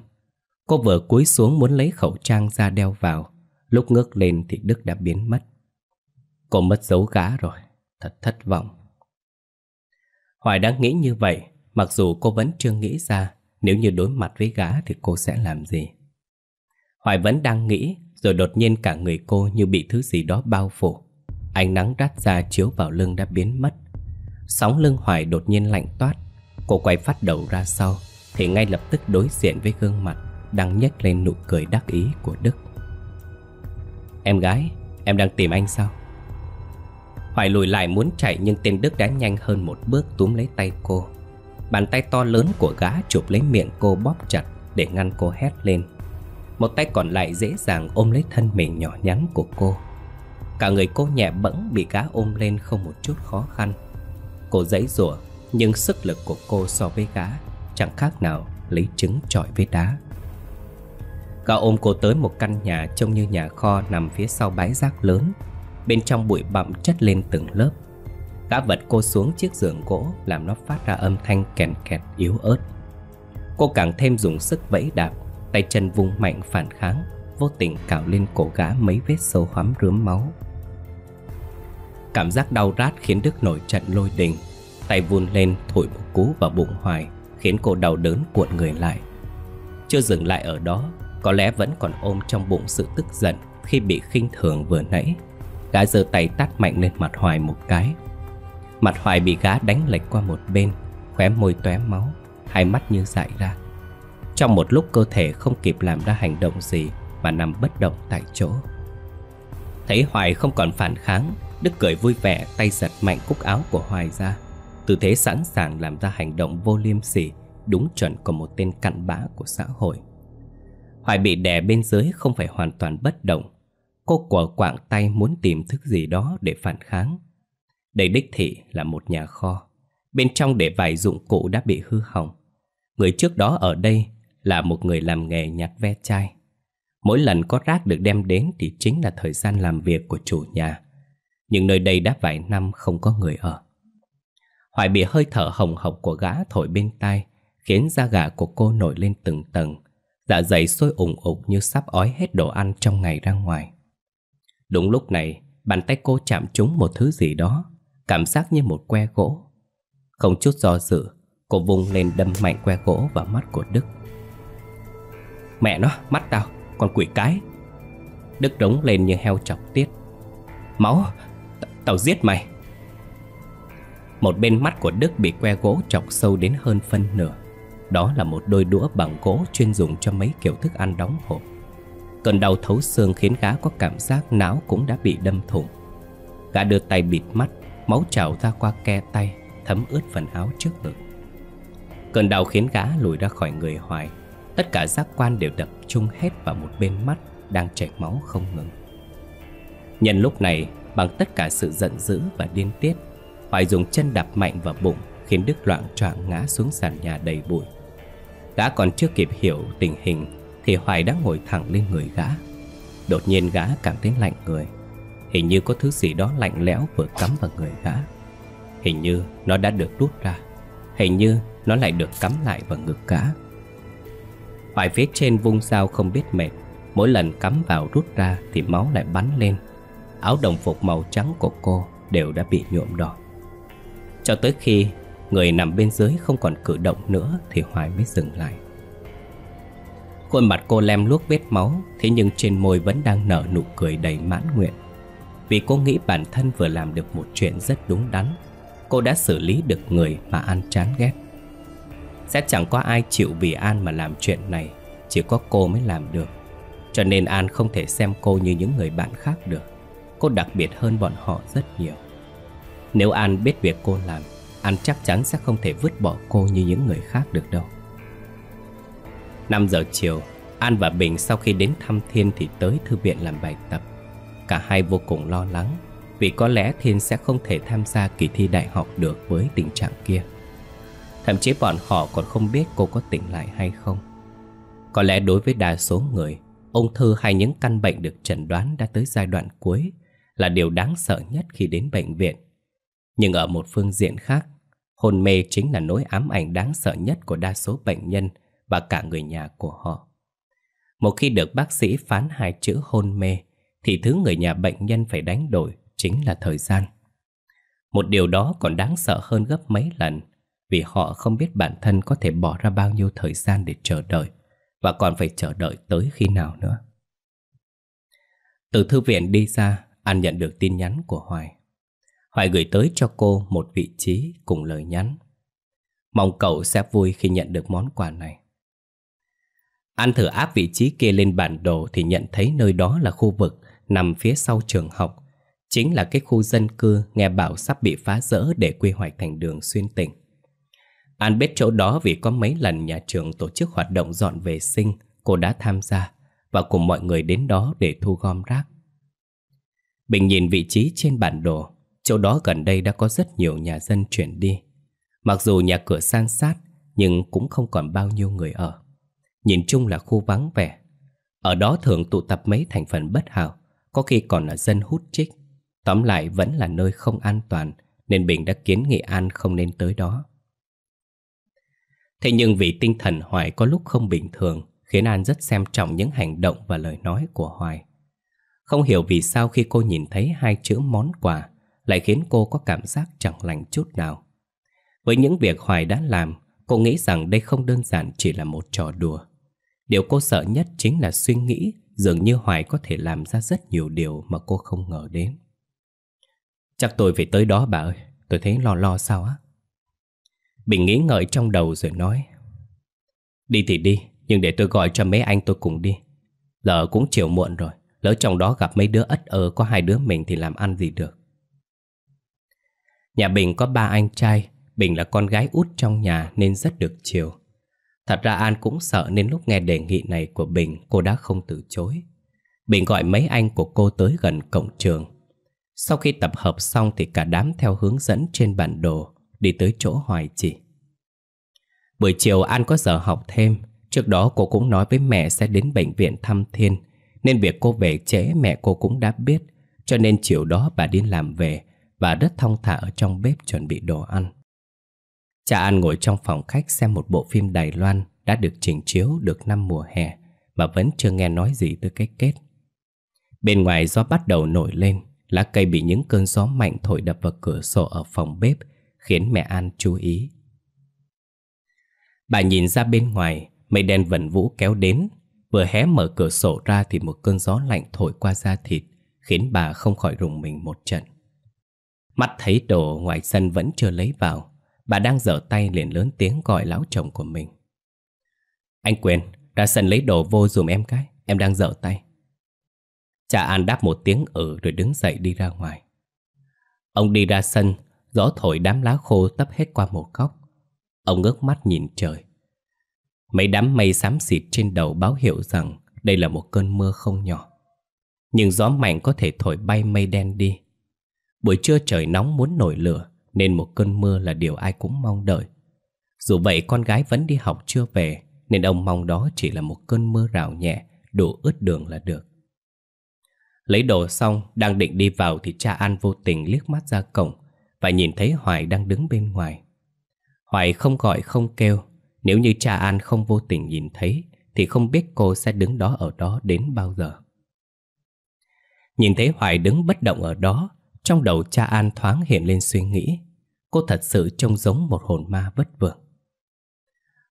Cô vừa cúi xuống muốn lấy khẩu trang ra đeo vào, lúc ngước lên thì Đức đã biến mất. Cô mất dấu gã rồi thật thất vọng. Hoài đang nghĩ như vậy, mặc dù cô vẫn chưa nghĩ ra nếu như đối mặt với gã thì cô sẽ làm gì. Hoài vẫn đang nghĩ, rồi đột nhiên cả người cô như bị thứ gì đó bao phủ. Ánh nắng rát ra chiếu vào lưng đã biến mất. Sóng lưng Hoài đột nhiên lạnh toát. Cô quay phát đầu ra sau, thì ngay lập tức đối diện với gương mặt đang nhếch lên nụ cười đắc ý của Đức. Em gái, em đang tìm anh sao? Hoài lùi lại muốn chạy nhưng tên Đức đã nhanh hơn một bước túm lấy tay cô Bàn tay to lớn của gã chụp lấy miệng cô bóp chặt để ngăn cô hét lên Một tay còn lại dễ dàng ôm lấy thân mình nhỏ nhắn của cô Cả người cô nhẹ bẫng bị gã ôm lên không một chút khó khăn Cô giãy rủa nhưng sức lực của cô so với gã chẳng khác nào lấy trứng trọi với đá Gã ôm cô tới một căn nhà trông như nhà kho nằm phía sau bãi rác lớn Bên trong bụi bặm chất lên từng lớp Gã vật cô xuống chiếc giường gỗ Làm nó phát ra âm thanh kèn kẹt yếu ớt Cô càng thêm dùng sức vẫy đạp Tay chân vùng mạnh phản kháng Vô tình cào lên cổ gã mấy vết sâu hoắm rướm máu Cảm giác đau rát khiến Đức nổi trận lôi đình Tay vun lên thổi một cú vào bụng hoài Khiến cô đau đớn cuộn người lại Chưa dừng lại ở đó Có lẽ vẫn còn ôm trong bụng sự tức giận Khi bị khinh thường vừa nãy Gã giơ tay tát mạnh lên mặt Hoài một cái Mặt Hoài bị gã đánh lệch qua một bên Khóe môi tóe máu Hai mắt như dại ra Trong một lúc cơ thể không kịp làm ra hành động gì Mà nằm bất động tại chỗ Thấy Hoài không còn phản kháng Đức cười vui vẻ tay giật mạnh cúc áo của Hoài ra Tư thế sẵn sàng làm ra hành động vô liêm sỉ Đúng chuẩn của một tên cặn bã của xã hội Hoài bị đè bên dưới không phải hoàn toàn bất động Cô quả quạng tay muốn tìm thứ gì đó để phản kháng. Đây đích thị là một nhà kho. Bên trong để vài dụng cụ đã bị hư hỏng. Người trước đó ở đây là một người làm nghề nhặt ve chai. Mỗi lần có rác được đem đến thì chính là thời gian làm việc của chủ nhà. Nhưng nơi đây đã vài năm không có người ở. Hoài bị hơi thở hồng hộc của gã thổi bên tai, khiến da gà của cô nổi lên từng tầng. Dạ dày sôi ủng ục như sắp ói hết đồ ăn trong ngày ra ngoài. Đúng lúc này, bàn tay cô chạm trúng một thứ gì đó, cảm giác như một que gỗ. Không chút do dự, cô vung lên đâm mạnh que gỗ vào mắt của Đức. Mẹ nó, mắt tao, con quỷ cái. Đức đống lên như heo chọc tiết. Máu, tao giết mày. Một bên mắt của Đức bị que gỗ chọc sâu đến hơn phân nửa. Đó là một đôi đũa bằng gỗ chuyên dùng cho mấy kiểu thức ăn đóng hộp. Cơn đau thấu xương khiến gã có cảm giác não cũng đã bị đâm thủng Gã đưa tay bịt mắt Máu trào ra qua ke tay Thấm ướt phần áo trước ngực Cơn đau khiến gã lùi ra khỏi người hoài Tất cả giác quan đều tập trung hết vào một bên mắt Đang chảy máu không ngừng Nhân lúc này Bằng tất cả sự giận dữ và điên tiết Hoài dùng chân đạp mạnh vào bụng Khiến Đức loạn choạng ngã xuống sàn nhà đầy bụi Gã còn chưa kịp hiểu tình hình thì Hoài đã ngồi thẳng lên người gã Đột nhiên gã cảm thấy lạnh người Hình như có thứ gì đó lạnh lẽo vừa cắm vào người gã Hình như nó đã được rút ra Hình như nó lại được cắm lại vào ngực gã Hoài phía trên vung sao không biết mệt Mỗi lần cắm vào rút ra thì máu lại bắn lên Áo đồng phục màu trắng của cô đều đã bị nhuộm đỏ Cho tới khi người nằm bên dưới không còn cử động nữa thì Hoài mới dừng lại Khuôn mặt cô lem luốc vết máu Thế nhưng trên môi vẫn đang nở nụ cười đầy mãn nguyện Vì cô nghĩ bản thân vừa làm được một chuyện rất đúng đắn Cô đã xử lý được người mà An chán ghét Sẽ chẳng có ai chịu vì An mà làm chuyện này Chỉ có cô mới làm được Cho nên An không thể xem cô như những người bạn khác được Cô đặc biệt hơn bọn họ rất nhiều Nếu An biết việc cô làm An chắc chắn sẽ không thể vứt bỏ cô như những người khác được đâu 5 giờ chiều, An và Bình sau khi đến thăm Thiên thì tới thư viện làm bài tập. Cả hai vô cùng lo lắng vì có lẽ Thiên sẽ không thể tham gia kỳ thi đại học được với tình trạng kia. Thậm chí bọn họ còn không biết cô có tỉnh lại hay không. Có lẽ đối với đa số người, ung thư hay những căn bệnh được chẩn đoán đã tới giai đoạn cuối là điều đáng sợ nhất khi đến bệnh viện. Nhưng ở một phương diện khác, hôn mê chính là nỗi ám ảnh đáng sợ nhất của đa số bệnh nhân – và cả người nhà của họ. Một khi được bác sĩ phán hai chữ hôn mê, thì thứ người nhà bệnh nhân phải đánh đổi chính là thời gian. Một điều đó còn đáng sợ hơn gấp mấy lần, vì họ không biết bản thân có thể bỏ ra bao nhiêu thời gian để chờ đợi, và còn phải chờ đợi tới khi nào nữa. Từ thư viện đi ra, An nhận được tin nhắn của Hoài. Hoài gửi tới cho cô một vị trí cùng lời nhắn. Mong cậu sẽ vui khi nhận được món quà này. An thử áp vị trí kia lên bản đồ thì nhận thấy nơi đó là khu vực nằm phía sau trường học. Chính là cái khu dân cư nghe bảo sắp bị phá rỡ để quy hoạch thành đường xuyên tỉnh. An biết chỗ đó vì có mấy lần nhà trường tổ chức hoạt động dọn vệ sinh, cô đã tham gia và cùng mọi người đến đó để thu gom rác. Bình nhìn vị trí trên bản đồ, chỗ đó gần đây đã có rất nhiều nhà dân chuyển đi. Mặc dù nhà cửa san sát nhưng cũng không còn bao nhiêu người ở. Nhìn chung là khu vắng vẻ Ở đó thường tụ tập mấy thành phần bất hảo Có khi còn là dân hút chích Tóm lại vẫn là nơi không an toàn Nên Bình đã kiến nghị An không nên tới đó Thế nhưng vì tinh thần Hoài có lúc không bình thường Khiến An rất xem trọng những hành động và lời nói của Hoài Không hiểu vì sao khi cô nhìn thấy hai chữ món quà Lại khiến cô có cảm giác chẳng lành chút nào Với những việc Hoài đã làm Cô nghĩ rằng đây không đơn giản chỉ là một trò đùa Điều cô sợ nhất chính là suy nghĩ dường như Hoài có thể làm ra rất nhiều điều mà cô không ngờ đến. Chắc tôi phải tới đó bà ơi, tôi thấy lo lo sao á. Bình nghĩ ngợi trong đầu rồi nói. Đi thì đi, nhưng để tôi gọi cho mấy anh tôi cùng đi. Giờ cũng chiều muộn rồi, lỡ trong đó gặp mấy đứa ất ơ có hai đứa mình thì làm ăn gì được. Nhà Bình có ba anh trai, Bình là con gái út trong nhà nên rất được chiều. Thật ra An cũng sợ nên lúc nghe đề nghị này của Bình cô đã không từ chối. Bình gọi mấy anh của cô tới gần cổng trường. Sau khi tập hợp xong thì cả đám theo hướng dẫn trên bản đồ đi tới chỗ Hoài chỉ. Buổi chiều An có giờ học thêm, trước đó cô cũng nói với mẹ sẽ đến bệnh viện thăm Thiên, nên việc cô về trễ mẹ cô cũng đã biết, cho nên chiều đó bà đi làm về và rất thong thả ở trong bếp chuẩn bị đồ ăn. Cha An ngồi trong phòng khách xem một bộ phim Đài Loan đã được trình chiếu được năm mùa hè mà vẫn chưa nghe nói gì tới cái kết. Bên ngoài gió bắt đầu nổi lên, lá cây bị những cơn gió mạnh thổi đập vào cửa sổ ở phòng bếp, khiến mẹ An chú ý. Bà nhìn ra bên ngoài, mây đen vẩn vũ kéo đến, vừa hé mở cửa sổ ra thì một cơn gió lạnh thổi qua da thịt, khiến bà không khỏi rùng mình một trận. Mắt thấy đồ ngoài sân vẫn chưa lấy vào, Bà đang giở tay liền lớn tiếng gọi lão chồng của mình Anh Quyền, ra sân lấy đồ vô dùm em cái Em đang giở tay Cha An đáp một tiếng ừ rồi đứng dậy đi ra ngoài Ông đi ra sân Gió thổi đám lá khô tấp hết qua một góc Ông ngước mắt nhìn trời Mấy đám mây xám xịt trên đầu báo hiệu rằng Đây là một cơn mưa không nhỏ Nhưng gió mạnh có thể thổi bay mây đen đi Buổi trưa trời nóng muốn nổi lửa nên một cơn mưa là điều ai cũng mong đợi. Dù vậy con gái vẫn đi học chưa về, nên ông mong đó chỉ là một cơn mưa rào nhẹ, đủ ướt đường là được. Lấy đồ xong, đang định đi vào thì cha An vô tình liếc mắt ra cổng và nhìn thấy Hoài đang đứng bên ngoài. Hoài không gọi không kêu, nếu như cha An không vô tình nhìn thấy thì không biết cô sẽ đứng đó ở đó đến bao giờ. Nhìn thấy Hoài đứng bất động ở đó, trong đầu cha An thoáng hiện lên suy nghĩ Cô thật sự trông giống một hồn ma vất vưởng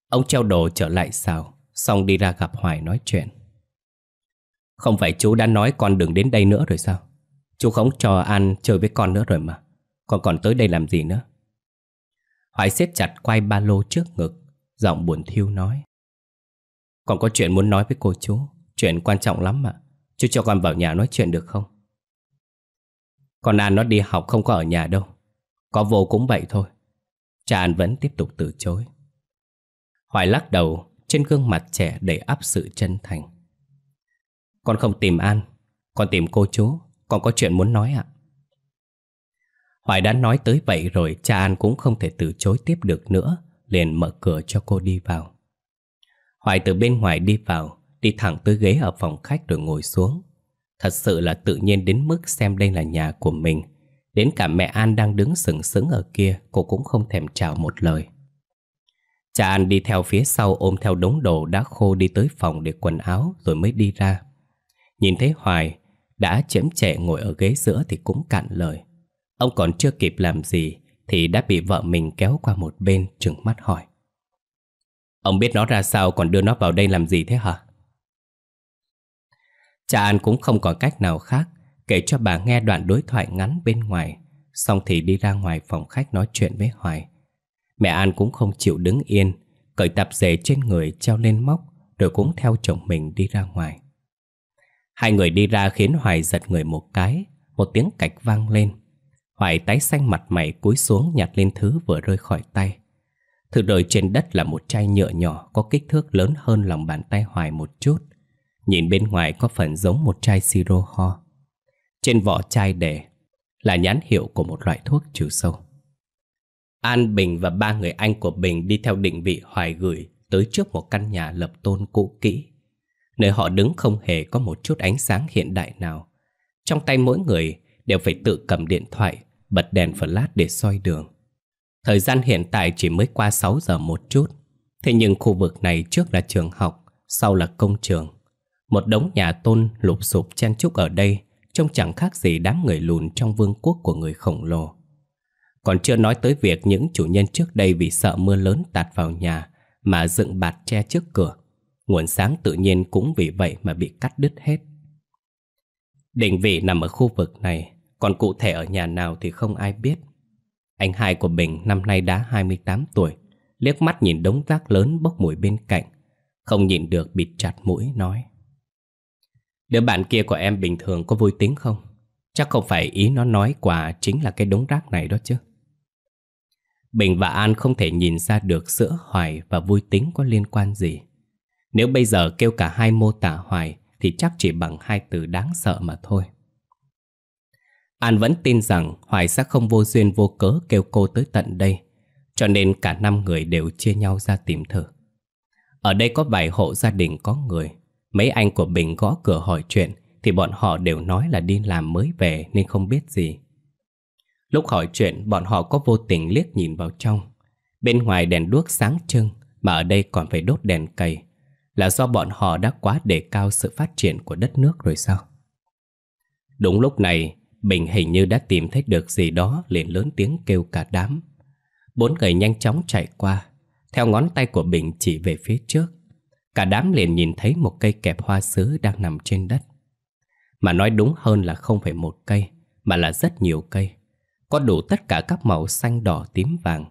Ông treo đồ trở lại sao Xong đi ra gặp Hoài nói chuyện Không phải chú đã nói con đừng đến đây nữa rồi sao Chú không cho An chơi với con nữa rồi mà Con còn tới đây làm gì nữa Hoài siết chặt quay ba lô trước ngực Giọng buồn thiêu nói Con có chuyện muốn nói với cô chú Chuyện quan trọng lắm ạ Chú cho con vào nhà nói chuyện được không con An nó đi học không có ở nhà đâu Có vô cũng vậy thôi Cha An vẫn tiếp tục từ chối Hoài lắc đầu Trên gương mặt trẻ để áp sự chân thành Con không tìm An Con tìm cô chú Con có chuyện muốn nói ạ Hoài đã nói tới vậy rồi Cha An cũng không thể từ chối tiếp được nữa Liền mở cửa cho cô đi vào Hoài từ bên ngoài đi vào Đi thẳng tới ghế ở phòng khách rồi ngồi xuống Thật sự là tự nhiên đến mức xem đây là nhà của mình Đến cả mẹ An đang đứng sừng sững ở kia Cô cũng không thèm chào một lời Cha An đi theo phía sau ôm theo đống đồ đã khô đi tới phòng để quần áo rồi mới đi ra Nhìn thấy Hoài đã chém trẻ ngồi ở ghế giữa thì cũng cạn lời Ông còn chưa kịp làm gì thì đã bị vợ mình kéo qua một bên trừng mắt hỏi Ông biết nó ra sao còn đưa nó vào đây làm gì thế hả? Cha An cũng không còn cách nào khác Kể cho bà nghe đoạn đối thoại ngắn bên ngoài Xong thì đi ra ngoài phòng khách nói chuyện với Hoài Mẹ An cũng không chịu đứng yên Cởi tạp dề trên người treo lên móc Rồi cũng theo chồng mình đi ra ngoài Hai người đi ra khiến Hoài giật người một cái Một tiếng cạch vang lên Hoài tái xanh mặt mày cúi xuống nhặt lên thứ vừa rơi khỏi tay Thứ rơi trên đất là một chai nhựa nhỏ Có kích thước lớn hơn lòng bàn tay Hoài một chút Nhìn bên ngoài có phần giống một chai siro ho Trên vỏ chai đề Là nhãn hiệu của một loại thuốc trừ sâu An Bình và ba người anh của Bình đi theo định vị hoài gửi tới trước một căn nhà lập tôn cũ kỹ. Nơi họ đứng không hề có một chút ánh sáng hiện đại nào. Trong tay mỗi người đều phải tự cầm điện thoại, bật đèn flash để soi đường. Thời gian hiện tại chỉ mới qua 6 giờ một chút. Thế nhưng khu vực này trước là trường học, sau là công trường. Một đống nhà tôn lụp sụp chen chúc ở đây trông chẳng khác gì đám người lùn trong vương quốc của người khổng lồ. Còn chưa nói tới việc những chủ nhân trước đây vì sợ mưa lớn tạt vào nhà mà dựng bạt che trước cửa. Nguồn sáng tự nhiên cũng vì vậy mà bị cắt đứt hết. Định vị nằm ở khu vực này, còn cụ thể ở nhà nào thì không ai biết. Anh hai của Bình năm nay đã 28 tuổi, liếc mắt nhìn đống rác lớn bốc mùi bên cạnh, không nhìn được bịt chặt mũi nói. Đứa bạn kia của em bình thường có vui tính không? Chắc không phải ý nó nói quả chính là cái đống rác này đó chứ. Bình và An không thể nhìn ra được giữa Hoài và vui tính có liên quan gì. Nếu bây giờ kêu cả hai mô tả Hoài thì chắc chỉ bằng hai từ đáng sợ mà thôi. An vẫn tin rằng Hoài sẽ không vô duyên vô cớ kêu cô tới tận đây, cho nên cả năm người đều chia nhau ra tìm thử. Ở đây có vài hộ gia đình có người, Mấy anh của Bình gõ cửa hỏi chuyện Thì bọn họ đều nói là đi làm mới về nên không biết gì Lúc hỏi chuyện bọn họ có vô tình liếc nhìn vào trong Bên ngoài đèn đuốc sáng trưng Mà ở đây còn phải đốt đèn cầy Là do bọn họ đã quá đề cao sự phát triển của đất nước rồi sao Đúng lúc này Bình hình như đã tìm thấy được gì đó liền lớn tiếng kêu cả đám Bốn người nhanh chóng chạy qua Theo ngón tay của Bình chỉ về phía trước Cả đám liền nhìn thấy một cây kẹp hoa sứ đang nằm trên đất Mà nói đúng hơn là không phải một cây Mà là rất nhiều cây Có đủ tất cả các màu xanh đỏ tím vàng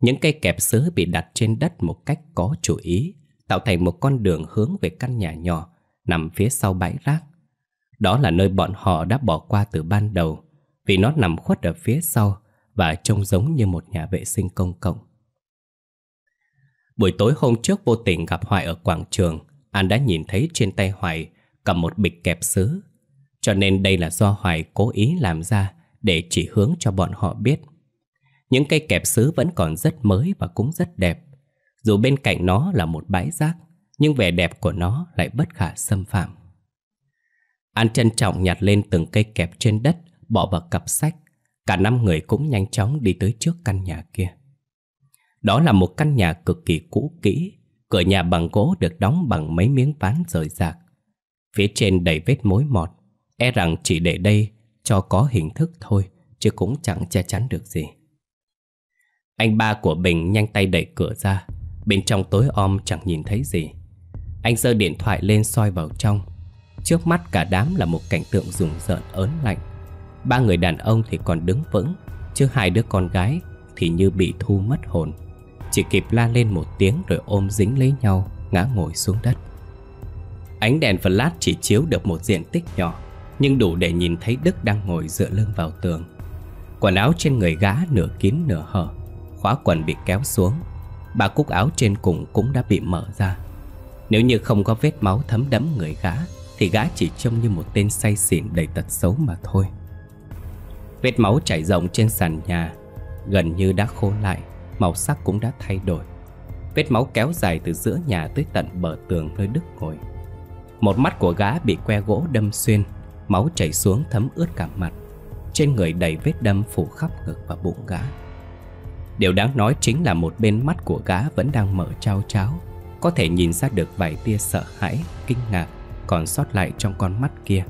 Những cây kẹp sứ bị đặt trên đất một cách có chủ ý Tạo thành một con đường hướng về căn nhà nhỏ Nằm phía sau bãi rác Đó là nơi bọn họ đã bỏ qua từ ban đầu Vì nó nằm khuất ở phía sau Và trông giống như một nhà vệ sinh công cộng Buổi tối hôm trước vô tình gặp Hoài ở quảng trường, An đã nhìn thấy trên tay Hoài cầm một bịch kẹp sứ. Cho nên đây là do Hoài cố ý làm ra để chỉ hướng cho bọn họ biết. Những cây kẹp sứ vẫn còn rất mới và cũng rất đẹp. Dù bên cạnh nó là một bãi rác, nhưng vẻ đẹp của nó lại bất khả xâm phạm. An trân trọng nhặt lên từng cây kẹp trên đất, bỏ vào cặp sách. Cả năm người cũng nhanh chóng đi tới trước căn nhà kia. Đó là một căn nhà cực kỳ cũ kỹ, cửa nhà bằng gỗ được đóng bằng mấy miếng ván rời rạc. Phía trên đầy vết mối mọt, e rằng chỉ để đây cho có hình thức thôi, chứ cũng chẳng che chắn được gì. Anh ba của Bình nhanh tay đẩy cửa ra, bên trong tối om chẳng nhìn thấy gì. Anh giơ điện thoại lên soi vào trong. Trước mắt cả đám là một cảnh tượng rùng rợn ớn lạnh. Ba người đàn ông thì còn đứng vững, chứ hai đứa con gái thì như bị thu mất hồn. Chỉ kịp la lên một tiếng rồi ôm dính lấy nhau Ngã ngồi xuống đất Ánh đèn flash chỉ chiếu được một diện tích nhỏ Nhưng đủ để nhìn thấy Đức đang ngồi dựa lưng vào tường Quần áo trên người gã nửa kín nửa hở Khóa quần bị kéo xuống Ba cúc áo trên cùng cũng đã bị mở ra Nếu như không có vết máu thấm đẫm người gã Thì gã chỉ trông như một tên say xỉn đầy tật xấu mà thôi Vết máu chảy rộng trên sàn nhà Gần như đã khô lại màu sắc cũng đã thay đổi. Vết máu kéo dài từ giữa nhà tới tận bờ tường nơi Đức ngồi. Một mắt của gã bị que gỗ đâm xuyên, máu chảy xuống thấm ướt cả mặt. Trên người đầy vết đâm phủ khắp ngực và bụng gã. Điều đáng nói chính là một bên mắt của gã vẫn đang mở trao cháo, có thể nhìn ra được vài tia sợ hãi, kinh ngạc còn sót lại trong con mắt kia.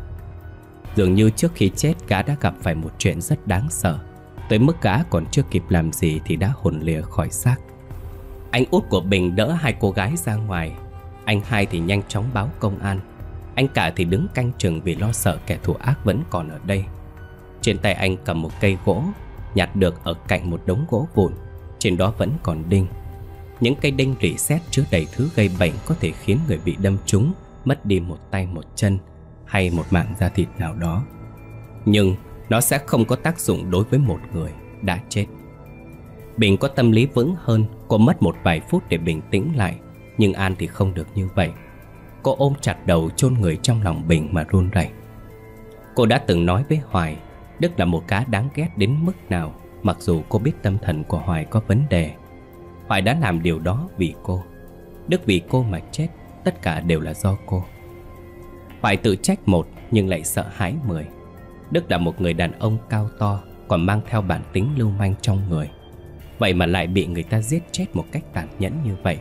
Dường như trước khi chết gã đã gặp phải một chuyện rất đáng sợ Tới mức gã còn chưa kịp làm gì Thì đã hồn lìa khỏi xác Anh út của Bình đỡ hai cô gái ra ngoài Anh hai thì nhanh chóng báo công an Anh cả thì đứng canh chừng Vì lo sợ kẻ thù ác vẫn còn ở đây Trên tay anh cầm một cây gỗ Nhặt được ở cạnh một đống gỗ vụn Trên đó vẫn còn đinh Những cây đinh rỉ sét chứa đầy thứ gây bệnh Có thể khiến người bị đâm trúng Mất đi một tay một chân Hay một mạng da thịt nào đó Nhưng nó sẽ không có tác dụng đối với một người đã chết Bình có tâm lý vững hơn Cô mất một vài phút để bình tĩnh lại Nhưng An thì không được như vậy Cô ôm chặt đầu chôn người trong lòng Bình mà run rẩy Cô đã từng nói với Hoài Đức là một cá đáng ghét đến mức nào Mặc dù cô biết tâm thần của Hoài có vấn đề Hoài đã làm điều đó vì cô Đức vì cô mà chết Tất cả đều là do cô Hoài tự trách một Nhưng lại sợ hãi mười Đức là một người đàn ông cao to Còn mang theo bản tính lưu manh trong người Vậy mà lại bị người ta giết chết một cách tàn nhẫn như vậy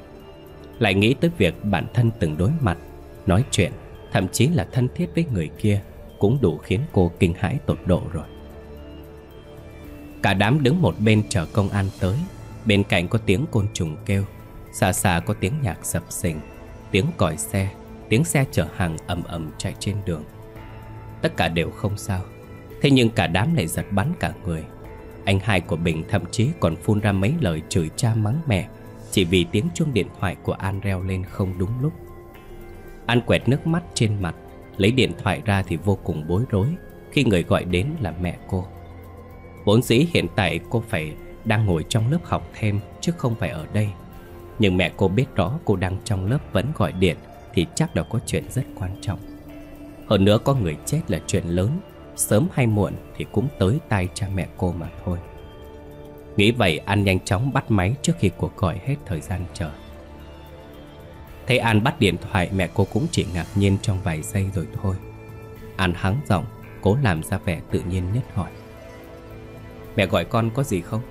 Lại nghĩ tới việc bản thân từng đối mặt Nói chuyện Thậm chí là thân thiết với người kia Cũng đủ khiến cô kinh hãi tột độ rồi Cả đám đứng một bên chờ công an tới Bên cạnh có tiếng côn trùng kêu Xa xa có tiếng nhạc sập sình Tiếng còi xe Tiếng xe chở hàng ầm ầm chạy trên đường Tất cả đều không sao Thế nhưng cả đám lại giật bắn cả người Anh hai của Bình thậm chí còn phun ra mấy lời chửi cha mắng mẹ Chỉ vì tiếng chuông điện thoại của An reo lên không đúng lúc An quẹt nước mắt trên mặt Lấy điện thoại ra thì vô cùng bối rối Khi người gọi đến là mẹ cô Vốn dĩ hiện tại cô phải đang ngồi trong lớp học thêm Chứ không phải ở đây Nhưng mẹ cô biết rõ cô đang trong lớp vẫn gọi điện Thì chắc đã có chuyện rất quan trọng Hơn nữa có người chết là chuyện lớn sớm hay muộn thì cũng tới tay cha mẹ cô mà thôi. Nghĩ vậy An nhanh chóng bắt máy trước khi cuộc gọi hết thời gian chờ. Thấy An bắt điện thoại mẹ cô cũng chỉ ngạc nhiên trong vài giây rồi thôi. An hắng giọng, cố làm ra vẻ tự nhiên nhất hỏi. Mẹ gọi con có gì không?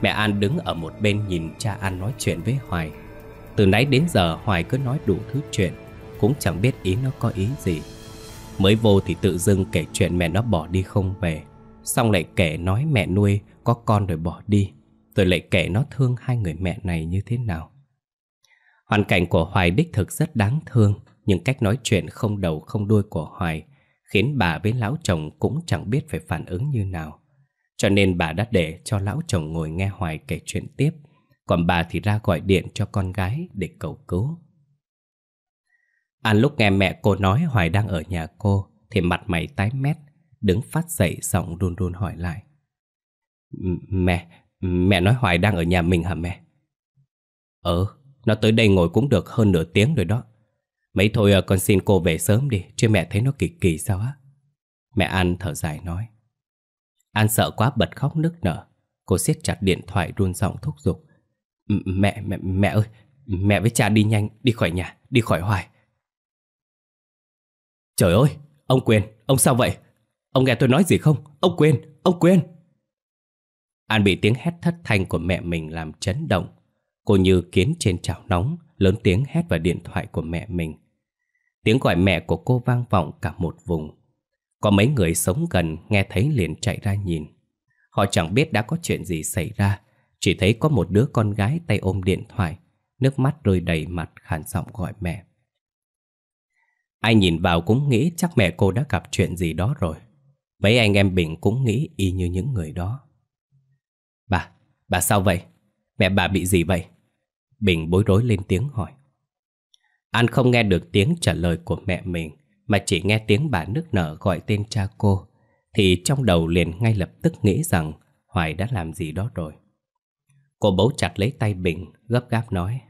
Mẹ An đứng ở một bên nhìn cha An nói chuyện với Hoài. Từ nãy đến giờ Hoài cứ nói đủ thứ chuyện, cũng chẳng biết ý nó có ý gì. Mới vô thì tự dưng kể chuyện mẹ nó bỏ đi không về Xong lại kể nói mẹ nuôi có con rồi bỏ đi Rồi lại kể nó thương hai người mẹ này như thế nào Hoàn cảnh của Hoài đích thực rất đáng thương Nhưng cách nói chuyện không đầu không đuôi của Hoài Khiến bà với lão chồng cũng chẳng biết phải phản ứng như nào Cho nên bà đã để cho lão chồng ngồi nghe Hoài kể chuyện tiếp Còn bà thì ra gọi điện cho con gái để cầu cứu An lúc nghe mẹ cô nói Hoài đang ở nhà cô Thì mặt mày tái mét Đứng phát dậy giọng run run hỏi lại Mẹ Mẹ nói Hoài đang ở nhà mình hả mẹ Ừ Nó tới đây ngồi cũng được hơn nửa tiếng rồi đó Mấy thôi ờ, con xin cô về sớm đi Chứ mẹ thấy nó kỳ kỳ sao á Mẹ An thở dài nói An sợ quá bật khóc nức nở Cô siết chặt điện thoại run giọng thúc giục Mẹ, mẹ, mẹ ơi Mẹ với cha đi nhanh, đi khỏi nhà, đi khỏi hoài Trời ơi, ông Quyền, ông sao vậy? Ông nghe tôi nói gì không? Ông Quyền, ông Quyền. An bị tiếng hét thất thanh của mẹ mình làm chấn động. Cô như kiến trên chảo nóng, lớn tiếng hét vào điện thoại của mẹ mình. Tiếng gọi mẹ của cô vang vọng cả một vùng. Có mấy người sống gần nghe thấy liền chạy ra nhìn. Họ chẳng biết đã có chuyện gì xảy ra, chỉ thấy có một đứa con gái tay ôm điện thoại, nước mắt rơi đầy mặt khàn giọng gọi mẹ. Ai nhìn vào cũng nghĩ chắc mẹ cô đã gặp chuyện gì đó rồi. Mấy anh em Bình cũng nghĩ y như những người đó. Bà, bà sao vậy? Mẹ bà bị gì vậy? Bình bối rối lên tiếng hỏi. An không nghe được tiếng trả lời của mẹ mình mà chỉ nghe tiếng bà nức nở gọi tên cha cô thì trong đầu liền ngay lập tức nghĩ rằng Hoài đã làm gì đó rồi. Cô bấu chặt lấy tay Bình gấp gáp nói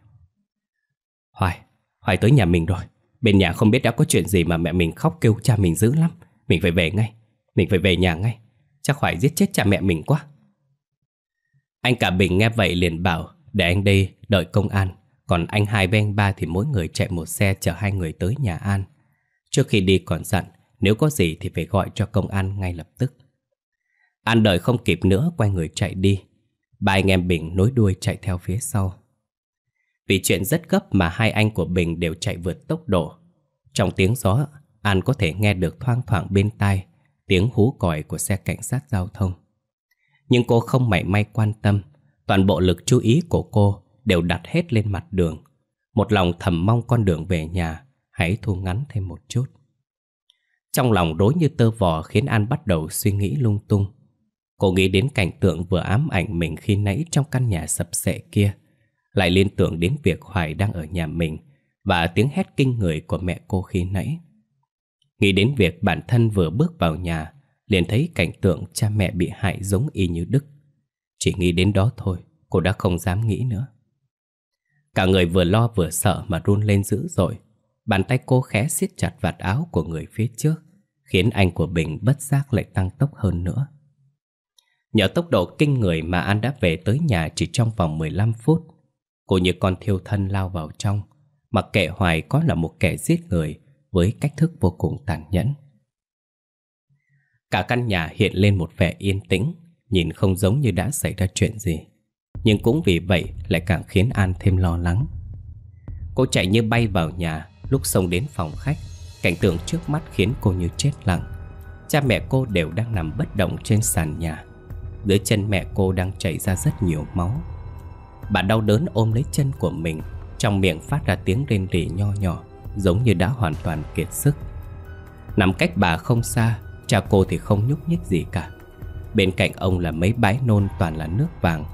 Hoài, Hoài tới nhà mình rồi. Bên nhà không biết đã có chuyện gì mà mẹ mình khóc kêu cha mình dữ lắm Mình phải về ngay Mình phải về nhà ngay Chắc phải giết chết cha mẹ mình quá Anh cả Bình nghe vậy liền bảo Để anh đây đợi công an Còn anh hai với anh ba thì mỗi người chạy một xe chở hai người tới nhà An Trước khi đi còn dặn Nếu có gì thì phải gọi cho công an ngay lập tức An đợi không kịp nữa quay người chạy đi Ba anh em Bình nối đuôi chạy theo phía sau vì chuyện rất gấp mà hai anh của Bình đều chạy vượt tốc độ Trong tiếng gió An có thể nghe được thoang thoảng bên tai Tiếng hú còi của xe cảnh sát giao thông Nhưng cô không mảy may quan tâm Toàn bộ lực chú ý của cô Đều đặt hết lên mặt đường Một lòng thầm mong con đường về nhà Hãy thu ngắn thêm một chút Trong lòng rối như tơ vò Khiến An bắt đầu suy nghĩ lung tung Cô nghĩ đến cảnh tượng vừa ám ảnh mình khi nãy trong căn nhà sập sệ kia lại liên tưởng đến việc Hoài đang ở nhà mình và tiếng hét kinh người của mẹ cô khi nãy. Nghĩ đến việc bản thân vừa bước vào nhà, liền thấy cảnh tượng cha mẹ bị hại giống y như Đức. Chỉ nghĩ đến đó thôi, cô đã không dám nghĩ nữa. Cả người vừa lo vừa sợ mà run lên dữ dội. Bàn tay cô khẽ siết chặt vạt áo của người phía trước, khiến anh của Bình bất giác lại tăng tốc hơn nữa. Nhờ tốc độ kinh người mà anh đã về tới nhà chỉ trong vòng 15 phút, Cô như con thiêu thân lao vào trong Mặc kệ Hoài có là một kẻ giết người Với cách thức vô cùng tàn nhẫn Cả căn nhà hiện lên một vẻ yên tĩnh Nhìn không giống như đã xảy ra chuyện gì Nhưng cũng vì vậy lại càng khiến An thêm lo lắng Cô chạy như bay vào nhà Lúc xông đến phòng khách Cảnh tượng trước mắt khiến cô như chết lặng Cha mẹ cô đều đang nằm bất động trên sàn nhà Dưới chân mẹ cô đang chảy ra rất nhiều máu Bà đau đớn ôm lấy chân của mình Trong miệng phát ra tiếng rên rỉ nho nhỏ Giống như đã hoàn toàn kiệt sức Nằm cách bà không xa Cha cô thì không nhúc nhích gì cả Bên cạnh ông là mấy bãi nôn toàn là nước vàng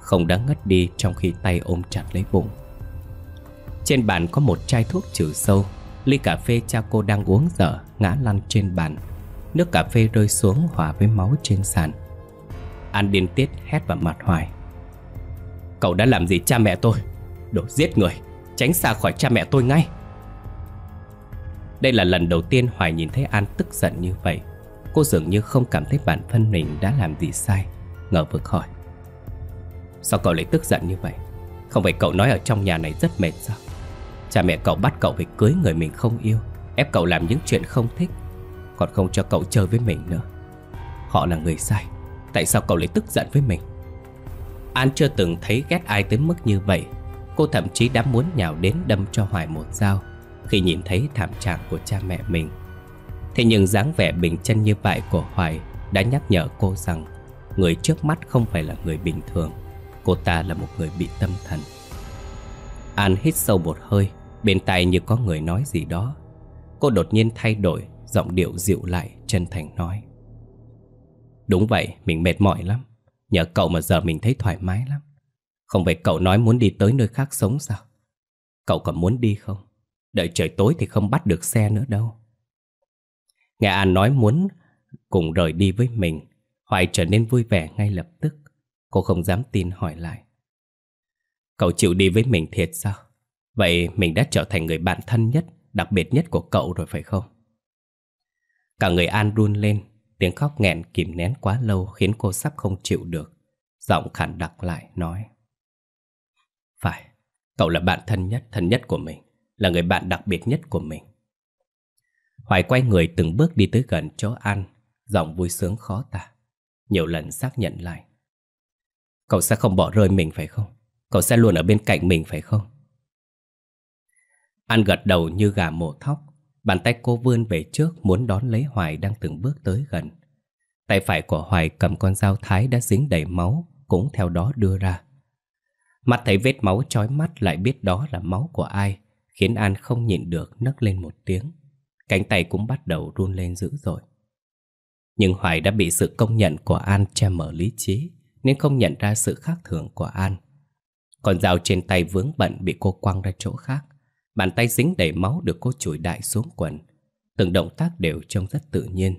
Không đã ngất đi trong khi tay ôm chặt lấy bụng Trên bàn có một chai thuốc trừ sâu Ly cà phê cha cô đang uống dở Ngã lăn trên bàn Nước cà phê rơi xuống hòa với máu trên sàn An điên tiết hét vào mặt hoài Cậu đã làm gì cha mẹ tôi Đồ giết người Tránh xa khỏi cha mẹ tôi ngay Đây là lần đầu tiên Hoài nhìn thấy An tức giận như vậy Cô dường như không cảm thấy bản thân mình đã làm gì sai Ngờ vực hỏi Sao cậu lại tức giận như vậy Không phải cậu nói ở trong nhà này rất mệt sao Cha mẹ cậu bắt cậu phải cưới người mình không yêu Ép cậu làm những chuyện không thích Còn không cho cậu chơi với mình nữa Họ là người sai Tại sao cậu lại tức giận với mình An chưa từng thấy ghét ai tới mức như vậy Cô thậm chí đã muốn nhào đến đâm cho Hoài một dao Khi nhìn thấy thảm trạng của cha mẹ mình Thế nhưng dáng vẻ bình chân như vậy của Hoài Đã nhắc nhở cô rằng Người trước mắt không phải là người bình thường Cô ta là một người bị tâm thần An hít sâu một hơi Bên tai như có người nói gì đó Cô đột nhiên thay đổi Giọng điệu dịu lại chân thành nói Đúng vậy mình mệt mỏi lắm Nhờ cậu mà giờ mình thấy thoải mái lắm Không phải cậu nói muốn đi tới nơi khác sống sao Cậu còn muốn đi không Đợi trời tối thì không bắt được xe nữa đâu Nghe An nói muốn cùng rời đi với mình Hoài trở nên vui vẻ ngay lập tức Cô không dám tin hỏi lại Cậu chịu đi với mình thiệt sao Vậy mình đã trở thành người bạn thân nhất Đặc biệt nhất của cậu rồi phải không Cả người An run lên Tiếng khóc nghẹn kìm nén quá lâu khiến cô sắp không chịu được. Giọng khản đặc lại nói. Phải, cậu là bạn thân nhất, thân nhất của mình, là người bạn đặc biệt nhất của mình. Hoài quay người từng bước đi tới gần chỗ An, giọng vui sướng khó tả. Nhiều lần xác nhận lại. Cậu sẽ không bỏ rơi mình phải không? Cậu sẽ luôn ở bên cạnh mình phải không? An gật đầu như gà mổ thóc Bàn tay cô vươn về trước muốn đón lấy Hoài đang từng bước tới gần. Tay phải của Hoài cầm con dao thái đã dính đầy máu, cũng theo đó đưa ra. Mặt thấy vết máu chói mắt lại biết đó là máu của ai, khiến An không nhịn được nấc lên một tiếng. Cánh tay cũng bắt đầu run lên dữ rồi Nhưng Hoài đã bị sự công nhận của An che mở lý trí, nên không nhận ra sự khác thường của An. Còn dao trên tay vướng bận bị cô quăng ra chỗ khác. Bàn tay dính đầy máu được cô chùi đại xuống quần Từng động tác đều trông rất tự nhiên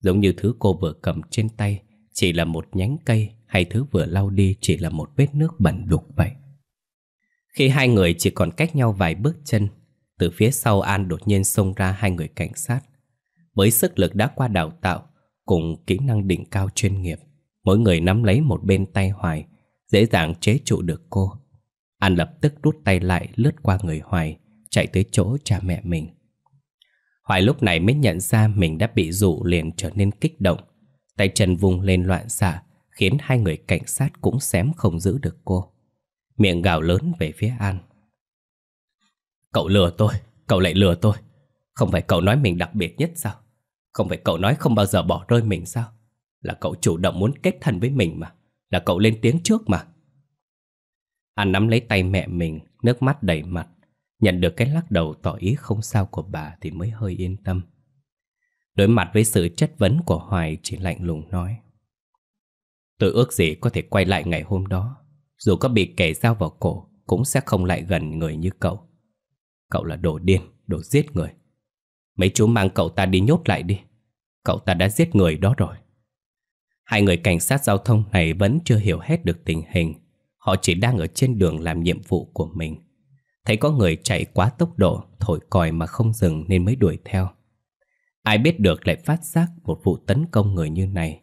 Giống như thứ cô vừa cầm trên tay Chỉ là một nhánh cây Hay thứ vừa lau đi chỉ là một vết nước bẩn đục vậy Khi hai người chỉ còn cách nhau vài bước chân Từ phía sau An đột nhiên xông ra hai người cảnh sát Với sức lực đã qua đào tạo Cùng kỹ năng đỉnh cao chuyên nghiệp Mỗi người nắm lấy một bên tay Hoài Dễ dàng chế trụ được cô An lập tức rút tay lại lướt qua người Hoài chạy tới chỗ cha mẹ mình. Hoài lúc này mới nhận ra mình đã bị dụ liền trở nên kích động. Tay chân vùng lên loạn xạ, khiến hai người cảnh sát cũng xém không giữ được cô. Miệng gào lớn về phía An. Cậu lừa tôi, cậu lại lừa tôi. Không phải cậu nói mình đặc biệt nhất sao? Không phải cậu nói không bao giờ bỏ rơi mình sao? Là cậu chủ động muốn kết thân với mình mà. Là cậu lên tiếng trước mà. An nắm lấy tay mẹ mình, nước mắt đầy mặt. Nhận được cái lắc đầu tỏ ý không sao của bà thì mới hơi yên tâm. Đối mặt với sự chất vấn của Hoài chỉ lạnh lùng nói. Tôi ước gì có thể quay lại ngày hôm đó. Dù có bị kẻ dao vào cổ cũng sẽ không lại gần người như cậu. Cậu là đồ điên, đồ giết người. Mấy chú mang cậu ta đi nhốt lại đi. Cậu ta đã giết người đó rồi. Hai người cảnh sát giao thông này vẫn chưa hiểu hết được tình hình. Họ chỉ đang ở trên đường làm nhiệm vụ của mình. Thấy có người chạy quá tốc độ Thổi còi mà không dừng nên mới đuổi theo Ai biết được lại phát giác Một vụ tấn công người như này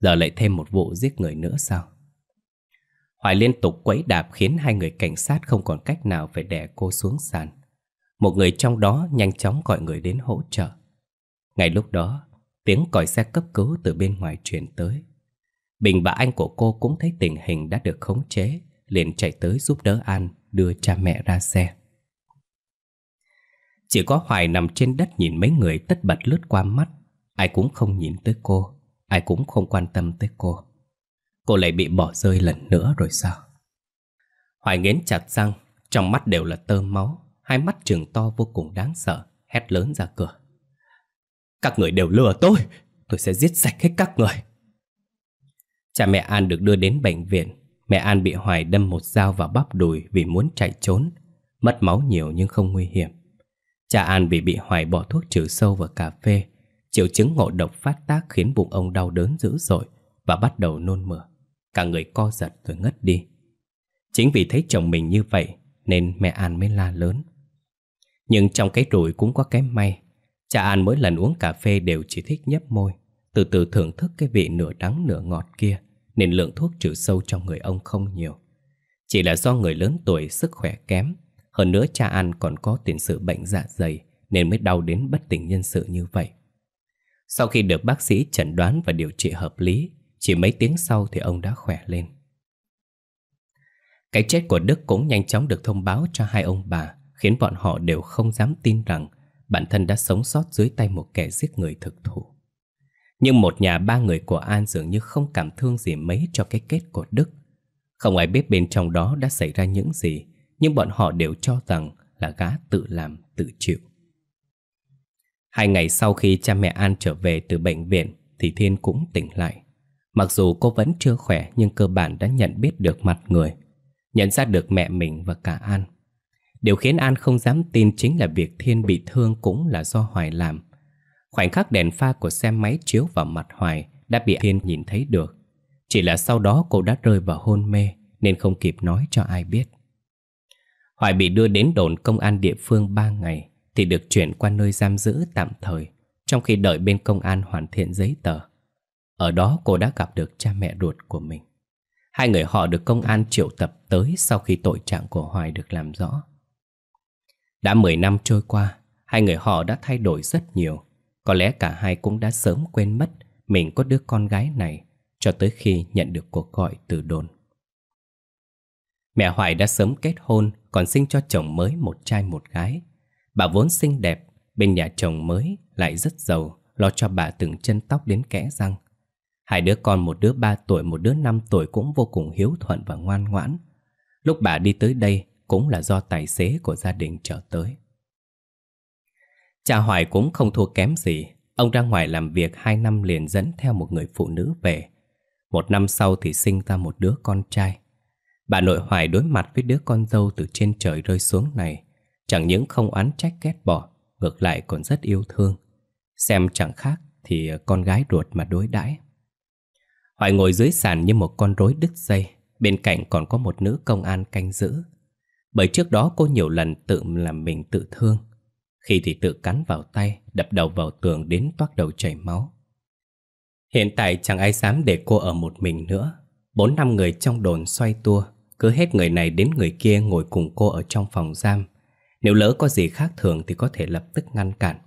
Giờ lại thêm một vụ giết người nữa sao Hoài liên tục quấy đạp Khiến hai người cảnh sát không còn cách nào Phải đè cô xuống sàn Một người trong đó nhanh chóng gọi người đến hỗ trợ Ngay lúc đó Tiếng còi xe cấp cứu từ bên ngoài truyền tới Bình và anh của cô cũng thấy tình hình đã được khống chế Liền chạy tới giúp đỡ An đưa cha mẹ ra xe. Chỉ có Hoài nằm trên đất nhìn mấy người tất bật lướt qua mắt, ai cũng không nhìn tới cô, ai cũng không quan tâm tới cô. Cô lại bị bỏ rơi lần nữa rồi sao? Hoài nghiến chặt răng, trong mắt đều là tơ máu, hai mắt trừng to vô cùng đáng sợ, hét lớn ra cửa. Các người đều lừa tôi, tôi sẽ giết sạch hết các người. Cha mẹ An được đưa đến bệnh viện Mẹ An bị Hoài đâm một dao vào bắp đùi vì muốn chạy trốn, mất máu nhiều nhưng không nguy hiểm. Cha An vì bị Hoài bỏ thuốc trừ sâu vào cà phê, triệu chứng ngộ độc phát tác khiến bụng ông đau đớn dữ dội và bắt đầu nôn mửa. Cả người co giật rồi ngất đi. Chính vì thấy chồng mình như vậy nên mẹ An mới la lớn. Nhưng trong cái rủi cũng có cái may. Cha An mỗi lần uống cà phê đều chỉ thích nhấp môi, từ từ thưởng thức cái vị nửa đắng nửa ngọt kia nên lượng thuốc trừ sâu trong người ông không nhiều. Chỉ là do người lớn tuổi sức khỏe kém, hơn nữa cha An còn có tiền sự bệnh dạ dày nên mới đau đến bất tỉnh nhân sự như vậy. Sau khi được bác sĩ chẩn đoán và điều trị hợp lý, chỉ mấy tiếng sau thì ông đã khỏe lên. Cái chết của Đức cũng nhanh chóng được thông báo cho hai ông bà, khiến bọn họ đều không dám tin rằng bản thân đã sống sót dưới tay một kẻ giết người thực thụ. Nhưng một nhà ba người của An dường như không cảm thương gì mấy cho cái kết của Đức. Không ai biết bên trong đó đã xảy ra những gì, nhưng bọn họ đều cho rằng là gã tự làm, tự chịu. Hai ngày sau khi cha mẹ An trở về từ bệnh viện thì Thiên cũng tỉnh lại. Mặc dù cô vẫn chưa khỏe nhưng cơ bản đã nhận biết được mặt người, nhận ra được mẹ mình và cả An. Điều khiến An không dám tin chính là việc Thiên bị thương cũng là do Hoài làm Khoảnh khắc đèn pha của xe máy chiếu vào mặt Hoài đã bị Thiên nhìn thấy được. Chỉ là sau đó cô đã rơi vào hôn mê nên không kịp nói cho ai biết. Hoài bị đưa đến đồn công an địa phương 3 ngày thì được chuyển qua nơi giam giữ tạm thời trong khi đợi bên công an hoàn thiện giấy tờ. Ở đó cô đã gặp được cha mẹ ruột của mình. Hai người họ được công an triệu tập tới sau khi tội trạng của Hoài được làm rõ. Đã 10 năm trôi qua, hai người họ đã thay đổi rất nhiều. Có lẽ cả hai cũng đã sớm quên mất mình có đứa con gái này cho tới khi nhận được cuộc gọi từ đồn. Mẹ Hoài đã sớm kết hôn, còn sinh cho chồng mới một trai một gái. Bà vốn xinh đẹp, bên nhà chồng mới lại rất giàu, lo cho bà từng chân tóc đến kẽ răng. Hai đứa con một đứa ba tuổi, một đứa năm tuổi cũng vô cùng hiếu thuận và ngoan ngoãn. Lúc bà đi tới đây cũng là do tài xế của gia đình trở tới. Cha Hoài cũng không thua kém gì Ông ra ngoài làm việc hai năm liền dẫn theo một người phụ nữ về Một năm sau thì sinh ra một đứa con trai Bà nội Hoài đối mặt với đứa con dâu từ trên trời rơi xuống này Chẳng những không oán trách ghét bỏ Ngược lại còn rất yêu thương Xem chẳng khác thì con gái ruột mà đối đãi Hoài ngồi dưới sàn như một con rối đứt dây Bên cạnh còn có một nữ công an canh giữ Bởi trước đó cô nhiều lần tự làm mình tự thương khi thì tự cắn vào tay, đập đầu vào tường đến toát đầu chảy máu. Hiện tại chẳng ai dám để cô ở một mình nữa. Bốn năm người trong đồn xoay tua, cứ hết người này đến người kia ngồi cùng cô ở trong phòng giam. Nếu lỡ có gì khác thường thì có thể lập tức ngăn cản.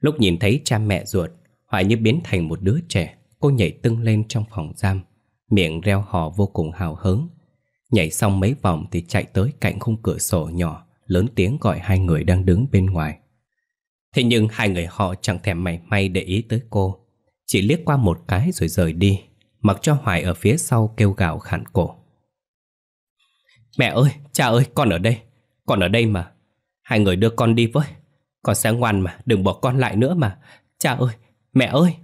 Lúc nhìn thấy cha mẹ ruột, Hoài như biến thành một đứa trẻ, cô nhảy tưng lên trong phòng giam, miệng reo hò vô cùng hào hứng. Nhảy xong mấy vòng thì chạy tới cạnh khung cửa sổ nhỏ, lớn tiếng gọi hai người đang đứng bên ngoài. Thế nhưng hai người họ chẳng thèm mảy may để ý tới cô, chỉ liếc qua một cái rồi rời đi, mặc cho Hoài ở phía sau kêu gào khản cổ. Mẹ ơi, cha ơi, con ở đây, con ở đây mà. Hai người đưa con đi với, con sẽ ngoan mà, đừng bỏ con lại nữa mà. Cha ơi, mẹ ơi.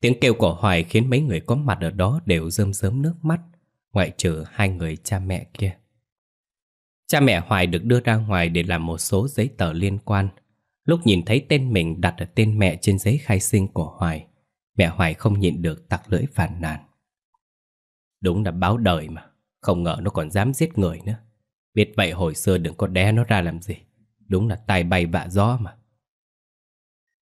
Tiếng kêu của Hoài khiến mấy người có mặt ở đó đều rơm rớm nước mắt, ngoại trừ hai người cha mẹ kia. Cha mẹ Hoài được đưa ra ngoài để làm một số giấy tờ liên quan. Lúc nhìn thấy tên mình đặt ở tên mẹ trên giấy khai sinh của Hoài, mẹ Hoài không nhịn được tặc lưỡi phàn nàn. Đúng là báo đời mà, không ngờ nó còn dám giết người nữa. Biết vậy hồi xưa đừng có đe nó ra làm gì, đúng là tai bay vạ gió mà.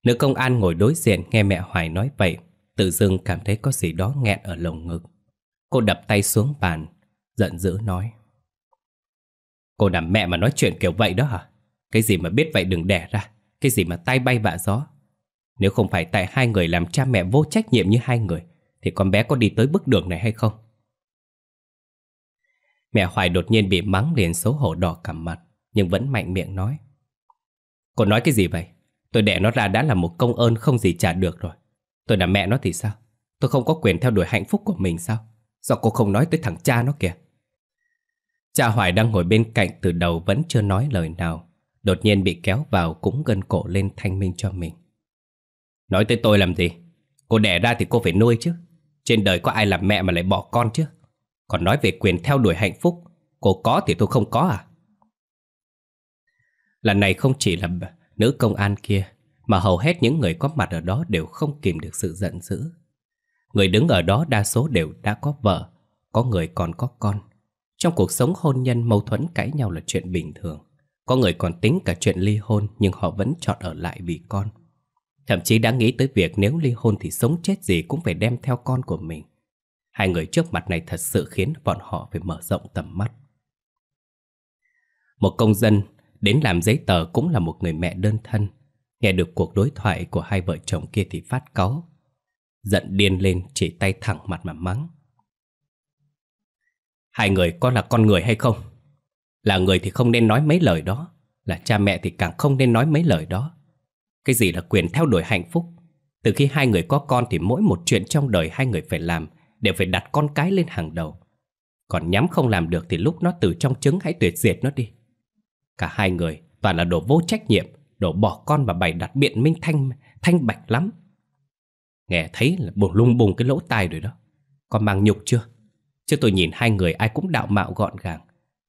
Nữ công an ngồi đối diện nghe mẹ Hoài nói vậy, tự dưng cảm thấy có gì đó nghẹn ở lồng ngực. Cô đập tay xuống bàn, giận dữ nói. Cô nằm mẹ mà nói chuyện kiểu vậy đó hả? Cái gì mà biết vậy đừng đẻ ra, cái gì mà tay bay vạ gió. Nếu không phải tại hai người làm cha mẹ vô trách nhiệm như hai người, thì con bé có đi tới bước đường này hay không? Mẹ Hoài đột nhiên bị mắng liền xấu hổ đỏ cả mặt, nhưng vẫn mạnh miệng nói. Cô nói cái gì vậy? Tôi đẻ nó ra đã là một công ơn không gì trả được rồi. Tôi là mẹ nó thì sao? Tôi không có quyền theo đuổi hạnh phúc của mình sao? sao cô không nói tới thằng cha nó kìa. Cha Hoài đang ngồi bên cạnh từ đầu vẫn chưa nói lời nào Đột nhiên bị kéo vào cũng gần cổ lên thanh minh cho mình Nói tới tôi làm gì? Cô đẻ ra thì cô phải nuôi chứ Trên đời có ai làm mẹ mà lại bỏ con chứ Còn nói về quyền theo đuổi hạnh phúc Cô có thì tôi không có à Lần này không chỉ là nữ công an kia Mà hầu hết những người có mặt ở đó đều không kìm được sự giận dữ Người đứng ở đó đa số đều đã có vợ Có người còn có con trong cuộc sống hôn nhân mâu thuẫn cãi nhau là chuyện bình thường Có người còn tính cả chuyện ly hôn nhưng họ vẫn chọn ở lại vì con Thậm chí đã nghĩ tới việc nếu ly hôn thì sống chết gì cũng phải đem theo con của mình Hai người trước mặt này thật sự khiến bọn họ phải mở rộng tầm mắt Một công dân đến làm giấy tờ cũng là một người mẹ đơn thân Nghe được cuộc đối thoại của hai vợ chồng kia thì phát cáu Giận điên lên chỉ tay thẳng mặt mà mắng Hai người có là con người hay không Là người thì không nên nói mấy lời đó Là cha mẹ thì càng không nên nói mấy lời đó Cái gì là quyền theo đuổi hạnh phúc Từ khi hai người có con Thì mỗi một chuyện trong đời hai người phải làm Đều phải đặt con cái lên hàng đầu Còn nhắm không làm được Thì lúc nó từ trong trứng hãy tuyệt diệt nó đi Cả hai người toàn là đồ vô trách nhiệm Đồ bỏ con và bày đặt biện minh thanh Thanh bạch lắm Nghe thấy là bùng lung bùng cái lỗ tai rồi đó Con mang nhục chưa Chứ tôi nhìn hai người ai cũng đạo mạo gọn gàng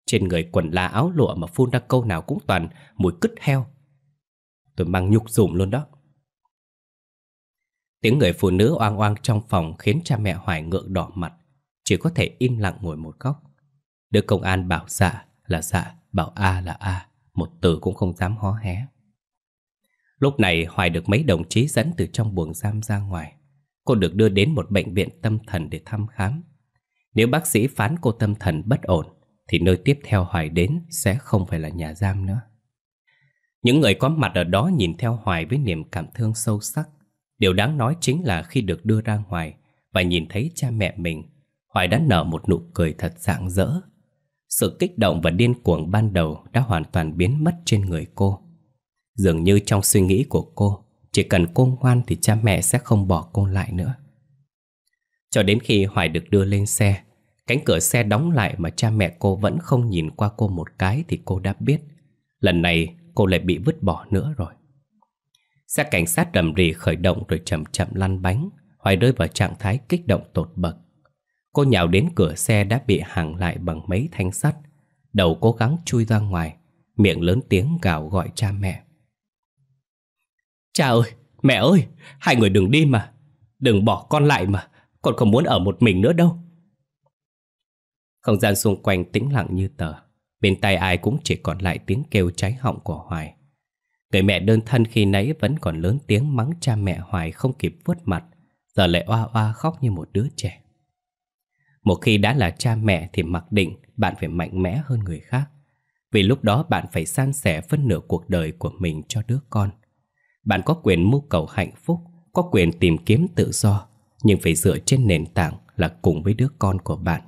Trên người quần là áo lụa mà phun ra câu nào cũng toàn mùi cứt heo Tôi mang nhục dùm luôn đó Tiếng người phụ nữ oang oang trong phòng khiến cha mẹ Hoài ngượng đỏ mặt Chỉ có thể im lặng ngồi một góc Đứa công an bảo dạ là dạ, bảo a là a Một từ cũng không dám hó hé Lúc này Hoài được mấy đồng chí dẫn từ trong buồng giam ra ngoài Cô được đưa đến một bệnh viện tâm thần để thăm khám nếu bác sĩ phán cô tâm thần bất ổn Thì nơi tiếp theo Hoài đến sẽ không phải là nhà giam nữa Những người có mặt ở đó nhìn theo Hoài với niềm cảm thương sâu sắc Điều đáng nói chính là khi được đưa ra ngoài Và nhìn thấy cha mẹ mình Hoài đã nở một nụ cười thật rạng rỡ Sự kích động và điên cuồng ban đầu đã hoàn toàn biến mất trên người cô Dường như trong suy nghĩ của cô Chỉ cần cô ngoan thì cha mẹ sẽ không bỏ cô lại nữa cho đến khi Hoài được đưa lên xe Cánh cửa xe đóng lại mà cha mẹ cô vẫn không nhìn qua cô một cái Thì cô đã biết Lần này cô lại bị vứt bỏ nữa rồi Xe cảnh sát rầm rì khởi động rồi chậm chậm lăn bánh Hoài rơi vào trạng thái kích động tột bậc Cô nhào đến cửa xe đã bị hàng lại bằng mấy thanh sắt Đầu cố gắng chui ra ngoài Miệng lớn tiếng gào gọi cha mẹ Cha ơi, mẹ ơi, hai người đừng đi mà Đừng bỏ con lại mà con không muốn ở một mình nữa đâu Không gian xung quanh tĩnh lặng như tờ Bên tai ai cũng chỉ còn lại tiếng kêu cháy họng của Hoài Người mẹ đơn thân khi nãy vẫn còn lớn tiếng mắng cha mẹ Hoài không kịp vuốt mặt Giờ lại oa oa khóc như một đứa trẻ Một khi đã là cha mẹ thì mặc định bạn phải mạnh mẽ hơn người khác Vì lúc đó bạn phải san sẻ phân nửa cuộc đời của mình cho đứa con Bạn có quyền mưu cầu hạnh phúc Có quyền tìm kiếm tự do nhưng phải dựa trên nền tảng là cùng với đứa con của bạn.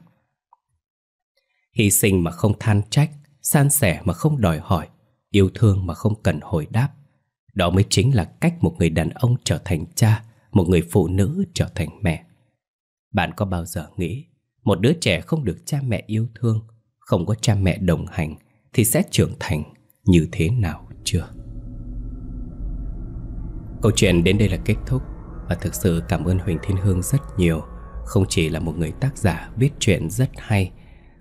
Hy sinh mà không than trách, san sẻ mà không đòi hỏi, yêu thương mà không cần hồi đáp. Đó mới chính là cách một người đàn ông trở thành cha, một người phụ nữ trở thành mẹ. Bạn có bao giờ nghĩ một đứa trẻ không được cha mẹ yêu thương, không có cha mẹ đồng hành thì sẽ trưởng thành như thế nào chưa? Câu chuyện đến đây là kết thúc và thực sự cảm ơn Huỳnh Thiên Hương rất nhiều. Không chỉ là một người tác giả viết chuyện rất hay,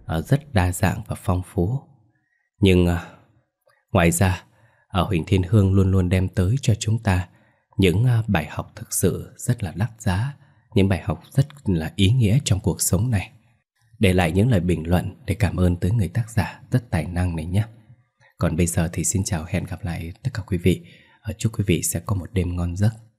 ờ, rất đa dạng và phong phú. Nhưng ờ, ngoài ra, ở ờ, Huỳnh Thiên Hương luôn luôn đem tới cho chúng ta những bài học thực sự rất là đắt giá, những bài học rất là ý nghĩa trong cuộc sống này. Để lại những lời bình luận để cảm ơn tới người tác giả rất tài năng này nhé. Còn bây giờ thì xin chào hẹn gặp lại tất cả quý vị. Chúc quý vị sẽ có một đêm ngon giấc.